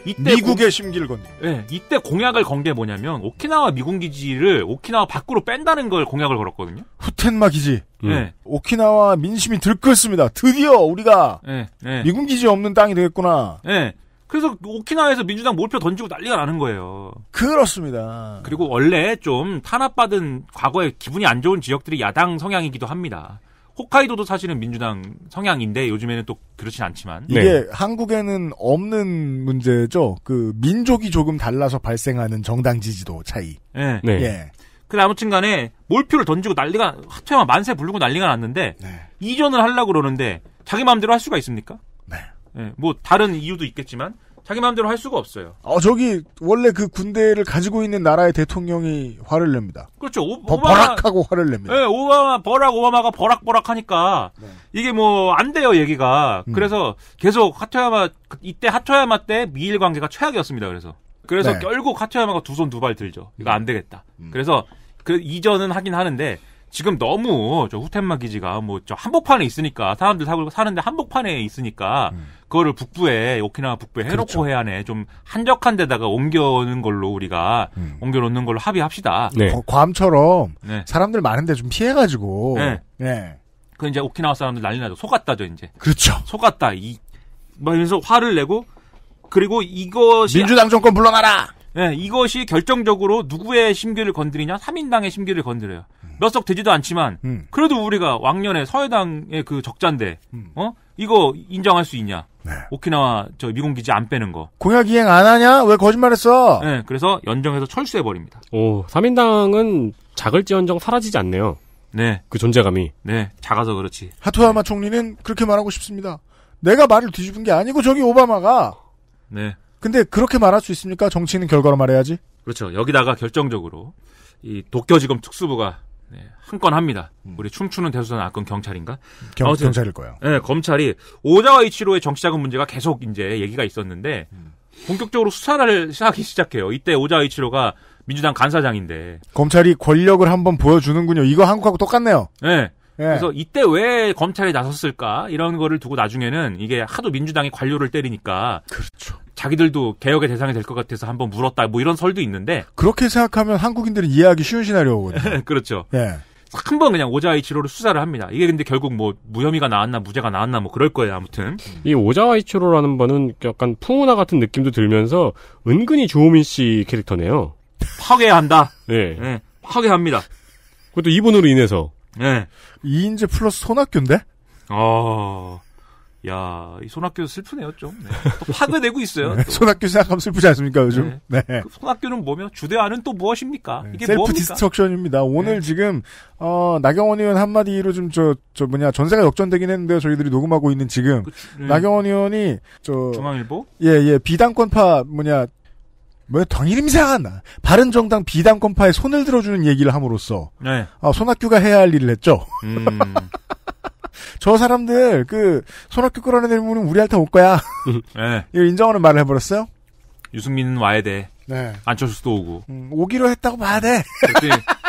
S5: 이때 미국의 공... 심기 건네. 예, 이때 공약을 건 게 뭐냐면 오키나와 미군 기지를 오키나와 밖으로 뺀다는 걸 공약을 걸었거든요.
S1: 후텐마 기지. 네. 예. 음. 오키나와 민심이 들끓습니다. 드디어 우리가 네, 예, 네. 미군 기지 없는 땅이 되겠구나. 네. 그래서 오키나와에서
S5: 민주당 몰표 던지고 난리가 나는 거예요. 그렇습니다. 그리고 원래 좀 탄압받은 과거에 기분이 안 좋은 지역들이 야당 성향이기도 합니다. 홋카이도도 사실은 민주당 성향인데 요즘에는 또 그렇진 않지만 네. 이게 네.
S1: 한국에는 없는 문제죠. 그 민족이 조금 달라서 발생하는 정당 지지도 차이. 네. 네. 예.
S5: 그래 아무튼간에 몰표를 던지고 난리가 하태만 만세 부르고 난리가 났는데 네. 이전을 하려고 그러는데 자기 마음대로 할 수가 있습니까? 네. 네. 뭐 다른 이유도 있겠지만 자기 마음대로 할 수가 없어요. 어,
S1: 저기 원래 그 군대를 가지고 있는 나라의 대통령이 화를 냅니다.
S5: 그렇죠. 오, 버, 오바마,
S1: 버락하고 화를 냅니다.
S5: 네, 오바마 버락 오바마가 버락버락하니까 네. 이게 뭐 안 돼요 얘기가. 음. 그래서 계속 하토야마 이때 하토야마 때 미일 관계가 최악이었습니다. 그래서 그래서 네. 결국 하토야마가 두 손 두 발 들죠. 이거 음. 안 되겠다. 음. 그래서 그 이전은 하긴 하는데 지금 너무 저 후텐마 기지가 뭐 저 한복판에 있으니까 사람들 사고 사는데 한복판에 있으니까 음. 그거를 북부에 오키나와 북부에 해놓고 그렇죠. 해안에 좀 한적한 데다가 옮겨오는 걸로 우리가 음. 옮겨놓는 걸로 합의합시다. 네. 거,
S1: 괌처럼 네. 사람들 많은데 좀 피해가지고. 네. 네.
S5: 그 이제 오키나와 사람들 난리 나죠. 속았다죠 이제. 그렇죠. 속았다 이 말면서 뭐 화를 내고 그리고 이것이 민주당
S1: 정권 물러나라.
S5: 네, 이것이 결정적으로 누구의 심기를 건드리냐? 3인당의 심기를 건드려요. 몇석 되지도 않지만 음. 그래도 우리가 왕년에 서해당의 그 적자인데 음. 어 이거 인정할 수 있냐? 네. 오키나와 저 미군 기지 안 빼는 거.
S1: 공약 이행 안 하냐? 왜 거짓말했어?
S5: 네, 그래서 연정해서 철수해 버립니다.
S1: 오, 3인당은
S3: 자글지언정 사라지지 않네요. 네. 그 존재감이. 네, 작아서 그렇지.
S1: 하토야마 네. 총리는 그렇게 말하고 싶습니다. 내가 말을 뒤집은 게 아니고 저기 오바마가. 네. 근데 그렇게 말할 수 있습니까? 정치인은 결과로 말해야지.
S5: 그렇죠. 여기다가 결정적으로 이 도쿄지검 특수부가 네, 한 건 합니다. 음. 우리 춤추는 대수사 아건 경찰인가? 경, 아무튼, 경찰일 거예요. 네, 검찰이 오자와 이치로의 정치자금 문제가 계속 이제 얘기가 있었는데 음. 본격적으로 수사를 시작 하기 시작해요. 이때 오자와 이치로가 민주당 간사장인데
S1: 검찰이 권력을 한번 보여주는군요. 이거 한국하고 똑같네요. 네. 네.
S5: 그래서 이때 왜 검찰이 나섰을까 이런 거를 두고 나중에는 이게 하도 민주당이 관료를 때리니까 그렇죠. 자기들도 개혁의 대상이 될 것 같아서 한번 물었다 뭐 이런 설도 있는데
S1: [laughs] 그렇게 생각하면 한국인들은 이해하기 쉬운 시나리오거든요. [laughs] 그렇죠. 예.
S5: 한번 그냥 오자와 이치로를 수사를 합니다. 이게 근데 결국 뭐 무혐의가 나왔나 무죄가 나왔나 뭐 그럴 거예요 아무튼.
S3: 이 오자와 이치로라는 분은 약간 풍우나 같은 느낌도 들면서 은근히 조호민 씨 캐릭터네요.
S5: 파괴한다. 예. 네. 파괴합니다.
S3: 그것도 이분으로 인해서. 예. 네.
S1: 이인재 플러스 손학규인데?
S3: 어.
S5: 야, 이
S1: 손학규 슬프네요, 좀. 네. 또 파괴 내고 있어요. 네. 또. 손학규 생각하면 슬프지 않습니까, 요즘? 네. 네. 그
S5: 손학규는 뭐며? 주대하는또 무엇입니까? 네. 이게 셀프 뭡니까? 디스트럭션입니다.
S1: 오늘 네. 지금, 어, 나경원 의원 한마디로 좀 저, 저 뭐냐, 전세가 역전되긴 했는데요, 저희들이 녹음하고 있는 지금. 그, 음. 나경원 의원이, 저. 중앙일보? 예, 예, 비당권파, 뭐냐, 뭐당 야 이름 이상나 바른 정당 비당권파에 손을 들어주는 얘기를 함으로써 네. 어, 손학규가 해야 할 일을 했죠. 음.
S4: [laughs]
S1: 저 사람들 그 손학규 끌어내리은 우리한테 올 거야. [laughs] 네. 이거 인정하는 말을 해버렸어요.
S5: 유승민은 와야 돼. 네. 안철수도 오고. 음,
S1: 오기로 했다고 봐야 돼.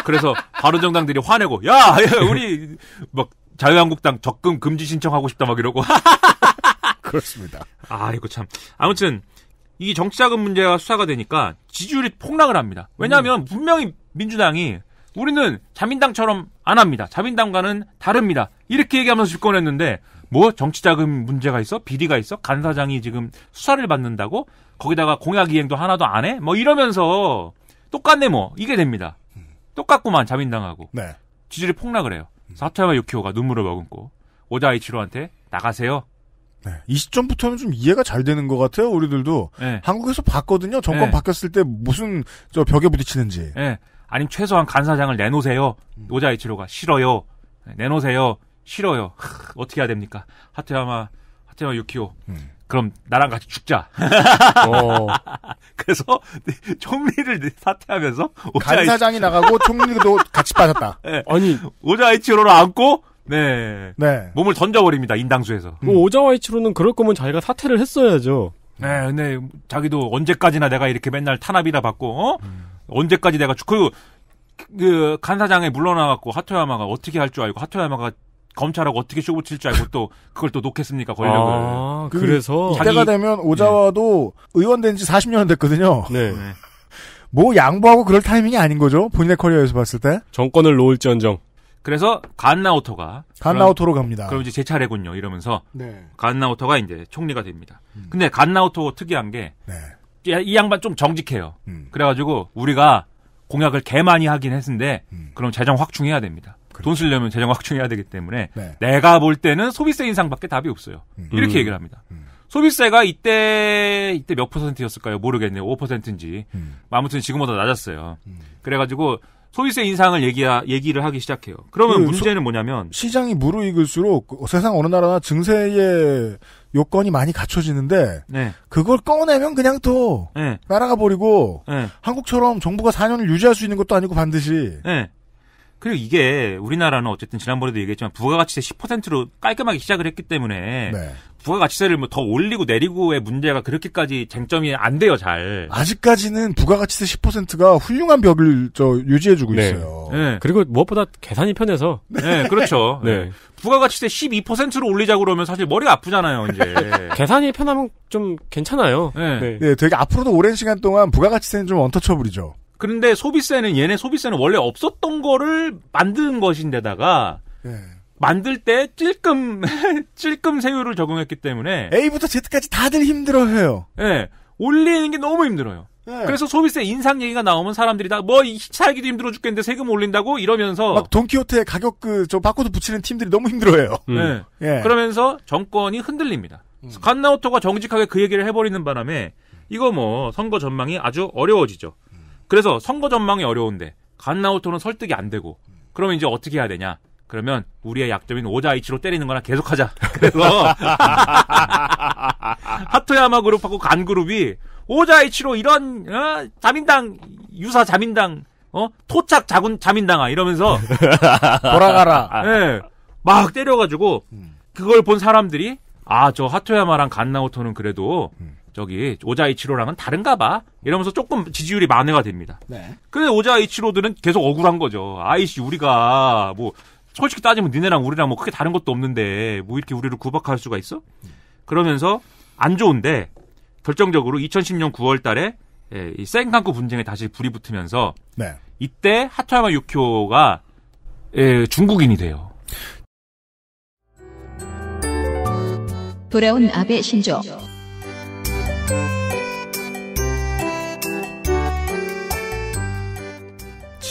S1: 그래서
S5: 바로정당들이 화내고 야, 야 우리 막 자유한국당 적금 금지 신청하고 싶다 막 이러고. [laughs] 그렇습니다. 아 이거 참 아무튼 이 정치자금 문제가 수사가 되니까 지지율이 폭락을 합니다. 왜냐하면 음. 분명히 민주당이 우리는 자민당처럼 안 합니다. 자민당과는 다릅니다. 이렇게 얘기하면서 집권했는데 뭐 정치자금 문제가 있어? 비리가 있어? 간사장이 지금 수사를 받는다고? 거기다가 공약 이행도 하나도 안 해? 뭐 이러면서 똑같네 뭐 이게 됩니다. 똑같구만 자민당하고 네. 지지를 폭락을 해요. 사토야마 유키오가 눈물을 머금고 오자이치로한테 나가세요.
S1: 네. 이 시점부터는 좀 이해가 잘 되는 것 같아요. 우리들도 네. 한국에서 봤거든요. 정권 네. 바뀌었을 때 무슨 저 벽에 부딪히는지.
S5: 네. 아니면 최소한 간사장을 내놓으세요. 음. 노자이치로가 싫어요. 네, 내놓으세요. 싫어요. 하, 어떻게 해야 됩니까? 하트야마 하트야마 유키오. 음. 그럼 나랑 같이 죽자. [laughs] 어. [laughs] 그래서 총리를 사퇴하면서 간사장이
S1: 나가고 총리도
S5: 같이 빠졌다. [laughs] 네. 아니 오자이치로를 안고 네. 네. 몸을 던져버립니다, 인당수에서. 음. 뭐,
S3: 오자와이치로는 그럴 거면 자기가 사퇴를 했어야죠.
S5: 네, 근데 자기도 언제까지나 내가 이렇게 맨날 탄압이나 받고, 어? 음. 언제까지 내가 그, 그 간사장에 물러나갖고 하토야마가 어떻게 할 줄 알고 하토야마가 검찰하고 어떻게 쇼부 칠줄 알고 또 그걸 또 놓겠습니까 권력을. 아, 그, 래서 자기가
S1: 되면 오자와도 네. 의원된 지 40년 됐거든요. 네. [laughs] 뭐 양보하고 그럴 타이밍이 아닌 거죠 본인의 커리어에서 봤을 때. 정권을 놓을지언정.
S5: 그래서 간나우토가 간나우토로 갑니다. 그럼 이제 제 차례군요 이러면서 네. 간나우토가 이제 총리가 됩니다. 음. 근데 간나우토 특이한 게 네. 이 양반 좀 정직해요. 음. 그래가지고 우리가 공약을 개 많이 하긴 했는데 음. 그럼 재정 확충해야 됩니다. 그렇죠. 돈 쓰려면 재정 확충해야 되기 때문에 네. 내가 볼 때는 소비세 인상밖에 답이 없어요. 음. 이렇게 음. 얘기를 합니다. 음. 소비세가 이때 이때 몇 퍼센트였을까요? 모르겠네요. 5%인지. 음. 아무튼 지금보다 낮았어요. 그래가지고 소비세 인상을 얘기하, 얘기를 하기 시작해요. 그러면 그, 문제는 뭐냐면
S1: 시장이 무르익을수록 그 세상 어느 나라나 증세의 요건이 많이 갖춰지는데 네. 그걸 꺼내면 그냥 또 네. 날아가 버리고 네. 한국처럼 정부가 4년을 유지할 수 있는 것도 아니고 반드시
S5: 네. 그리고 이게 우리나라는 어쨌든 지난번에도 얘기했지만 부가가치세 10%로 깔끔하게 시작을 했기 때문에 네. 부가가치세를 뭐 더 올리고 내리고의 문제가 그렇게까지 쟁점이 안 돼요, 잘.
S1: 아직까지는 부가가치세 10%가 훌륭한 벽을 저 유지해주고 네. 있어요. 네.
S3: 그리고 무엇보다 계산이 편해서. 네, 그렇죠. 네.
S5: 부가가치세 12%로 올리자고 그러면 사실 머리가 아프잖아요, 이제. [laughs]
S1: 계산이 편하면 좀 괜찮아요. 네. 네. 네. 되게 앞으로도 오랜 시간 동안 부가가치세는 좀 언터처블이죠.
S5: 그런데 소비세는 얘네 소비세는 원래 없었던 거를 만든 것인데다가 네. 만들 때 찔끔 [laughs] 찔끔 세율을 적용했기 때문에 A부터 Z까지 다들 힘들어해요. 예. 네, 올리는 게 너무 힘들어요. 네. 그래서 소비세 인상 얘기가 나오면 사람들이 다뭐 살기도 힘들어 죽겠는데 세금 올린다고 이러면서 막
S1: 돈키호테 가격 그저 바코드 붙이는 팀들이 너무 힘들어해요. 음. 네.
S5: 그러면서 정권이 흔들립니다. 음. 칸나오토가 정직하게 그 얘기를 해버리는 바람에 이거 뭐 선거 전망이 아주 어려워지죠. 그래서 선거 전망이 어려운데 갓나우토는 설득이 안 되고 그러면 이제 어떻게 해야 되냐? 그러면 우리의 약점인 오자이치로 때리는 거나 계속하자. [laughs] 그래서 [laughs] 하토야마 그룹하고 간 그룹이 오자이치로 이런 어, 자민당 유사 자민당 어 토착 자군 자민당아 이러면서
S4: [laughs] 돌아가라. 예.
S5: 막 때려가지고 음. 그걸 본 사람들이 아 저 하토야마랑 간나오토는 그래도 음. 저기 오자 이치로랑은 다른가 봐 이러면서 조금 지지율이 만회가 됩니다. 네. 근데 오자 이치로들은 계속 억울한 거죠. 아이씨 우리가 뭐 솔직히 따지면 니네랑 우리랑 뭐 크게 다른 것도 없는데 뭐 이렇게 우리를 구박할 수가 있어? 그러면서 안 좋은데 결정적으로 2010년 9월달에 예, 이 생강구 분쟁에 다시 불이 붙으면서 네. 이때 하토야마 유키가 예, 중국인이 돼요.
S2: 돌아온 아베 신조.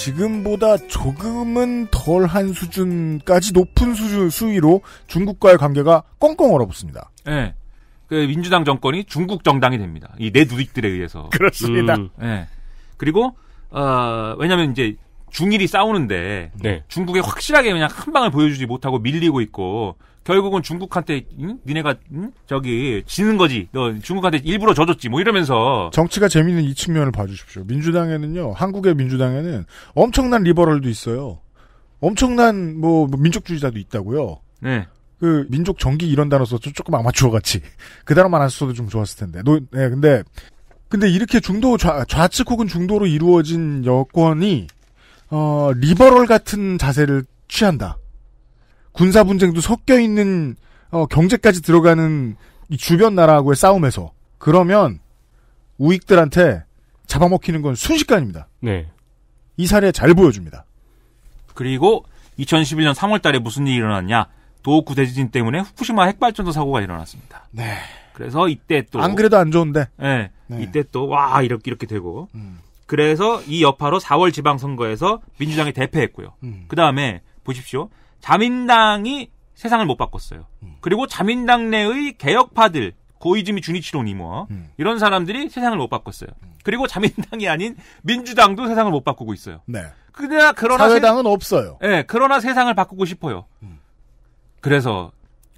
S2: 지금보다
S1: 조금은 덜한 수준까지 높은 수준 수위로 중국과의 관계가 꽁꽁 얼어붙습니다.
S5: 네. 그 민주당 정권이 중국 정당이 됩니다. 이 내누익들에 의해서. [laughs] 그렇습니다. 음. 네. 그리고 어, 왜냐면 하 이제 중일이 싸우는데 네. 중국에 확실하게 그냥 한 방을 보여주지 못하고 밀리고 있고 결국은 중국한테 응? 니네가 응? 저기 지는 거지. 너 중국한테 일부러 져줬지. 뭐 이러면서
S1: 정치가 재밌는이 측면을 봐주십시오. 민주당에는요. 한국의 민주당에는 엄청난 리버럴도 있어요. 엄청난 뭐, 뭐 민족주의자도 있다고요. 네. 그 민족 정기 이런 단어 써서 조금 아마추어 같이 그 단어만 안 써도 좀 좋았을 텐데. 노, 네, 근데 근데 이렇게 중도 좌, 좌측 혹은 중도로 이루어진 여권이 어 리버럴 같은 자세를 취한다. 군사 분쟁도 섞여 있는 어, 경제까지 들어가는 주변 나라하고의 싸움에서 그러면 우익들한테 잡아먹히는 건 순식간입니다. 네. 이 사례 잘 보여줍니다.
S5: 그리고 2011년 3월달에 무슨 일이 일어났냐? 도호쿠 대지진 때문에 후쿠시마 핵발전소 사고가 일어났습니다. 네. 그래서 이때 또 안 그래도 안 좋은데. 네. 네. 이때 또 와 이렇게 이렇게 되고. 음. 그래서 이 여파로 4월 지방선거에서 민주당이 대패했고요. 음. 그 다음에 보십시오. 자민당이 세상을 못 바꿨어요. 음. 그리고 자민당 내의 개혁파들 고이즈미 주니치로 니모 음. 이런 사람들이 세상을 못 바꿨어요. 그리고 자민당이 아닌 민주당도 세상을 못 바꾸고 있어요. 네.
S1: 그러나 그러나 사회당은 세, 없어요.
S5: 네, 그러나 세상을 바꾸고 싶어요. 음. 그래서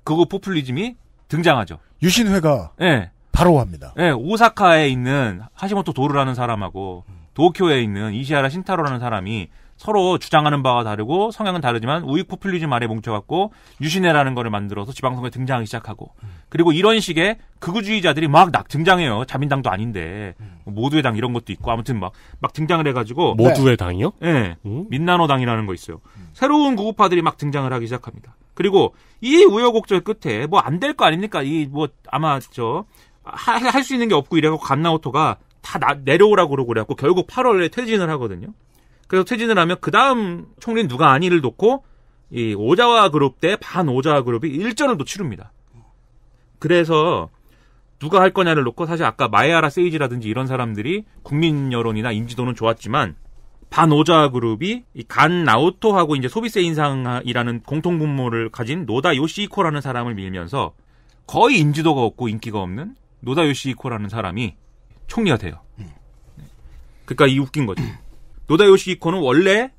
S5: 그거 포퓰리즘이 등장하죠.
S1: 유신회가 예. 네. 바로
S5: 합니다. 예, 네, 오사카에 있는 하시모토 도르라는 사람하고 음. 도쿄에 있는 이시하라 신타로라는 사람이 서로 주장하는 바와 다르고 성향은 다르지만 우익 포퓰리즘 아래 뭉쳐갖고 유신회라는 거를 만들어서 지방선거에 등장하기 시작하고 그리고 이런 식의 극우주의자들이 막낙 등장해요. 자민당도 아닌데 뭐 모두의 당 이런 것도 있고 아무튼 막 막 등장을 해가지고 모두의 당이요?
S3: 예, 네. 음? 네.
S5: 민나노 당이라는 거 있어요. 음. 새로운 구구파들이 막 등장을 하기 시작합니다. 그리고 이 우여곡절 끝에 뭐 안 될 거 아닙니까? 이 뭐 아마 저할수 있는 게 없고 이래갖고 갓나오토가 다 나, 내려오라고 그러고 그래갖고 결국 8월에 퇴진을 하거든요. 그래서 퇴진을 하면 그 다음 총리는 누가 아니를 놓고 이 오자와 그룹 대반 오자와 그룹이 일전을 또 치릅니다. 그래서 누가 할 거냐를 놓고 사실 아까 마에아라 세이지라든지 이런 사람들이 국민 여론이나 인지도는 좋았지만 반 오자와 그룹이 간 나오토하고 이제 소비세 인상이라는 공통 분모를 가진 노다 요시이코라는 사람을 밀면서 거의 인지도가 없고 인기가 없는 노다 요시이코라는 사람이 총리가 돼요. 음. 네. 그러니까 이 웃긴 거죠. 노다 요시기코는 원래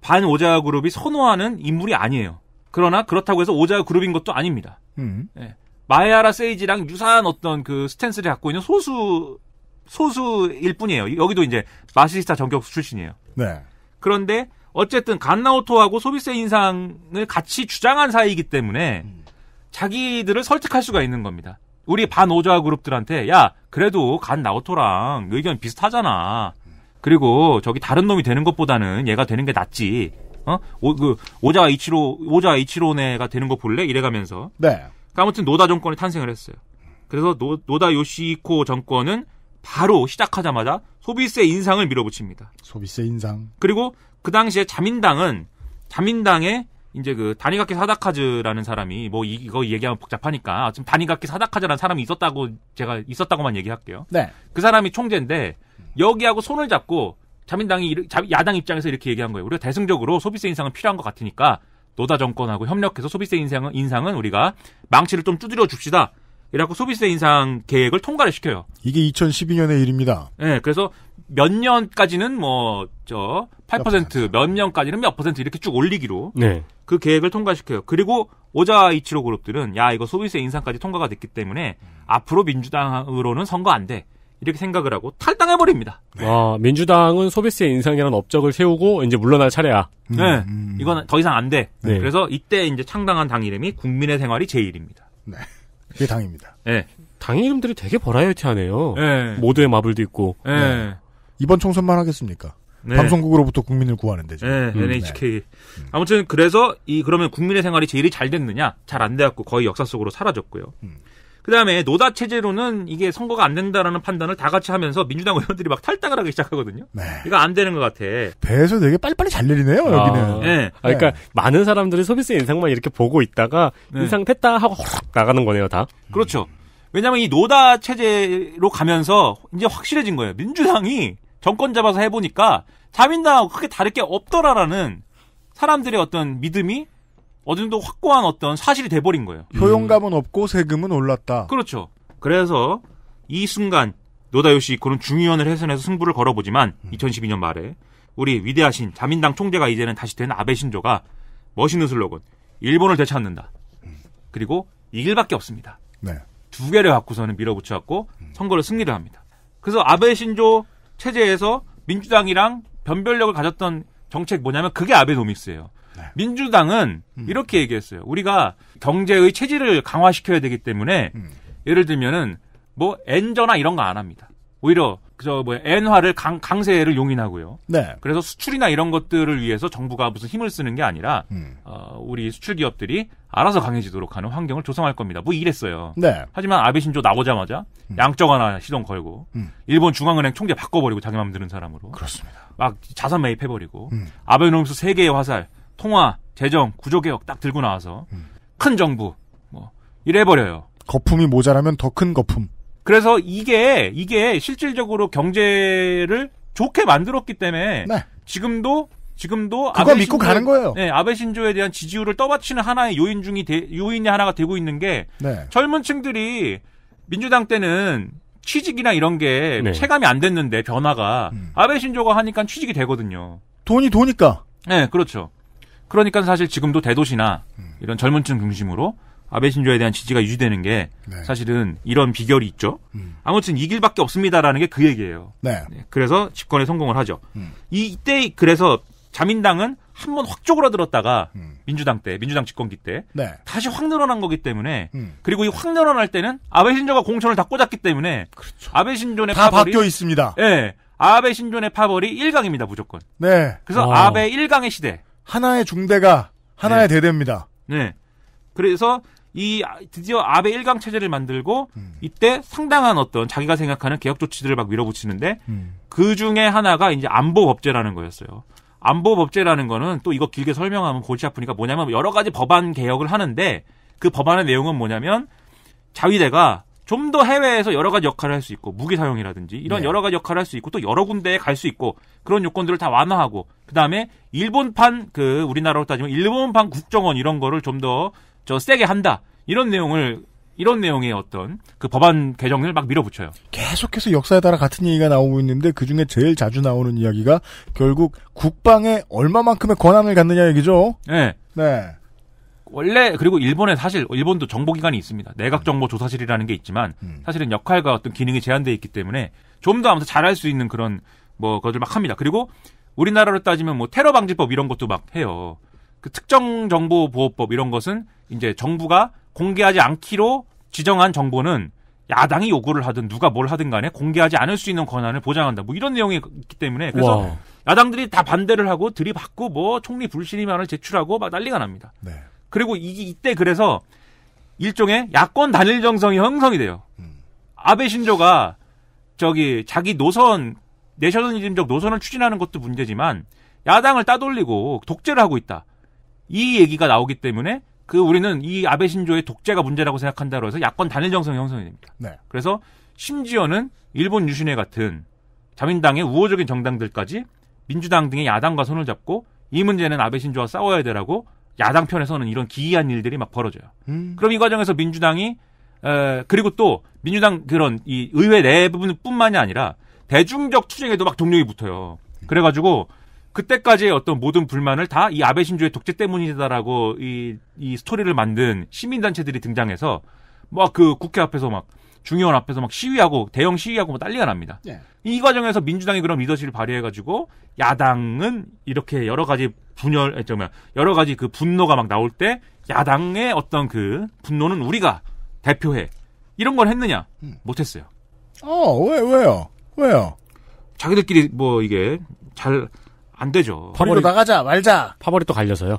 S5: 반 오자와 그룹이 선호하는 인물이 아니에요. 그러나 그렇다고 해서 오자와 그룹인 것도 아닙니다. 음. 예. 마에아라 세이지랑 유사한 어떤 그 스탠스를 갖고 있는 소수 소수일 뿐이에요. 여기도 이제 마시스타 전격 출신이에요. 네. 그런데 어쨌든 간나오토하고 소비세 인상을 같이 주장한 사이이기 때문에 자기들을 설득할 수가 있는 겁니다. 우리 반 오자 그룹들한테 야 그래도 간 나오토랑 의견 비슷하잖아. 그리고 저기 다른 놈이 되는 것보다는 얘가 되는 게 낫지. 어? 오, 그, 오자 이치로, 오자 이치로네가 되는 거 볼래? 이래가면서. 네. 그러니까 아무튼 노다 정권이 탄생을 했어요. 그래서 노, 노다 요시코 정권은 바로 시작하자마자 소비세 인상을 밀어붙입니다.
S1: 소비세 인상.
S5: 그리고 그 당시에 자민당은 자민당의 이제 그 다니가키 사다카즈라는 사람이 뭐 이, 거 얘기하면 복잡하니까 지금 다니가키 사다카즈라는 사람이 있었다고 제가 있었다고만 얘기할게요. 네. 그 사람이 총재인데 여기하고 손을 잡고 자민당이 야당 입장에서 이렇게 얘기한 거예요. 우리가 대승적으로 소비세 인상은 필요한 것 같으니까 노다 정권하고 협력해서 소비세 인상은, 인상은 우리가 망치를 좀 두드려 줍시다. 이라고 소비세 인상 계획을 통과를 시켜요.
S1: 이게 2012년의 일입니다.
S5: 네, 그래서 몇 년까지는 뭐 저 8%, 몇 년까지는 몇 퍼센트 이렇게 쭉 올리기로 네. 그 계획을 통과시켜요. 그리고 오자 이치로 그룹들은 야 이거 소비세 인상까지 통과가 됐기 때문에 앞으로 민주당으로는 선거 안 돼. 이렇게 생각을 하고 탈당해
S3: 버립니다. 네. 와 민주당은 소비세 인상이라는 업적을 세우고 이제 물러날 차례야. 음, 네, 음,
S5: 음. 이건 더 이상 안 돼. 네. 그래서 이때 이제 창당한 당 이름이 국민의 생활이 제일입니다. 네,
S3: 그게 당입니다. 네, 당 이름들이 되게 버라이어티하네요. 네. 모두의 마블도 있고. 네.
S1: 네. 이번 총선만 하겠습니까? 네. 방송국으로부터 국민을 구하는데
S5: 죠 네, 음, NHK. 네. 음. 아무튼 그래서 이 그러면 국민의 생활이 제일이 잘 됐느냐? 잘 안되었고 거의 역사 속으로 사라졌고요. 음. 그다음에 노다 체제로는 이게 선거가 안 된다라는 판단을 다 같이 하면서 민주당 의원들이 막 탈당을 하기 시작하거든요. 네. 이거 안 되는 것 같아.
S1: 배에서 되게 빨리빨리 잘 내리네요 아. 여기는. 아, 네. 아, 그러니까
S3: 네. 많은 사람들이 서비스 인상만 이렇게 보고 있다가 네. 인상 됐다 하고 확 나가는
S5: 거네요 다. 음. 그렇죠. 왜냐하면 이 노다 체제로 가면서 이제 확실해진 거예요. 민주당이 정권 잡아서 해보니까 자민당하고 크게 다를 게 없더라라는 사람들의 어떤 믿음이 어느 정도 확고한 어떤 사실이 돼버린 거예요.
S1: 음. 효용감은 음. 없고 세금은 올랐다.
S5: 그렇죠. 그래서 이 순간 노다요시 이코는 중의원을 해산해서 승부를 걸어보지만 음. 2012년 말에 우리 위대하신 자민당 총재가 이제는 다시 된 아베 신조가 멋있는 슬로건 일본을 되찾는다. 음. 그리고 이길밖에 없습니다. 네. 두 개를 갖고서는 밀어붙여갖고 음. 선거를 승리를 합니다. 그래서 아베 신조 체제에서 민주당이랑 변별력을 가졌던 정책 뭐냐면 그게 아베노믹스예요. 네. 민주당은 음. 이렇게 얘기했어요. 우리가 경제의 체질을 강화시켜야 되기 때문에 음. 예를 들면은 뭐 엔저나 이런 거 안 합니다. 오히려 저뭐 엔화를 강, 강세를 용인하고요. 네. 그래서 수출이나 이런 것들을 위해서 정부가 무슨 힘을 쓰는 게 아니라 음. 어, 우리 수출 기업들이 알아서 강해지도록 하는 환경을 조성할 겁니다. 뭐 이랬어요. 네. 하지만 아베 신조 나오자마자 음. 양적 완화 시동 걸고 음. 일본 중앙은행 총재 바꿔버리고 자기 마음 드는 사람으로. 그렇습니다. 막 자산 매입해버리고 음. 아베노믹스 세계의 화살 통화, 재정, 구조개혁 딱 들고 나와서 음. 큰 정부 뭐 이래버려요.
S1: 거품이 모자라면 더 큰 거품.
S5: 그래서 이게 이게 실질적으로 경제를 좋게 만들었기 때문에 네. 지금도 지금도 그거 아베 믿고 신조, 가는 거예요. 네, 아베 신조에 대한 지지율을 떠받치는 하나의 요인 중이 되, 요인이 하나가 되고 있는 게 네. 젊은층들이 민주당 때는 취직이나 이런 게 네. 체감이 안 됐는데 변화가 음. 아베 신조가 하니까 취직이 되거든요.
S1: 돈이 도니까.
S5: 네, 그렇죠. 그러니까 사실 지금도 대도시나 음. 이런 젊은층 중심으로 아베 신조에 대한 지지가 유지되는 게 네. 사실은 이런 비결이 있죠. 음. 아무튼 이 길밖에 없습니다라는 게 그 얘기예요. 네. 네. 그래서 집권에 성공을 하죠. 음. 이때 그래서 자민당은 한 번 확 쪼그라들었다가 음. 민주당 때, 민주당 집권기 때 네. 다시 확 늘어난 거기 때문에 음. 그리고 이 확 늘어날 때는 아베 신조가 공천을 다 꽂았기 때문에 그렇죠. 아베 신조의 다이 바뀌어 있습니다. 예. 아베 신조의 파벌이 1강입니다, 무조건. 네. 그래서 오. 아베 1강의 시대.
S1: 하나의 중대가 하나의 네. 대대입니다.
S5: 네. 그래서 이 드디어 아베 일강 체제를 만들고 음. 이때 상당한 어떤 자기가 생각하는 개혁 조치들을 막 밀어붙이는데 음. 그 중에 하나가 이제 안보 법제라는 거였어요. 안보 법제라는 거는 또 이거 길게 설명하면 골치 아프니까 뭐냐면 여러 가지 법안 개혁을 하는데 그 법안의 내용은 뭐냐면 자위대가 좀더 해외에서 여러 가지 역할을 할 수 있고 무기 사용이라든지 이런 네. 여러 가지 역할을 할 수 있고 또 여러 군데에 갈 수 있고 그런 요건들을 다 완화하고 그다음에 일본판 그 우리나라로 따지면 일본판 국정원 이런 거를 좀 더 저 세게 한다. 이런 내용을 이런 내용의 어떤 그 법안 개정을 막 밀어붙여요.
S1: 계속해서 역사에 따라 같은 얘기가 나오고 있는데 그 중에 제일 자주 나오는 이야기가 결국 국방에 얼마만큼의 권한을 갖느냐 얘기죠. 네. 네.
S5: 원래 그리고 일본에 사실 일본도 정보기관이 있습니다. 내각정보조사실이라는 게 있지만 음. 사실은 역할과 어떤 기능이 제한되어 있기 때문에 좀 더 아무튼 잘할 수 있는 그런 뭐 것들 막 합니다. 그리고 우리나라로 따지면 뭐 테러 방지법 이런 것도 막 해요. 그 특정 정보 보호법 이런 것은 이제 정부가 공개하지 않기로 지정한 정보는 야당이 요구를 하든 누가 뭘 하든 간에 공개하지 않을 수 있는 권한을 보장한다. 뭐 이런 내용이 있기 때문에 그래서 와. 야당들이 다 반대를 하고 들이받고 뭐 총리 불신임안을 제출하고 막 난리가 납니다. 네. 그리고 이, 이때 그래서 일종의 야권 단일 정성이 형성이 돼요. 음. 아베 신조가 저기 자기 노선 내셔널리즘적 노선을 추진하는 것도 문제지만 야당을 따돌리고 독재를 하고 있다. 이 얘기가 나오기 때문에 그 우리는 이 아베 신조의 독재가 문제라고 생각한다고 해서 야권 단일 정성이 형성이 됩니다. 네. 그래서 심지어는 일본 유신회 같은 자민당의 우호적인 정당들까지 민주당 등의 야당과 손을 잡고 이 문제는 아베 신조와 싸워야 되라고 야당 편에서는 이런 기이한 일들이 막 벌어져요. 음. 그럼 이 과정에서 민주당이 에, 그리고 또 민주당 그런 이 의회 내부분뿐만이 아니라 대중적 투쟁에도 막 동력이 붙어요. 그래가지고 그때까지의 어떤 모든 불만을 다 이 아베 신조의 독재 때문이다라고 이, 이 스토리를 만든 시민단체들이 등장해서 막그 국회 앞에서 막중의원 앞에서 막 시위하고 대형 시위하고 뭐 난리가 납니다. 예. 이 과정에서 민주당이 그런 리더십을 발휘해가지고 야당은 이렇게 여러 가지 분열, 정말 여러 가지 그 분노가 막 나올 때 야당의 어떤 그 분노는 우리가 대표해 이런 걸 했느냐
S1: 음. 못했어요. 어 왜 왜요 왜요?
S5: 자기들끼리 뭐 이게 잘 안 되죠. 파벌이
S1: 나가자 말자. 파벌이 또 갈려서요.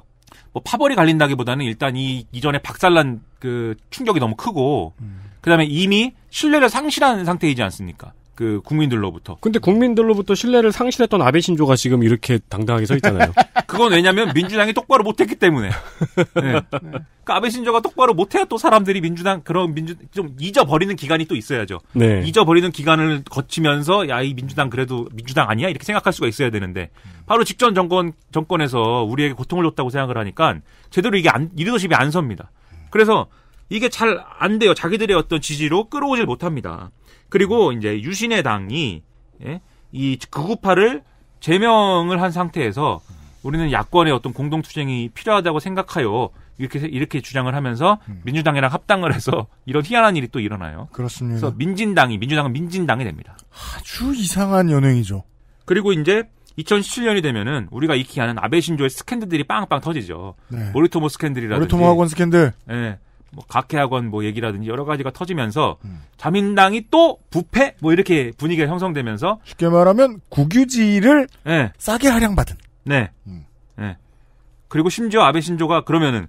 S5: 뭐 파벌이 갈린다기보다는 일단 이 이전에 박살난 그 충격이 너무 크고 음. 그다음에 이미 신뢰를 상실한 상태이지 않습니까? 그 국민들로부터. 근데
S3: 국민들로부터 신뢰를 상실했던 아베 신조가 지금 이렇게 당당하게 서 있잖아요.
S5: [laughs] 그건 왜냐면 민주당이 똑바로 못했기 때문에. 네. [laughs] 네. 그러니까 아베 신조가 똑바로 못해야 또 사람들이 민주당 그런 민주 좀 잊어버리는 기간이 또 있어야죠. 네. 잊어버리는 기간을 거치면서 야 이 민주당 그래도 민주당 아니야 이렇게 생각할 수가 있어야 되는데 바로 직전 정권 정권에서 우리에게 고통을 줬다고 생각을 하니까 제대로 이게 안, 리더십이 안 섭니다. 그래서 이게 잘 안 돼요. 자기들의 어떤 지지로 끌어오질 못합니다. 그리고 이제 유신의 당이 예? 이 극우파를 제명을 한 상태에서 우리는 야권의 어떤 공동투쟁이 필요하다고 생각하여 이렇게 이렇게 주장을 하면서 음. 민주당이랑 합당을 해서 이런 희한한 일이 또 일어나요. 그렇습니다. 그래서 민진당이 민주당은 민진당이 됩니다.
S1: 아주 이상한 연행이죠.
S5: 그리고 이제 2017년이 되면은 우리가 익히 아는 아베 신조의 스캔들들이 빵빵 터지죠. 네. 모리토모 스캔들이라든지 모리토모 학원 스캔들. 예. 네. 뭐 각해학원 뭐 얘기라든지 여러 가지가 터지면서 음. 자민당이 또 부패 뭐 이렇게 분위기가 형성되면서
S1: 쉽게 말하면 국유지를 네. 예. 싸게 할양받은
S5: 네. 음. 네. 그리고 심지어 아베 신조가 그러면은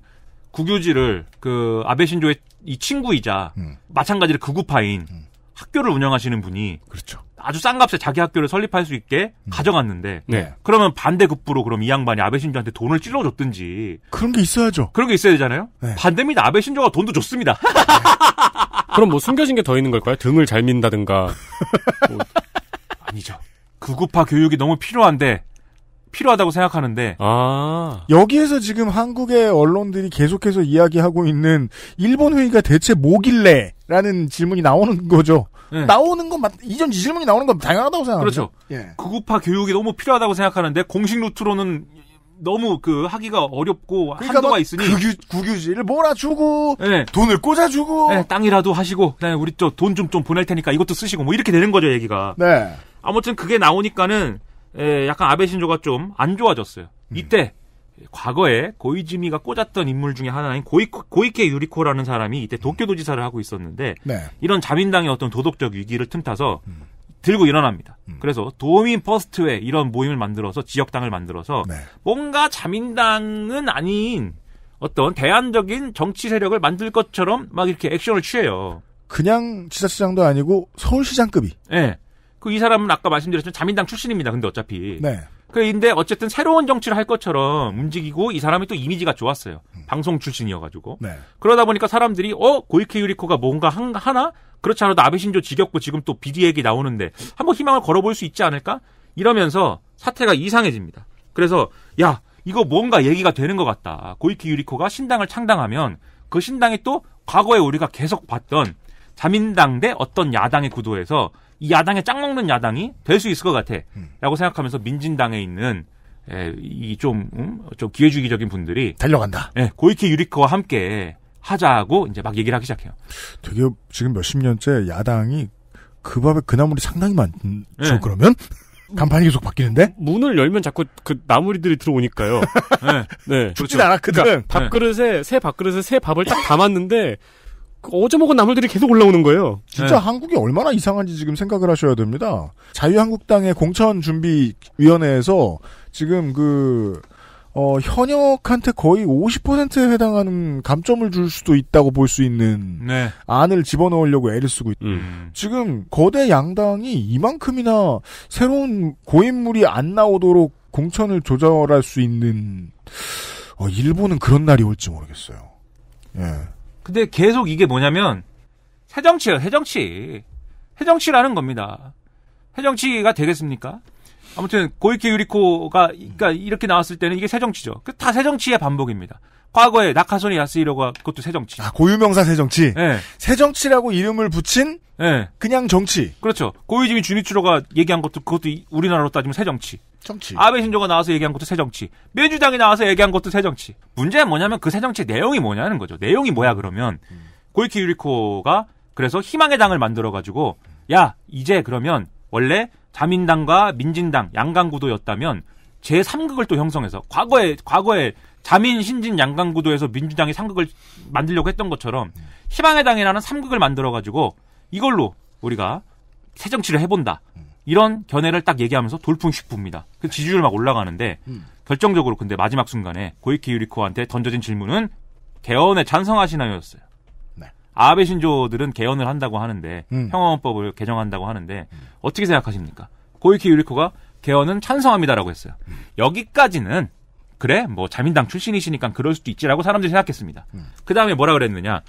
S5: 국유지를 그 아베 신조의 이 친구이자 음. 마찬가지로 극우파인 음. 학교를 운영하시는 분이 그렇죠. 아주 싼 값에 자기 학교를 설립할 수 있게 음. 가져갔는데 네. 그러면 반대급부로 그럼 이 양반이 아베 신조한테 돈을 찔러줬든지 그런 게 있어야죠. 그런 게 있어야 되잖아요. 네. 반대입니다. 아베 신조가 돈도 줬습니다. 네.
S3: 그럼 뭐 숨겨진 게 더 있는 걸까요? 등을 잘 민다든가 [laughs] 뭐. 아니죠.
S5: 구급화 교육이 너무 필요한데 필요하다고 생각하는데 아.
S1: 여기에서 지금 한국의 언론들이 계속해서 이야기하고 있는 일본 회의가 대체 뭐길래라는 질문이 나오는 거죠. 네. 나오는 건 맞, 이전 질문이 나오는 건 당연하다고 생각합니다. 그렇죠. 예.
S5: 극우파 교육이 너무 필요하다고 생각하는데 공식 루트로는 너무 그 하기가 어렵고 그러니까 한도가 뭐 있으니 구규,
S1: 구규지를 몰아주고 네. 돈을 꽂아주고 네,
S5: 땅이라도 하시고 그다음에 우리 저돈 좀좀 좀 보낼 테니까 이것도 쓰시고 뭐 이렇게 되는 거죠 얘기가. 네. 아무튼 그게 나오니까는 에, 예, 약간 아베 신조가 좀 안 좋아졌어요. 음. 이때 음. 과거에 고이즈미가 꽂았던 인물 중에 하나인 고이, 고이케 유리코라는 사람이 이때 음. 도쿄도지사를 하고 있었는데 네. 이런 자민당의 어떤 도덕적 위기를 틈타서 음. 들고 일어납니다. 음. 그래서 도민 퍼스트에 이런 모임을 만들어서 지역당을 만들어서 네. 뭔가 자민당은 아닌 어떤 대안적인 정치 세력을 만들 것처럼 막 이렇게 액션을
S1: 취해요. 그냥 지자체장도 아니고 서울시장급이. 네.
S5: 그이 사람은 아까 말씀드렸지만 자민당 출신입니다. 근데 어차피. 네. 그런데 어쨌든 새로운 정치를 할 것처럼 움직이고 이 사람이 또 이미지가 좋았어요. 음. 방송 출신이어가지고. 네. 그러다 보니까 사람들이 어 고이케 유리코가 뭔가 한, 하나 그렇지 않아도 아베 신조 지겹고 지금 또 비리 얘기 나오는데 한번 희망을 걸어볼 수 있지 않을까 이러면서 사태가 이상해집니다. 그래서 야 이거 뭔가 얘기가 되는 것 같다. 고이케 유리코가 신당을 창당하면 그 신당이 또 과거에 우리가 계속 봤던 자민당 대 어떤 야당의 구도에서 이 야당에 짱 먹는 야당이 될 수 있을 것 같아. 음. 라고 생각하면서 민진당에 있는 예, 이좀 음? 좀 기회주의적인 분들이 달려간다. 예, 고이케 유리코와 함께 하자고 이제 막 얘기를 하기 시작해요.
S1: 되게 지금 몇십 년째 야당이 그 밥에 그 나물이 상당히 많죠. 네. 음, 예. 그러면 [laughs] 간판이 계속 바뀌는데
S3: 문을 열면 자꾸 그 나물이들이 들어오니까요. 네, [laughs] 네. 죽진 않았거든. 그러니까 밥그릇에 새 밥그릇에 새 밥을 딱 담았는데 어제 먹은 나물들이 계속
S1: 올라오는 거예요. 진짜 네. 한국이 얼마나 이상한지 지금 생각을 하셔야 됩니다. 자유한국당의 공천준비위원회에서 지금 그, 어, 현역한테 거의 50%에 해당하는 감점을 줄 수도 있다고 볼 수 있는 네. 안을 집어넣으려고 애를 쓰고 있다. 음. 지금 거대 양당이 이만큼이나 새로운 고인물이 안 나오도록 공천을 조절할 수 있는 어, 일본은 그런 날이 올지 모르겠어요. 예.
S5: 근데 계속 이게 뭐냐면 해정치예요. 해정치. 해정치라는 겁니다. 해정치가 되겠습니까? 아무튼 고이케 유리코가 그러니까 이렇게 나왔을 때는 이게 새정치죠. 그 다 새정치의 반복입니다. 과거에 나카소니 야스히로가 그것도 새정치. 아,
S1: 고유명사 새정치. 네.
S5: 새정치라고 이름을 붙인 네. 그냥 정치. 그렇죠. 고유지미 주니츠로가 얘기한 것도 그것도 우리나라로 따지면 새정치. 정치. 아베 신조가 나와서 얘기한 것도 새 정치. 민주당이 나와서 얘기한 것도 새 정치. 문제는 뭐냐면 그 새 정치 내용이 뭐냐는 거죠. 내용이 뭐야 그러면 음. 고이키 유리코가 그래서 희망의 당을 만들어 가지고 야 이제 그러면 원래 자민당과 민진당 양강구도였다면 제 3극을 또 형성해서 과거에 과거에 자민 신진 양강구도에서 민주당이 3극을 만들려고 했던 것처럼 희망의 당이라는 3극을 만들어 가지고 이걸로 우리가 새 정치를 해본다. 이런 견해를 딱 얘기하면서 돌풍식부입니다. 그 지지율 막 올라가는데 음. 결정적으로 근데 마지막 순간에 고이키 유리코한테 던져진 질문은 개헌에 찬성하시나요였어요. 네. 아베 신조들은 개헌을 한다고 하는데 음. 평화헌법을 개정한다고 하는데 음. 어떻게 생각하십니까? 고이키 유리코가 개헌은 찬성합니다라고 했어요. 음. 여기까지는 그래 뭐 자민당 출신이시니까 그럴 수도 있지라고 사람들이 생각했습니다. 음. 그 다음에 뭐라 그랬느냐?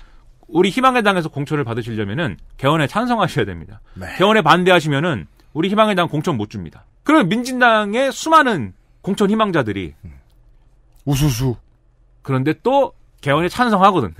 S5: 우리 희망의 당에서 공천을 받으시려면은 개헌에 찬성하셔야 됩니다. 네. 개헌에 반대하시면은 우리 희망의 당 공천 못 줍니다. 그럼 민진당의 수많은 공천 희망자들이 우수수. 그런데 또 개헌에 찬성하거든. [laughs]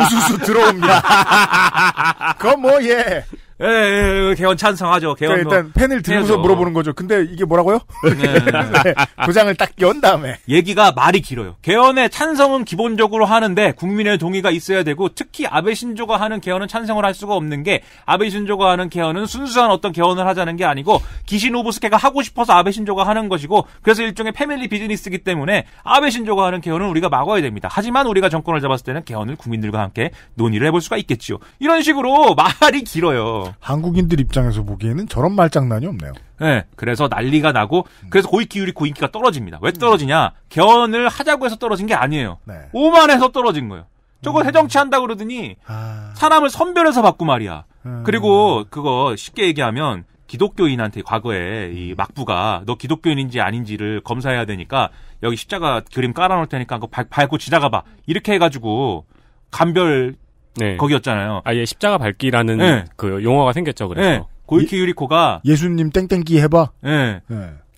S5: 우수수 들어옵니다. 그건 뭐, 예. 예, 예, 예, 개헌 찬성하죠. 개헌 그러니까 일단 펜을 들고서 물어보는
S1: 거죠. 근데 이게 뭐라고요? 네. [laughs] 네. 도장을
S5: 딱 연 다음에 얘기가 말이 길어요. 개헌에 찬성은 기본적으로 하는데 국민의 동의가 있어야 되고 특히 아베 신조가 하는 개헌은 찬성을 할 수가 없는 게 아베 신조가 하는 개헌은 순수한 어떤 개헌을 하자는 게 아니고 기신 오브스케가 하고 싶어서 아베 신조가 하는 것이고 그래서 일종의 패밀리 비즈니스기 이 때문에 아베 신조가 하는 개헌은 우리가 막아야 됩니다. 하지만 우리가 정권을 잡았을 때는 개헌을 국민들과 함께 논의를 해볼 수가 있겠지요. 이런 식으로 말이 길어요.
S1: 한국인들 입장에서 보기에는 저런 말장난이 없네요.
S5: 네, 그래서 난리가 나고 그래서 고이키 유리코 인기가 떨어집니다. 왜 떨어지냐? 개헌을 하자고 해서 떨어진 게 아니에요. 네. 오만해서 떨어진 거예요. 저거 음. 해정치 한다 그러더니 아... 사람을 선별해서 받고 말이야. 음... 그리고 그거 쉽게 얘기하면 기독교인한테 과거에 이 음. 막부가 너 기독교인인지 아닌지를 검사해야 되니까 여기 십자가 그림 깔아놓을 테니까 그거 밟고 지나가 봐 이렇게 해가지고 감별 네. 거기였잖아요. 아예 십자가 밝기라는 네. 그 용어가 생겼죠. 그래서 네. 고이키 예- 유리코가
S1: 예수님 땡땡기 해봐.
S5: 예.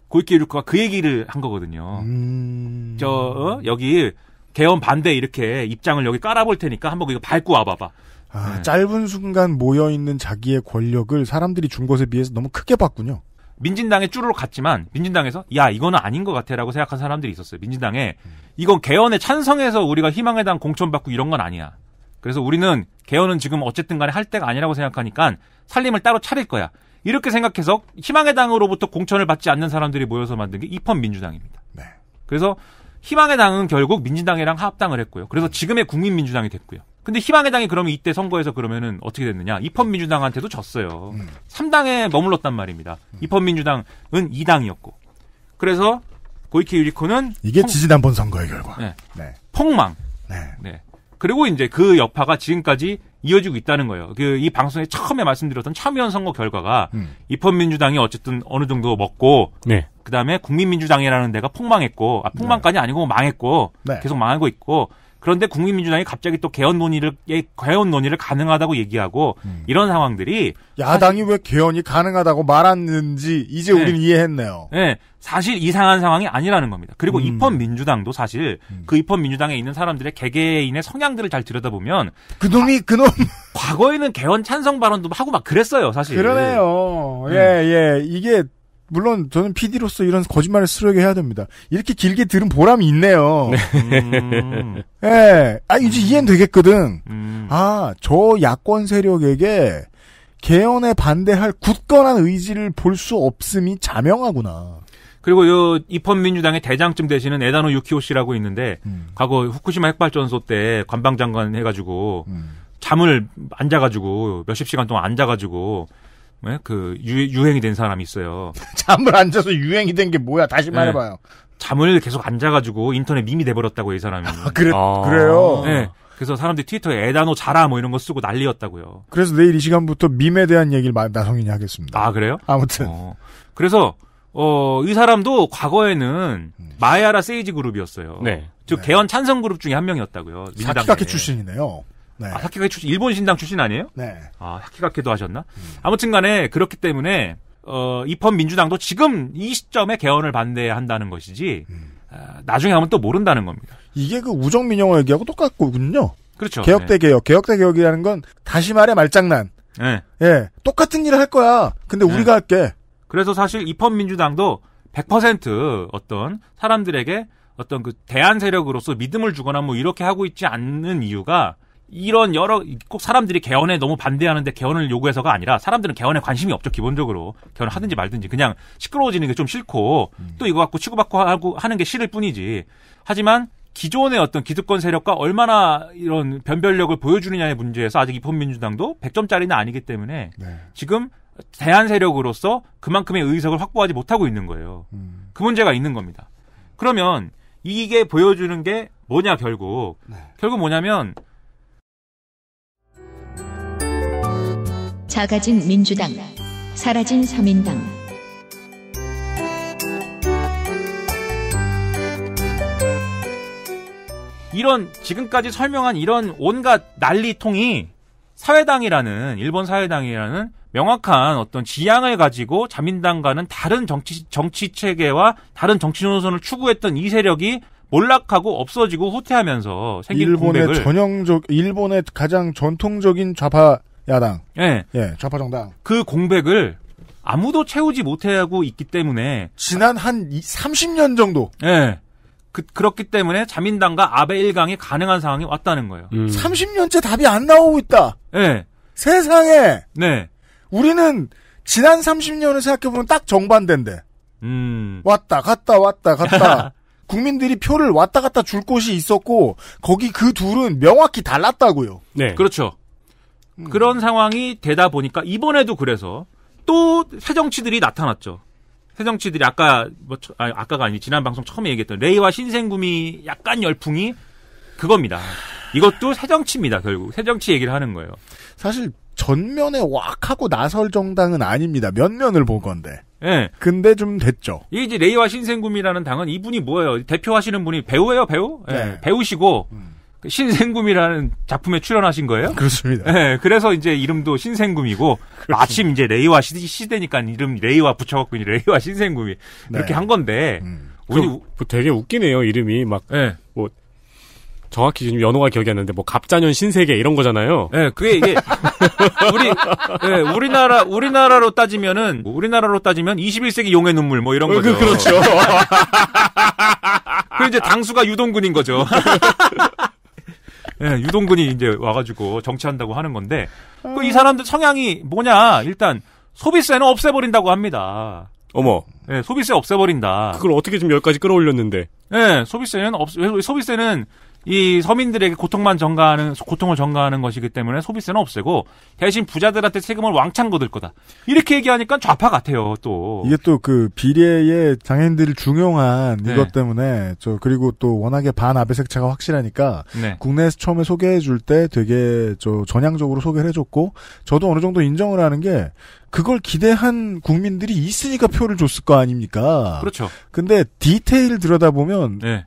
S5: 고이키 유리코가 그 얘기를 한 거거든요. 음... 저 어? 여기 개헌 반대 이렇게 입장을 여기 깔아볼 테니까 한번 이거 밟고 와봐봐.
S1: 아, 네. 짧은 순간 모여 있는 자기의 권력을 사람들이 준 것에 비해서 너무 크게 봤군요.
S5: 민진당에 쭈루룩 갔지만 민진당에서 야 이거는 아닌 것 같아라고 생각한 사람들이 있었어요. 민진당에 음. 이건 개헌에 찬성해서 우리가 희망에 대한 공천받고 이런 건 아니야. 그래서 우리는 개헌은 지금 어쨌든 간에 할 때가 아니라고 생각하니까 살림을 따로 차릴 거야. 이렇게 생각해서 희망의 당으로부터 공천을 받지 않는 사람들이 모여서 만든 게 입헌 민주당입니다. 네. 그래서 희망의 당은 결국 민주당이랑 합당을 했고요. 그래서 지금의 국민민주당이 됐고요. 근데 희망의 당이 그러면 이때 선거에서 그러면은 어떻게 됐느냐? 입헌민주당한테도 졌어요. 음. 3당에 머물렀단 말입니다. 음. 입헌민주당은 2당이었고. 그래서 고이케 유리코는 이게 펑... 지지난번 선거의 결과. 네. 네. 폭망. 네. 네. 그리고 이제 그 여파가 지금까지 이어지고 있다는 거예요. 그이 방송에 처음에 말씀드렸던 참여연 선거 결과가 음. 입헌민주당이 어쨌든 어느 정도 먹고 네. 그다음에 국민민주당이라는 데가 폭망했고 아 폭망까지 아니고 망했고 네. 계속 망하고 있고 그런데 국민민주당이 갑자기 또 개헌 논의를 예, 개헌 논의를 가능하다고 얘기하고 음. 이런 상황들이
S1: 야당이 사실, 왜 개헌이 가능하다고 말았는지 이제 네. 우리는 이해했네요.
S5: 네, 사실 이상한 상황이 아니라는 겁니다. 그리고 음. 입헌 민주당도 사실 음. 그 입헌 민주당에 있는 사람들의 개개인의 성향들을 잘 들여다보면 그놈이 아, 그놈 과거에는 개헌 찬성 발언도 하고 막 그랬어요, 사실.
S1: 그러네요. 네. 예, 예. 이게 물론 저는 PD로서 이런 거짓말을 쓰려게 해야 됩니다. 이렇게 길게 들은 보람이 있네요. 네.
S4: 음.
S1: 네. [laughs] 아, 이제 음. 이해는 되겠거든. 음. 아, 저 야권 세력에게 개헌에 반대할 굳건한 의지를 볼 수 없음이 자명하구나.
S5: 그리고 요 입헌민주당의 대장쯤 되시는 에다노 유키오 씨라고 있는데 음. 과거 후쿠시마 핵발전소 때 관방장관 해가지고 음. 잠을 안 자가지고 몇십 시간 동안 안 자가지고 네? 그 유, 행이된 사람이 있어요. [laughs]
S1: 잠을 안 자서 유행이 된 게 뭐야? 다시 예. 말해봐요.
S5: 잠을 계속 안 자가지고 인터넷 밈이 돼버렸다고 이 사람이. 아, 그래 아. 그래요. 네. 그래서 사람들이 트위터에 에다노 자라 뭐 이런 거 쓰고 난리였다고요.
S1: 그래서 내일 이 시간부터 밈에 대한 얘기를 나성인이 하겠습니다. 아 그래요? 아무튼 어.
S5: 그래서 어, 이 사람도 과거에는 음. 마야라 세이지 그룹이었어요. 네. 즉 네. 개헌 찬성 그룹 중에 한 명이었다고요. 민주당 사키가키
S1: 출신이네요. 네. 아, 사키가
S5: 출신 일본 신당 출신 아니에요? 네. 아 사키가케도 하셨나? 음. 아무튼간에 그렇기 때문에 어, 입헌 민주당도 지금 이 시점에 개헌을 반대한다는 것이지 음. 어, 나중에 하면 또 모른다는 겁니다.
S1: 이게 그 우정민 영화 얘기하고 똑같군요. 그렇죠. 개혁 대 네. 개혁, 개혁 대 개혁이라는 건 다시 말해 말장난. 네. 예, 똑같은 일을 할 거야. 근데 네. 우리가 할게.
S5: 그래서 사실 입헌 민주당도 100% 어떤 사람들에게 어떤 그 대한 세력으로서 믿음을 주거나 뭐 이렇게 하고 있지 않는 이유가 이런 여러 꼭 사람들이 개헌에 너무 반대하는데 개헌을 요구해서가 아니라 사람들은 개헌에 관심이 없죠 기본적으로 개헌을 하든지 말든지 그냥 시끄러워지는 게 좀 싫고 음. 또 이거 갖고 치고받고 하고 하는 게 싫을 뿐이지 하지만 기존의 어떤 기득권 세력과 얼마나 이런 변별력을 보여주느냐의 문제에서 아직 입헌민주당도 100점짜리는 아니기 때문에 네. 지금 대한 세력으로서 그만큼의 의석을 확보하지 못하고 있는 거예요. 음. 그 문제가 있는 겁니다. 그러면 이게 보여주는 게 뭐냐 결국 네. 결국 뭐냐면
S2: 작아진 민주당, 사라진 서인당
S5: 이런 지금까지 설명한 이런 온갖 난리통이 사회당이라는 일본 사회당이라는 명확한 어떤 지향을 가지고 자민당과는 다른 정치 정치 체계와 다른 정치 노선을 추구했던 이 세력이 몰락하고 없어지고 후퇴하면서 생긴 일본의 공백을
S1: 전형적 일본의 가장 전통적인 좌파 야당, 예, 예, 좌파 정당
S5: 그 공백을 아무도 채우지 못하고 있기 때문에 지난 한 30년 정도 예, 그, 그렇기 때문에 자민당과 아베 일강이 가능한 상황이 왔다는 거예요. 음.
S1: 30년째 답이 안 나오고 있다. 예. 세상에. 네. 우리는 지난 30년을 생각해보면 딱 정반대인데. 음. 왔다 갔다 왔다 갔다. [laughs] 국민들이 표를 왔다 갔다 줄 곳이 있었고 거기 그 둘은 명확히 달랐다고요.
S5: 네. 그렇죠. 그런 상황이 되다 보니까 이번에도 그래서
S1: 또 새 정치들이
S5: 나타났죠. 새 정치들이 아까 뭐 아니, 아까가 아니 지난 방송 처음에 얘기했던 레이와 신생구미
S1: 약간 열풍이 그겁니다. 이것도 새
S5: 정치입니다. 결국 새 정치 얘기를
S1: 하는 거예요. 사실 전면에 왁 하고 나설 정당은 아닙니다. 몇 년을 본 건데. 예. 네. 근데 좀 됐죠.
S5: 이제 레이와 신생구미라는 당은 이분이 뭐예요? 대표하시는 분이 배우예요, 배우? 네. 네. 배우시고 음. 그 신생금이라는 작품에 출연하신 거예요? 그렇습니다. 네, 그래서 이제 이름도 신생금이고 그 마침 이제 레이와 시, 대니까 이름 레이와 붙여갖고 레이와 신생금이 네. 이렇게 한 건데 음. 우리 뭐 되게 웃기네요 이름이
S3: 막뭐 네. 뭐 정확히 지금 연호가 기억이 안 나는데 뭐 갑자년 신세계 이런 거잖아요.
S5: 네, 그게 이게 우리 네, 우리나라 우리나라로 따지면은 우리나라로 따지면 21세기 용의 눈물 뭐 이런 어, 그 거죠. 그, 그렇죠. [laughs] 그 이제 당수가 유동군인 거죠. [laughs] 네, 유동근이 이제 와가지고 정치한다고 하는 건데 그 음. 그이 사람들 성향이 뭐냐 일단 소비세는 없애버린다고 합니다. 어머. 예, 네, 소비세 없애버린다. 그걸 어떻게 지금 여기까지 끌어올렸는데? 예, 네, 소비세는 없, 소비세는 이 서민들에게 고통만 전가하는 고통을 전가하는 것이기 때문에 소비세는 없애고 대신 부자들한테 세금을 왕창 거둘 거다. 이렇게 얘기하니까 좌파 같아요. 또
S1: 이게 또 그 비례의 장애인들을 중용한 네. 이것 때문에 저 그리고 또 워낙에 반 아베 색채가 확실하니까 네. 국내에서 처음에 소개해 줄 때 되게 저 전향적으로 소개를 해줬고 저도 어느 정도 인정을 하는 게 그걸 기대한 국민들이 있으니까 표를 줬을 거 아닙니까? 그렇죠. 근데 디테일 들여다보면 네.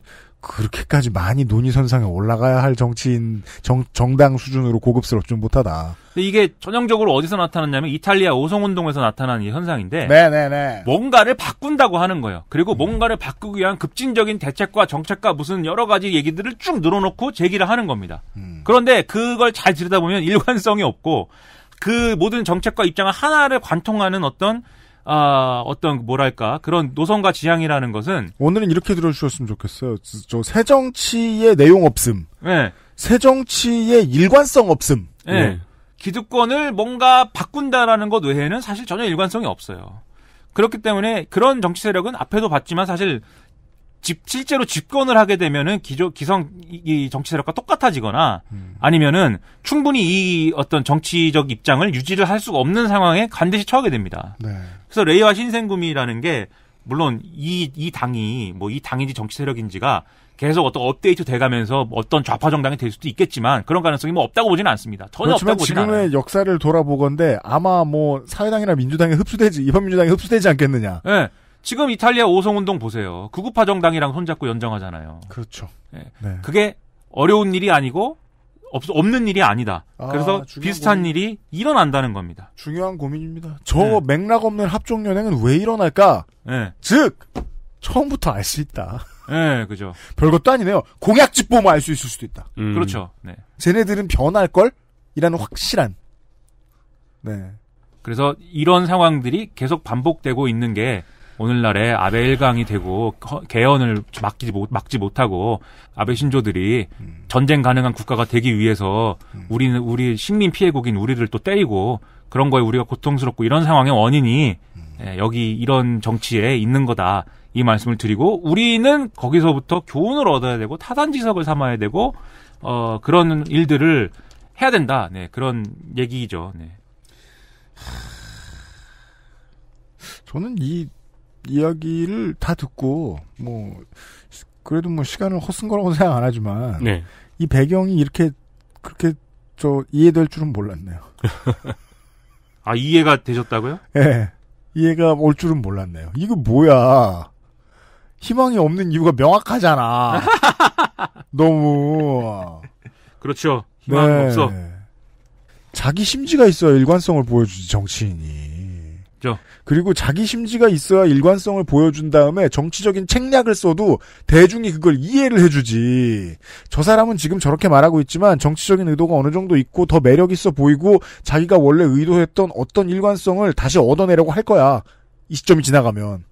S1: 그렇게까지 많이 논의선상에 올라가야 할 정치인 정, 정당 수준으로 고급스럽지 못하다.
S5: 이게 전형적으로 어디서 나타났냐면 이탈리아 오성운동에서 나타난 이 현상인데
S1: 네네네. 네, 네.
S5: 뭔가를 바꾼다고 하는 거예요. 그리고 음. 뭔가를 바꾸기 위한 급진적인 대책과 정책과 무슨 여러 가지 얘기들을 쭉 늘어놓고 제기를 하는 겁니다. 음. 그런데 그걸 잘 들여다보면 [laughs] 일관성이 없고 그 모든 정책과 입장을 하나를 관통하는 어떤 아, 어떤 뭐랄까 그런 노선과 지향이라는 것은
S1: 오늘은 이렇게 들어주셨으면 좋겠어요. 저 새정치의 내용 없음, 네. 새정치의 일관성 없음.
S5: 네. 네. 기득권을 뭔가 바꾼다라는 것 외에는 사실 전혀 일관성이 없어요. 그렇기 때문에 그런 정치 세력은 앞에도 봤지만 사실 집, 실제로 집권을 하게 되면은 기조, 기성, 이 정치 세력과 똑같아지거나 음. 아니면은 충분히 이 어떤 정치적 입장을 유지를 할 수가 없는 상황에 반드시 처하게 됩니다. 네. 그래서 레이와 신생구미라는 게 물론 이, 이 당이 뭐 이 당인지 정치 세력인지가 계속 어떤 업데이트 돼가면서 어떤 좌파 정당이 될 수도 있겠지만 그런 가능성이 뭐 없다고 보지는 않습니다. 전혀 그렇지만 없다고 지금의
S1: 않아요. 역사를 돌아보건데 아마 뭐 사회당이나 민주당에 흡수되지 이번 민주당에 흡수되지 않겠느냐.
S5: 네. 지금 이탈리아 오성운동 보세요. 구급파 정당이랑 손잡고 연정하잖아요 그렇죠. 네. 네. 그게 어려운 일이 아니고 없, 없는 일이 아니다. 아, 그래서 비슷한 고민.
S1: 일이 일어난다는 겁니다. 중요한 고민입니다. 저 네. 맥락 없는 합종연행은 왜 일어날까? 네. 즉 처음부터 알 수 있다. 네, 그죠. 별것도 아니네요. 공약집 보면 알 수 있을 수도 있다. 음. 그렇죠. 네. 쟤네들은 변할 걸? 이라는 확실한. 네.
S5: 그래서 이런 상황들이 계속 반복되고 있는 게 오늘날에 아베 일강이 되고 개헌을 막지, 못, 막지 못하고 아베 신조들이 음. 전쟁 가능한 국가가 되기 위해서 음. 우리는 우리 식민 피해국인 우리를 또 때리고 그런 거에 우리가 고통스럽고 이런 상황의 원인이 음. 예, 여기 이런 정치에 있는 거다. 이 말씀을 드리고 우리는 거기서부터 교훈을 얻어야 되고 타산지석을 삼아야 되고 어 그런 일들을 해야 된다. 네, 그런 얘기죠. 네.
S1: 저는 이 이야기를 다 듣고 뭐 그래도 뭐 시간을 헛쓴 거라고 [laughs] 생각 안 하지만 네. 이 배경이 이렇게 그렇게 저 이해될 줄은 몰랐네요.
S5: 아 이해가 되셨다고요?
S1: 예. 네. 이해가 올 줄은 몰랐네요. 이거 뭐야? 희망이 없는 이유가 명확하잖아. [laughs] 너무. 그렇죠. 희망 네. 없어. 자기 심지가 있어야 일관성을 보여주지 정치인이. 그렇죠. 그리고 자기 심지가 있어야 일관성을 보여준 다음에 정치적인 책략을 써도 대중이 그걸 이해를 해주지. 저 사람은 지금 저렇게 말하고 있지만 정치적인 의도가 어느 정도 있고 더 매력 있어 보이고 자기가 원래 의도했던 어떤 일관성을 다시 얻어내려고 할 거야. 이 시점이 지나가면.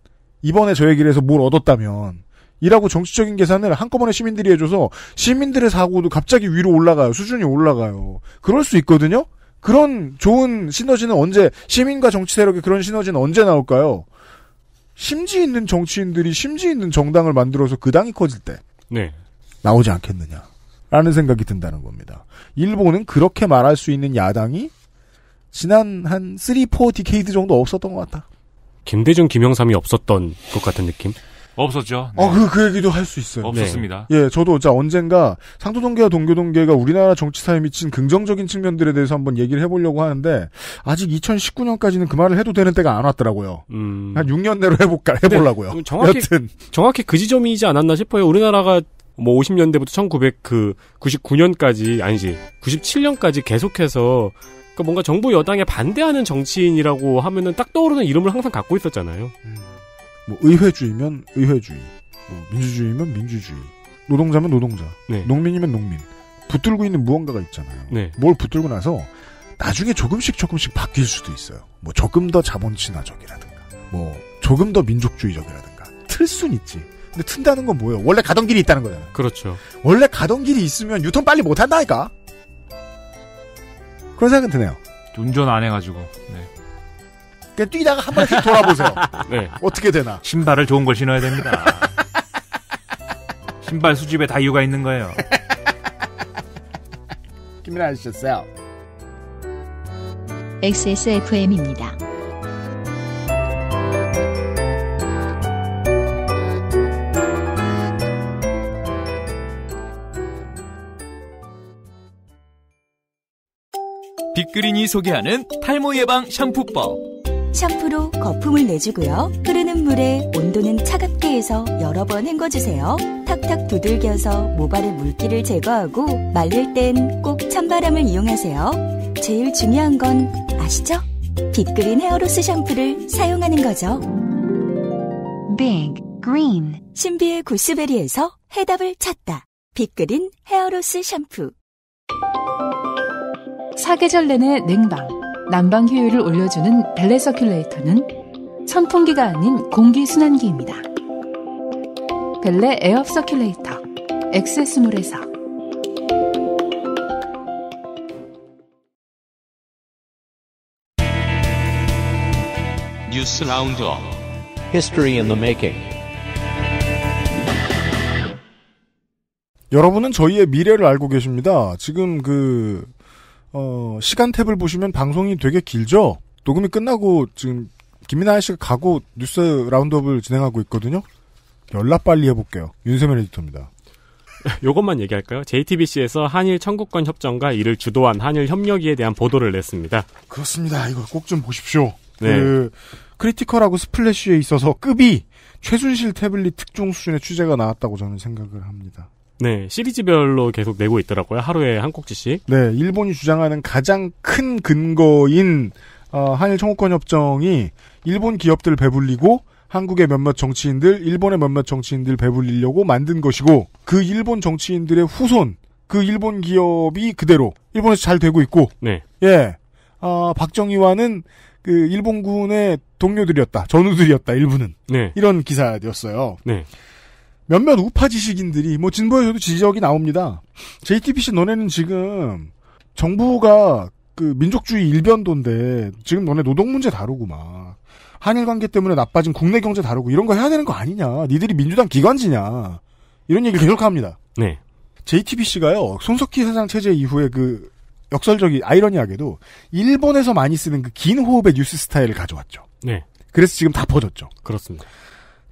S1: 이번에 저 얘기를 해서 뭘 얻었다면. 이라고 정치적인 계산을 한꺼번에 시민들이 해줘서 시민들의 사고도 갑자기 위로 올라가요. 수준이 올라가요. 그럴 수 있거든요? 그런 좋은 시너지는 언제 시민과 정치 세력의 그런 시너지는 언제 나올까요? 심지 있는 정치인들이 심지 있는 정당을 만들어서 그 당이 커질 때 네. 나오지 않겠느냐 라는 생각이 든다는 겁니다. 일본은 그렇게 말할 수 있는 야당이 지난 한 3, 4 디케이드 정도 없었던 것 같다.
S3: 김대중, 김영삼이 없었던 것 같은 느낌?
S1: 없었죠. 어, 네. 어, 그, 그 얘기도 할 수 있어요. 없었습니다. 네. 예, 저도 자, 언젠가 상도동계와 동교동계가 우리나라 정치사에 미친 긍정적인 측면들에 대해서 한번 얘기를 해보려고 하는데, 아직 2019년까지는 그 말을 해도 되는 때가 안 왔더라고요. 음... 한 6년 내로 해볼까, 해보려고요. 정확히, 여튼.
S3: 정확히 그 지점이지 않았나 싶어요. 우리나라가 뭐 50년대부터 1999년까지, 그 아니지, 97년까지 계속해서 그 뭔가 정부 여당에 반대하는 정치인이라고 하면은 딱 떠오르는 이름을 항상 갖고
S1: 있었잖아요. 음. 뭐 의회주의면 의회주의, 뭐 민주주의면 민주주의, 노동자면 노동자, 네. 농민이면 농민. 붙들고 있는 무언가가 있잖아요. 네. 뭘 붙들고 나서 나중에 조금씩 조금씩 바뀔 수도 있어요. 뭐 조금 더 자본친화적이라든가, 뭐 조금 더 민족주의적이라든가. 틀 순 있지. 근데 튼다는 건 뭐예요? 원래 가던 길이 있다는 거잖아요. 그렇죠. 원래 가던 길이 있으면 유턴 빨리 못 한다니까. 그런 생각은 드네요.
S5: 운전 안 해가지고. 네.
S1: 그냥 뛰다가 한 번씩 돌아보세요. [laughs] 네. 어떻게 되나.
S5: 신발을 좋은 걸 신어야 됩니다.
S1: [laughs] 신발
S5: 수집에 다 이유가 있는 거예요. [laughs]
S2: 김민아 씨였어요 XSFM입니다.
S5: 빅그린이 소개하는 탈모 예방 샴푸법.
S2: 샴푸로 거품을 내주고요. 흐르는 물에 온도는 차갑게 해서 여러 번 헹궈주세요. 탁탁 두들겨서 모발의 물기를 제거하고 말릴 땐 꼭 찬바람을 이용하세요. 제일 중요한 건 아시죠? 빅그린 헤어로스 샴푸를 사용하는 거죠. 빅 그린 신비의 구스베리에서 해답을 찾다. 빅그린 헤어로스 샴푸 사계절 내내 냉방 난방 효율을 올려주는 벨레 서큘레이터는 선풍기가 아닌 공기순환기입니다. 벨레 에어 서큘레이터 엑세스몰에서
S3: 뉴스 라운드업
S4: History in
S1: 여러분은 저희의 미래를 알고 계십니다. 지금 그 어, 시간 탭을 보시면 방송이 되게 길죠? 녹음이 끝나고 지금 김민아 씨가 가고 뉴스 라운드업을 진행하고 있거든요? 연락 빨리 해볼게요. 윤세민 에디터입니다.
S3: 이것만 [laughs] 얘기할까요? JTBC에서 한일 청구권 협정과 이를 주도한 한일 협력위에 대한 보도를 냈습니다.
S1: 그렇습니다. 이거 꼭 좀 보십시오. 네. 그 크리티컬하고 스플래쉬에 있어서 급이 최순실 태블릿 특종 수준의 취재가 나왔다고 저는 생각을 합니다.
S3: 네, 시리즈별로 계속 내고 있더라고요. 하루에 한 꼭지씩.
S1: 네, 일본이 주장하는 가장 큰 근거인 어, 한일 청구권 협정이 일본 기업들 배불리고 한국의 몇몇 정치인들, 일본의 몇몇 정치인들 배불리려고 만든 것이고 그 일본 정치인들의 후손, 그 일본 기업이 그대로 일본에서 잘 되고 있고. 네. 예. 아, 박정희와는 그 일본군의 동료들이었다. 전우들이었다. 일부는. 네. 이런 기사였어요. 네. 몇몇 우파 지식인들이 뭐 진보에서도 지적이 나옵니다. JTBC 너네는 지금 정부가 그 민족주의 일변도인데 지금 너네 노동 문제 다루고 막 한일 관계 때문에 나빠진 국내 경제 다루고 이런 거 해야 되는 거 아니냐? 니들이 민주당 기관지냐? 이런 얘기를 계속 합니다. 네. JTBC가요 손석희 사장 체제 이후에 그 역설적인 아이러니하게도 일본에서 많이 쓰는 그 긴 호흡의 뉴스 스타일을 가져왔죠. 네. 그래서 지금 다 퍼졌죠. 그렇습니다.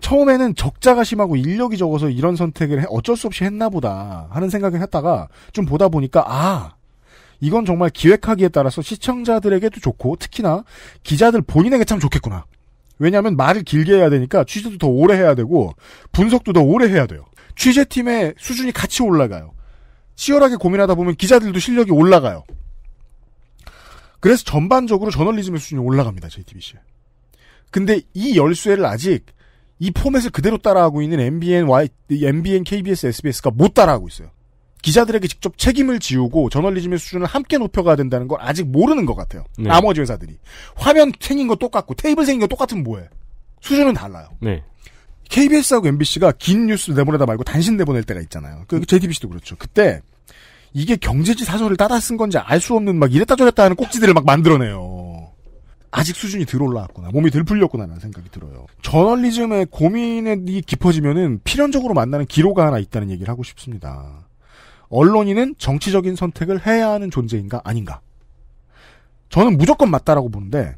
S1: 처음에는 적자가 심하고 인력이 적어서 이런 선택을 어쩔 수 없이 했나 보다 하는 생각을 했다가 좀 보다 보니까 아 이건 정말 기획하기에 따라서 시청자들에게도 좋고 특히나 기자들 본인에게 참 좋겠구나. 왜냐하면 말을 길게 해야 되니까 취재도 더 오래 해야 되고 분석도 더 오래 해야 돼요. 취재팀의 수준이 같이 올라가요. 치열하게 고민하다 보면 기자들도 실력이 올라가요. 그래서 전반적으로 저널리즘의 수준이 올라갑니다. JTBC. 근데 이 열쇠를 아직 이 포맷을 그대로 따라하고 있는 MBN, MBN, KBS, SBS가 못 따라하고 있어요. 기자들에게 직접 책임을 지우고 저널리즘의 수준을 함께 높여가야 된다는 걸 아직 모르는 것 같아요. 네. 나머지 회사들이. 화면 생긴 거 똑같고 테이블 생긴 거 똑같으면 뭐해. 수준은 달라요. 네. KBS하고 MBC가 긴 뉴스 내보내다 말고 단신 내보낼 때가 있잖아요. 그 JTBC도 그렇죠. 그때 이게 경제지 사설을 따다 쓴 건지 알 수 없는 막 이랬다 저랬다 하는 꼭지들을 막 만들어내요. 아직 수준이 덜 올라왔구나. 몸이 덜 풀렸구나라는 생각이 들어요. 저널리즘의 고민이 깊어지면은 필연적으로 만나는 기로가 하나 있다는 얘기를 하고 싶습니다. 언론인은 정치적인 선택을 해야 하는 존재인가 아닌가? 저는 무조건 맞다라고 보는데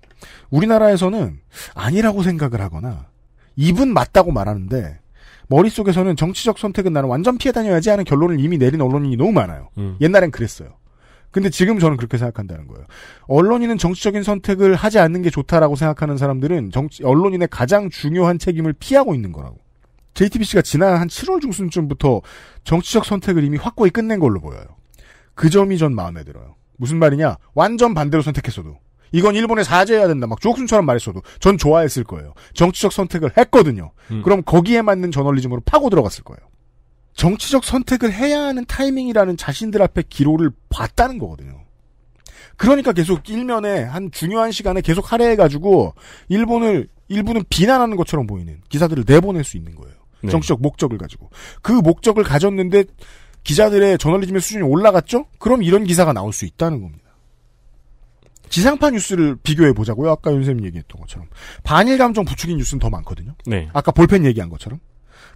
S1: 우리나라에서는 아니라고 생각을 하거나 입은 맞다고 말하는데 머릿속에서는 정치적 선택은 나는 완전 피해 다녀야지 하는 결론을 이미 내린 언론인이 너무 많아요. 음. 옛날엔 그랬어요. 근데 지금 저는 그렇게 생각한다는 거예요. 언론인은 정치적인 선택을 하지 않는 게 좋다라고 생각하는 사람들은 정치, 언론인의 가장 중요한 책임을 피하고 있는 거라고. JTBC가 지난 한 7월 중순쯤부터 정치적 선택을 이미 확고히 끝낸 걸로 보여요. 그 점이 전 마음에 들어요. 무슨 말이냐? 완전 반대로 선택했어도. 이건 일본에 사죄해야 된다. 막 조국순처럼 말했어도. 전 좋아했을 거예요. 정치적 선택을 했거든요. 음. 그럼 거기에 맞는 저널리즘으로 파고 들어갔을 거예요. 정치적 선택을 해야 하는 타이밍이라는 자신들 앞에 기로를 봤다는 거거든요. 그러니까 계속 일면에 한 중요한 시간에 계속 할애해가지고 일본을 일부는 비난하는 것처럼 보이는 기사들을 내보낼 수 있는 거예요. 네. 정치적 목적을 가지고 그 목적을 가졌는데 기자들의 저널리즘의 수준이 올라갔죠? 그럼 이런 기사가 나올 수 있다는 겁니다. 지상파 뉴스를 비교해 보자고요. 아까 윤쌤 얘기했던 것처럼 반일 감정 부추긴 뉴스는 더 많거든요. 네. 아까 볼펜 얘기한 것처럼.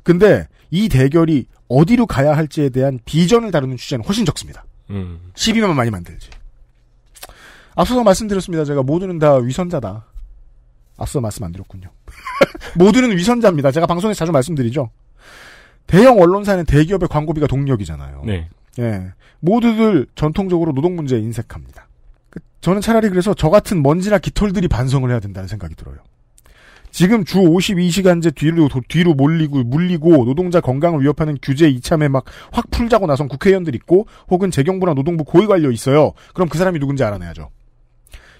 S1: 근데 이 대결이 어디로 가야 할지에 대한 비전을 다루는 취재는 훨씬 적습니다. 음. 시비만 많이 만들지. 앞서서 말씀드렸습니다. 제가 모두는 다 위선자다. 앞서 말씀 안 드렸군요. [laughs] 모두는 위선자입니다. 제가 방송에서 자주 말씀드리죠. 대형 언론사는 대기업의 광고비가 동력이잖아요. 네. 예. 모두들 전통적으로 노동 문제에 인색합니다. 그, 저는 차라리 그래서 저 같은 먼지나 깃털들이 반성을 해야 된다는 생각이 들어요. 지금 주 52시간제 뒤로 뒤로 몰리고 물리고 노동자 건강을 위협하는 규제 이참에 막 확 풀자고 나선 국회의원들 있고 혹은 재경부나 노동부 고위 관료 있어요. 그럼 그 사람이 누군지 알아내야죠.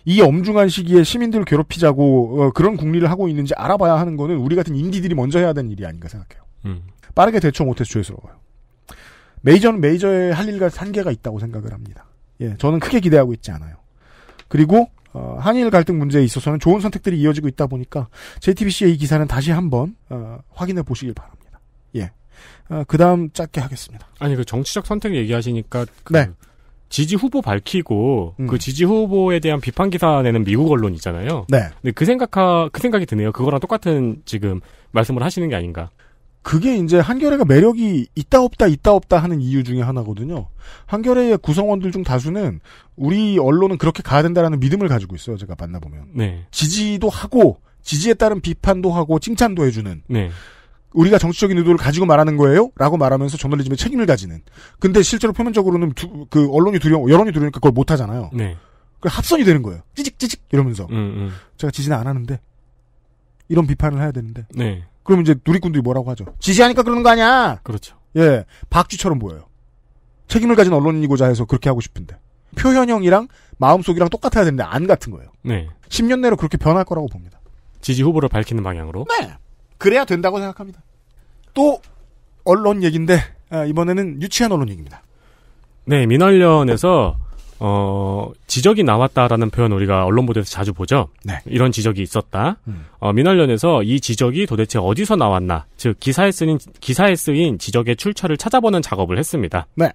S1: 이 엄중한 시기에 시민들을 괴롭히자고 어, 그런 국리를 하고 있는지 알아봐야 하는 거는 우리 같은 인디들이 먼저 해야 되는 일이 아닌가 생각해요. 음. 빠르게 대처 못해서 죄스러워요. 메이저는 메이저의 할 일과 한계가 있다고 생각을 합니다. 예, 저는 크게 기대하고 있지 않아요. 그리고 어, 한일 갈등 문제에 있어서는 좋은 선택들이 이어지고 있다 보니까 JTBC의 이 기사는 다시 한번 어, 확인해 보시길 바랍니다. 예. 어, 그다음 짧게 하겠습니다.
S3: 아니 그 정치적 선택 얘기하시니까 그 네. 지지 후보 밝히고 음. 그 지지 후보에 대한 비판 기사 내는 미국 언론 있잖아요. 네. 근데 그 생각하 그 생각이 드네요. 그거랑 똑같은
S1: 지금 말씀을 하시는 게 아닌가. 그게 이제 한겨레가 매력이 있다 없다 있다 없다 하는 이유 중에 하나거든요. 한겨레의 구성원들 중 다수는 우리 언론은 그렇게 가야 된다라는 믿음을 가지고 있어요. 제가 만나보면. 네. 지지도 하고 지지에 따른 비판도 하고 칭찬도 해주는. 네. 우리가 정치적인 의도를 가지고 말하는 거예요? 라고 말하면서 저널리즘의 책임을 가지는. 근데 실제로 표면적으로는 두, 그 언론이 두려워, 여론이 두려우니까 그걸 못 하잖아요. 네. 그 합선이 되는 거예요. 찌직찌직 이러면서. 음, 음. 제가 지지는 안 하는데 이런 비판을 해야 되는데. 네. 그럼 이제 누리꾼들이 뭐라고 하죠? 지시하니까 그러는 거 아니야? 그렇죠. 예. 박쥐처럼 보여요. 책임을 가진 언론이고자 인 해서 그렇게 하고 싶은데. 표현형이랑 마음속이랑 똑같아야 되는데 안 같은 거예요. 네. 10년 내로 그렇게 변할 거라고 봅니다. 지지 후보를 밝히는 방향으로? 네. 그래야 된다고 생각합니다. 또 언론 얘기인데 아, 이번에는 유치한 언론 얘기입니다.
S3: 네, 민언련에서 어, 지적이 나왔다라는 표현 우리가 언론 보도에서 자주 보죠. 네. 이런 지적이 있었다. 음. 어, 민활련에서 이 지적이 도대체 어디서 나왔나, 즉 기사에 쓰인 기사에 쓰인 지적의 출처를 찾아보는 작업을 했습니다. 네.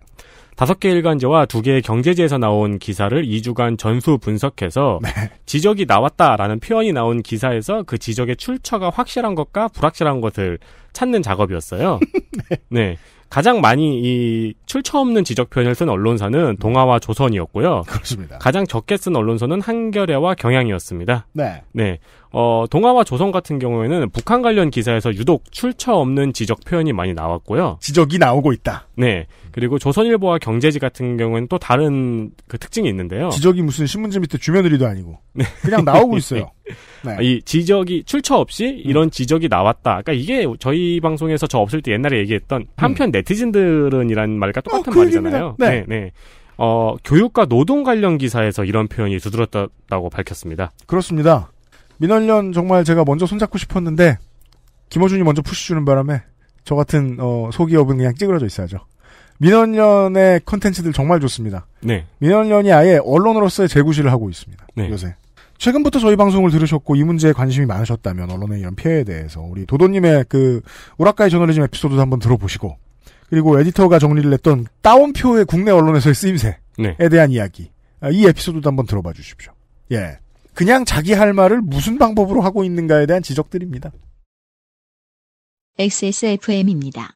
S3: 다섯 개 일간지와 두 개의 경제지에서 나온 기사를 2주간 전수 분석해서 네. 지적이 나왔다라는 표현이 나온 기사에서 그 지적의 출처가 확실한 것과 불확실한 것을 찾는 작업이었어요. [laughs] 네. 네. 가장 많이 이 출처 없는 지적 표현을 쓴 언론사는 음. 동아와 조선이었고요. 그렇습니다. 가장 적게 쓴 언론사는 한겨레와 경향이었습니다. 네. 네. 어, 동아와 조선 같은 경우에는 북한 관련 기사에서 유독 출처 없는 지적 표현이 많이 나왔고요.
S1: 지적이 나오고 있다.
S3: 네. 그리고 조선일보와 경제지 같은 경우에는 또 다른 그 특징이 있는데요. 지적이
S1: 무슨 신문지 밑에 주며들이도 아니고 네. 그냥 나오고 있어요. [laughs] 네. 아,
S3: 이 지적이 출처 없이 음. 이런 음. 지적이 나왔다. 그러니까 이게 저희 방송에서 저 없을 때 옛날에 얘기했던 한편 음. 네티즌들은이란 말과 어, 똑같은 어, 그 말이잖아요. 네. 네. 네. 어, 교육과 노동 관련 기사에서 이런 표현이 두드렸다고 밝혔습니다.
S1: 그렇습니다. 민원련 정말 제가 먼저 손잡고 싶었는데 김호준이 먼저 푸시 주는 바람에 저 같은 어, 소기업은 그냥 찌그러져 있어야죠. 민원련의 컨텐츠들 정말 좋습니다. 네. 민원련이 아예 언론으로서의 재구실을 하고 있습니다. 네. 요새. 최근부터 저희 방송을 들으셨고 이 문제에 관심이 많으셨다면 언론의 이런 피해에 대해서 우리 도도님의 그 우라카이 저널리즘 에피소드도 한번 들어보시고 그리고 에디터가 정리를 했던 따옴표의 국내 언론에서의 쓰임새에 네. 대한 이야기 아, 이 에피소드도 한번 들어봐 주십시오. 예. 그냥 자기 할 말을 무슨 방법으로 하고 있는가에 대한 지적들입니다.
S2: XSFM입니다.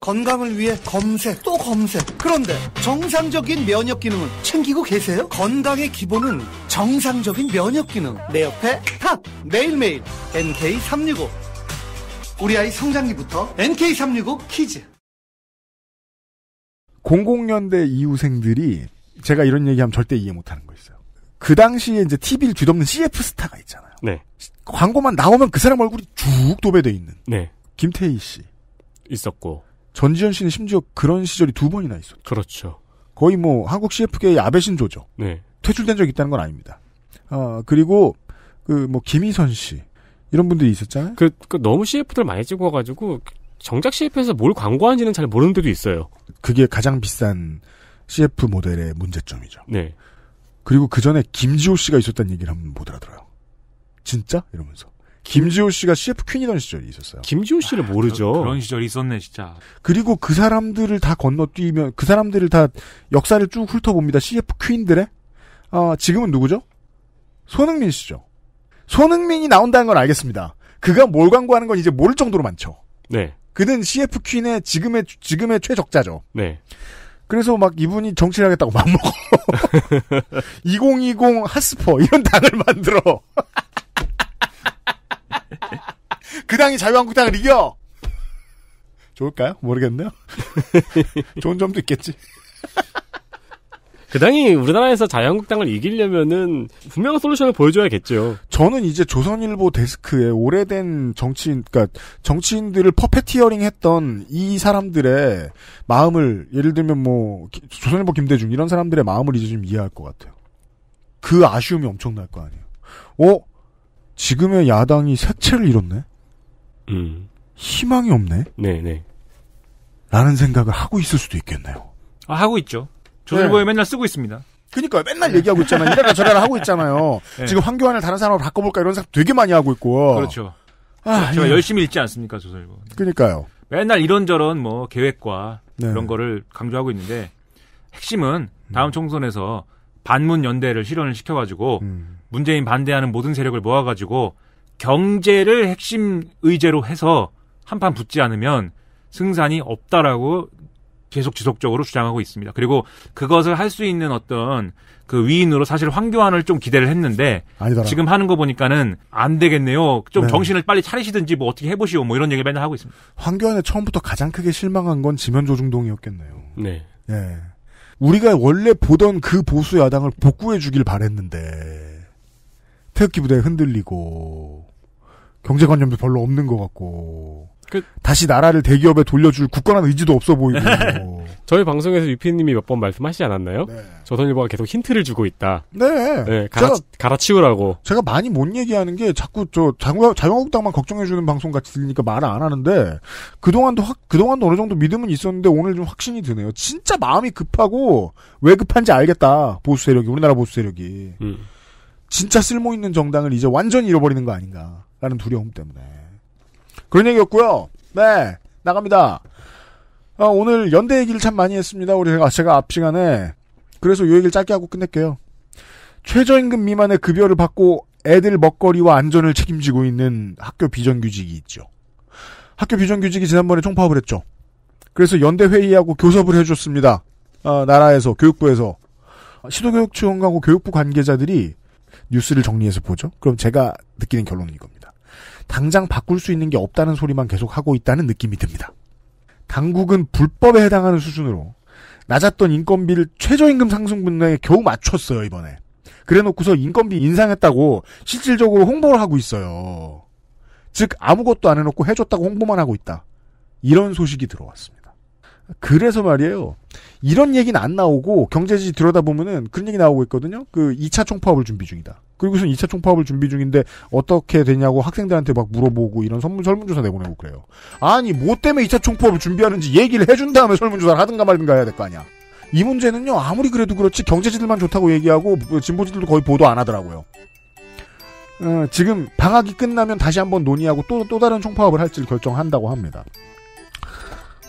S2: 건강을 위해
S1: 검색 또 검색. 그런데 정상적인 면역 기능은 챙기고 계세요? 건강의 기본은 정상적인 면역 기능. 내 옆에 탑 매일매일 NK365.
S2: 우리 아이 성장기부터 NK365 키즈.
S1: 00년대 이후생들이 제가 이런 얘기하면 절대 이해 못하는 거 있어요. 그 당시에 이제 TV를 뒤덮는 CF 스타가 있잖아요. 네. 광고만 나오면 그 사람 얼굴이 쭉 도배돼 있는. 네. 김태희 씨. 있었고. 전지현 씨는 심지어 그런 시절이 두 번이나 있었죠. 그렇죠. 거의 뭐 한국 CF계의 아베 신조죠. 네. 퇴출된 적이 있다는 건 아닙니다. 아, 그리고 그 뭐 김희선 씨. 이런 분들이 있었잖아요.
S3: 그, 그 너무 CF들 많이 찍어가지고 정작 CF에서 뭘 광고하는지는 잘 모르는 데도 있어요.
S1: 그게 가장 비싼 CF 모델의 문제점이죠. 네. 그리고 그 전에 김지호 씨가 있었다는 얘기를 한번 못 알아들어요. 진짜? 이러면서. 김지호 씨가 CF 퀸이던 시절이 있었어요. 김지호 씨를 아, 모르죠. 그,
S5: 런 시절이 있었네, 진짜.
S1: 그리고 그 사람들을 다 건너뛰면, 그 사람들을 다 역사를 쭉 훑어봅니다. CF 퀸들의? 어, 지금은 누구죠? 손흥민 씨죠. 손흥민이 나온다는 걸 알겠습니다. 그가 뭘 광고하는 건 이제 모를 정도로 많죠. 네. 그는 CF 퀸의 지금의, 지금의 최적자죠. 네. 그래서 막 이분이 정치를 하겠다고 맘먹어. 2020 하스퍼 이런 당을 만들어. [laughs] 그 당이 자유한국당을 이겨. 좋을까요? 모르겠네요. [laughs] 좋은 점도 있겠지. [laughs]
S3: 그 당이 우리나라에서 자유한국당을
S1: 이기려면은 분명한 솔루션을 보여줘야겠죠. 저는 이제 조선일보 데스크에 오래된 정치인, 그러니까 정치인들을 퍼페티어링했던 이 사람들의 마음을 예를 들면 뭐 조선일보 김대중 이런 사람들의 마음을 이제 좀 이해할 것 같아요. 그 아쉬움이 엄청날 거 아니에요. 어? 지금의 야당이 색채를 잃었네. 음. 희망이 없네. 네네. 네. 라는 생각을 하고 있을 수도 있겠네요.
S5: 아, 하고 있죠. 조선일보에 네. 맨날 쓰고 있습니다.
S1: 그니까 맨날 얘기하고 있잖아요. 이래라 저래라 하고 있잖아요. 네. 지금 황교안을 다른 사람으로 바꿔볼까 이런 생각 되게 많이 하고 있고. 그렇죠.
S5: 아, 제가 예. 열심히 읽지 않습니까, 조선일보. 네. 그니까요. 맨날 이런저런 뭐 계획과 네. 이런 거를 강조하고 있는데 핵심은 다음 총선에서 반문 연대를 실현을 시켜가지고 음. 문재인 반대하는 모든 세력을 모아가지고 경제를 핵심 의제로 해서 한판 붙지 않으면 승산이 없다라고 계속 지속적으로 주장하고 있습니다. 그리고 그것을 할 수 있는 어떤 그 위인으로 사실 황교안을 좀 기대를 했는데 아니더라. 지금 하는 거 보니까는 안 되겠네요. 좀 네. 정신을 빨리 차리시든지 뭐 어떻게 해보시오 뭐 이런 얘기 맨날 하고 있습니다.
S1: 황교안의 처음부터 가장 크게 실망한 건 지면조중동이었겠네요. 네. 네. 우리가 원래 보던 그 보수 야당을 복구해주길 바랬는데 태극기 부대 흔들리고 경제관념도 별로 없는 것 같고 그, 다시 나라를 대기업에 돌려줄 굳건한 의지도 없어 보이고 [laughs]
S3: 저희 방송에서 유피님이 몇 번 말씀하시지 않았나요? 네. 조선일보가 계속 힌트를 주고 있다.
S1: 네. 네 갈아, 제가,
S3: 갈아치우라고.
S1: 제가 많이 못 얘기하는 게 자꾸 저 자유한국당만 걱정해주는 방송 같이 들리니까 말을 안 하는데 그동안도 그동안도 어느 정도 믿음은 있었는데 오늘 좀 확신이 드네요. 진짜 마음이 급하고 왜 급한지 알겠다. 보수 세력이 우리나라 보수 세력이 음. 진짜 쓸모 있는 정당을 이제 완전히 잃어버리는 거 아닌가. 라는 두려움 때문에. 그런 얘기였고요. 네, 나갑니다. 아, 오늘 연대 얘기를 참 많이 했습니다. 우리 제가, 제가 앞 시간에. 그래서 요 얘기를 짧게 하고 끝낼게요. 최저임금 미만의 급여를 받고 애들 먹거리와 안전을 책임지고 있는 학교 비정규직이 있죠. 학교 비정규직이 지난번에 총파업을 했죠. 그래서 연대 회의하고 교섭을 해줬습니다. 어, 나라에서 교육부에서 아, 시도교육청하고 교육부 관계자들이 뉴스를 정리해서 보죠. 그럼 제가 느끼는 결론은 이겁니다. 당장 바꿀 수 있는 게 없다는 소리만 계속 하고 있다는 느낌이 듭니다. 당국은 불법에 해당하는 수준으로 낮았던 인건비를 최저임금 상승 분야에 겨우 맞췄어요 이번에. 그래놓고서 인건비 인상했다고 실질적으로 홍보를 하고 있어요. 즉 아무것도 안 해놓고 해줬다고 홍보만 하고 있다. 이런 소식이 들어왔습니다. 그래서 말이에요. 이런 얘기는 안 나오고 경제지 들여다보면은 그런 얘기 나오고 있거든요. 그 2차 총파업을 준비 중이다. 그리고선 2차 총파업을 준비 중인데 어떻게 되냐고 학생들한테 막 물어보고 이런 선문, 설문조사 내보내고 그래요. 아니 뭐 때문에 2차 총파업을 준비하는지 얘기를 해준 다음에 설문조사를 하든가 말든가 해야 될 거 아니야. 이 문제는요 아무리 그래도 그렇지 경제지들만 좋다고 얘기하고 진보지들도 거의 보도 안 하더라고요. 어, 지금 방학이 끝나면 다시 한번 논의하고 또 또 다른 총파업을 할지를 결정한다고 합니다.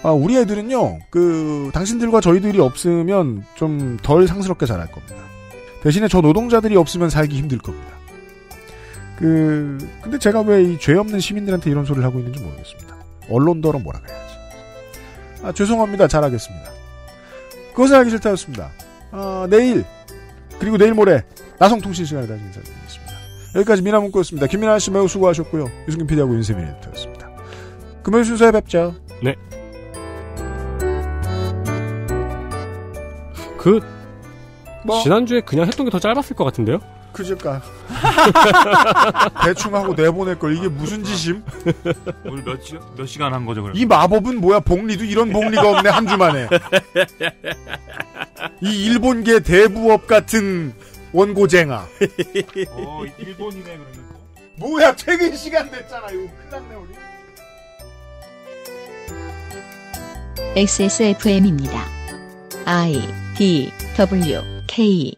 S1: 아, 우리 애들은요, 그, 당신들과 저희들이 없으면 좀 덜 상스럽게 자랄 겁니다. 대신에 저 노동자들이 없으면 살기 힘들 겁니다. 그 근데 제가 왜 이 죄 없는 시민들한테 이런 소리를 하고 있는지 모르겠습니다. 언론더러 뭐라 그래야지. 아 죄송합니다. 잘하겠습니다. 그것을 알기 싫다였습니다. 아, 내일 그리고 내일 모레 나성통신 시간에 다시 인사드리겠습니다. 여기까지 미나문구였습니다. 김민아 씨 매우 수고하셨고요. 유승균 PD하고 윤세민 에디터였습니다. 금요일 순서에 뵙죠. 네. 그뭐 지난주에 그냥 했던 게 더 짧았을 것 같은데요? 그니까 [laughs] 대충 하고 내보낼 걸 이게 무슨 짓임? [laughs] 오늘 몇, 시, 몇 시간 한 거죠 그럼? 이 마법은 뭐야 복리도 이런 복리가 없네 한 주만에 이 일본계 대부업 같은 원고쟁아 어 일본이네 그러면 뭐야 퇴근 시간 됐잖아 이거 큰일 네
S2: 우리 XSFM입니다 I D W 以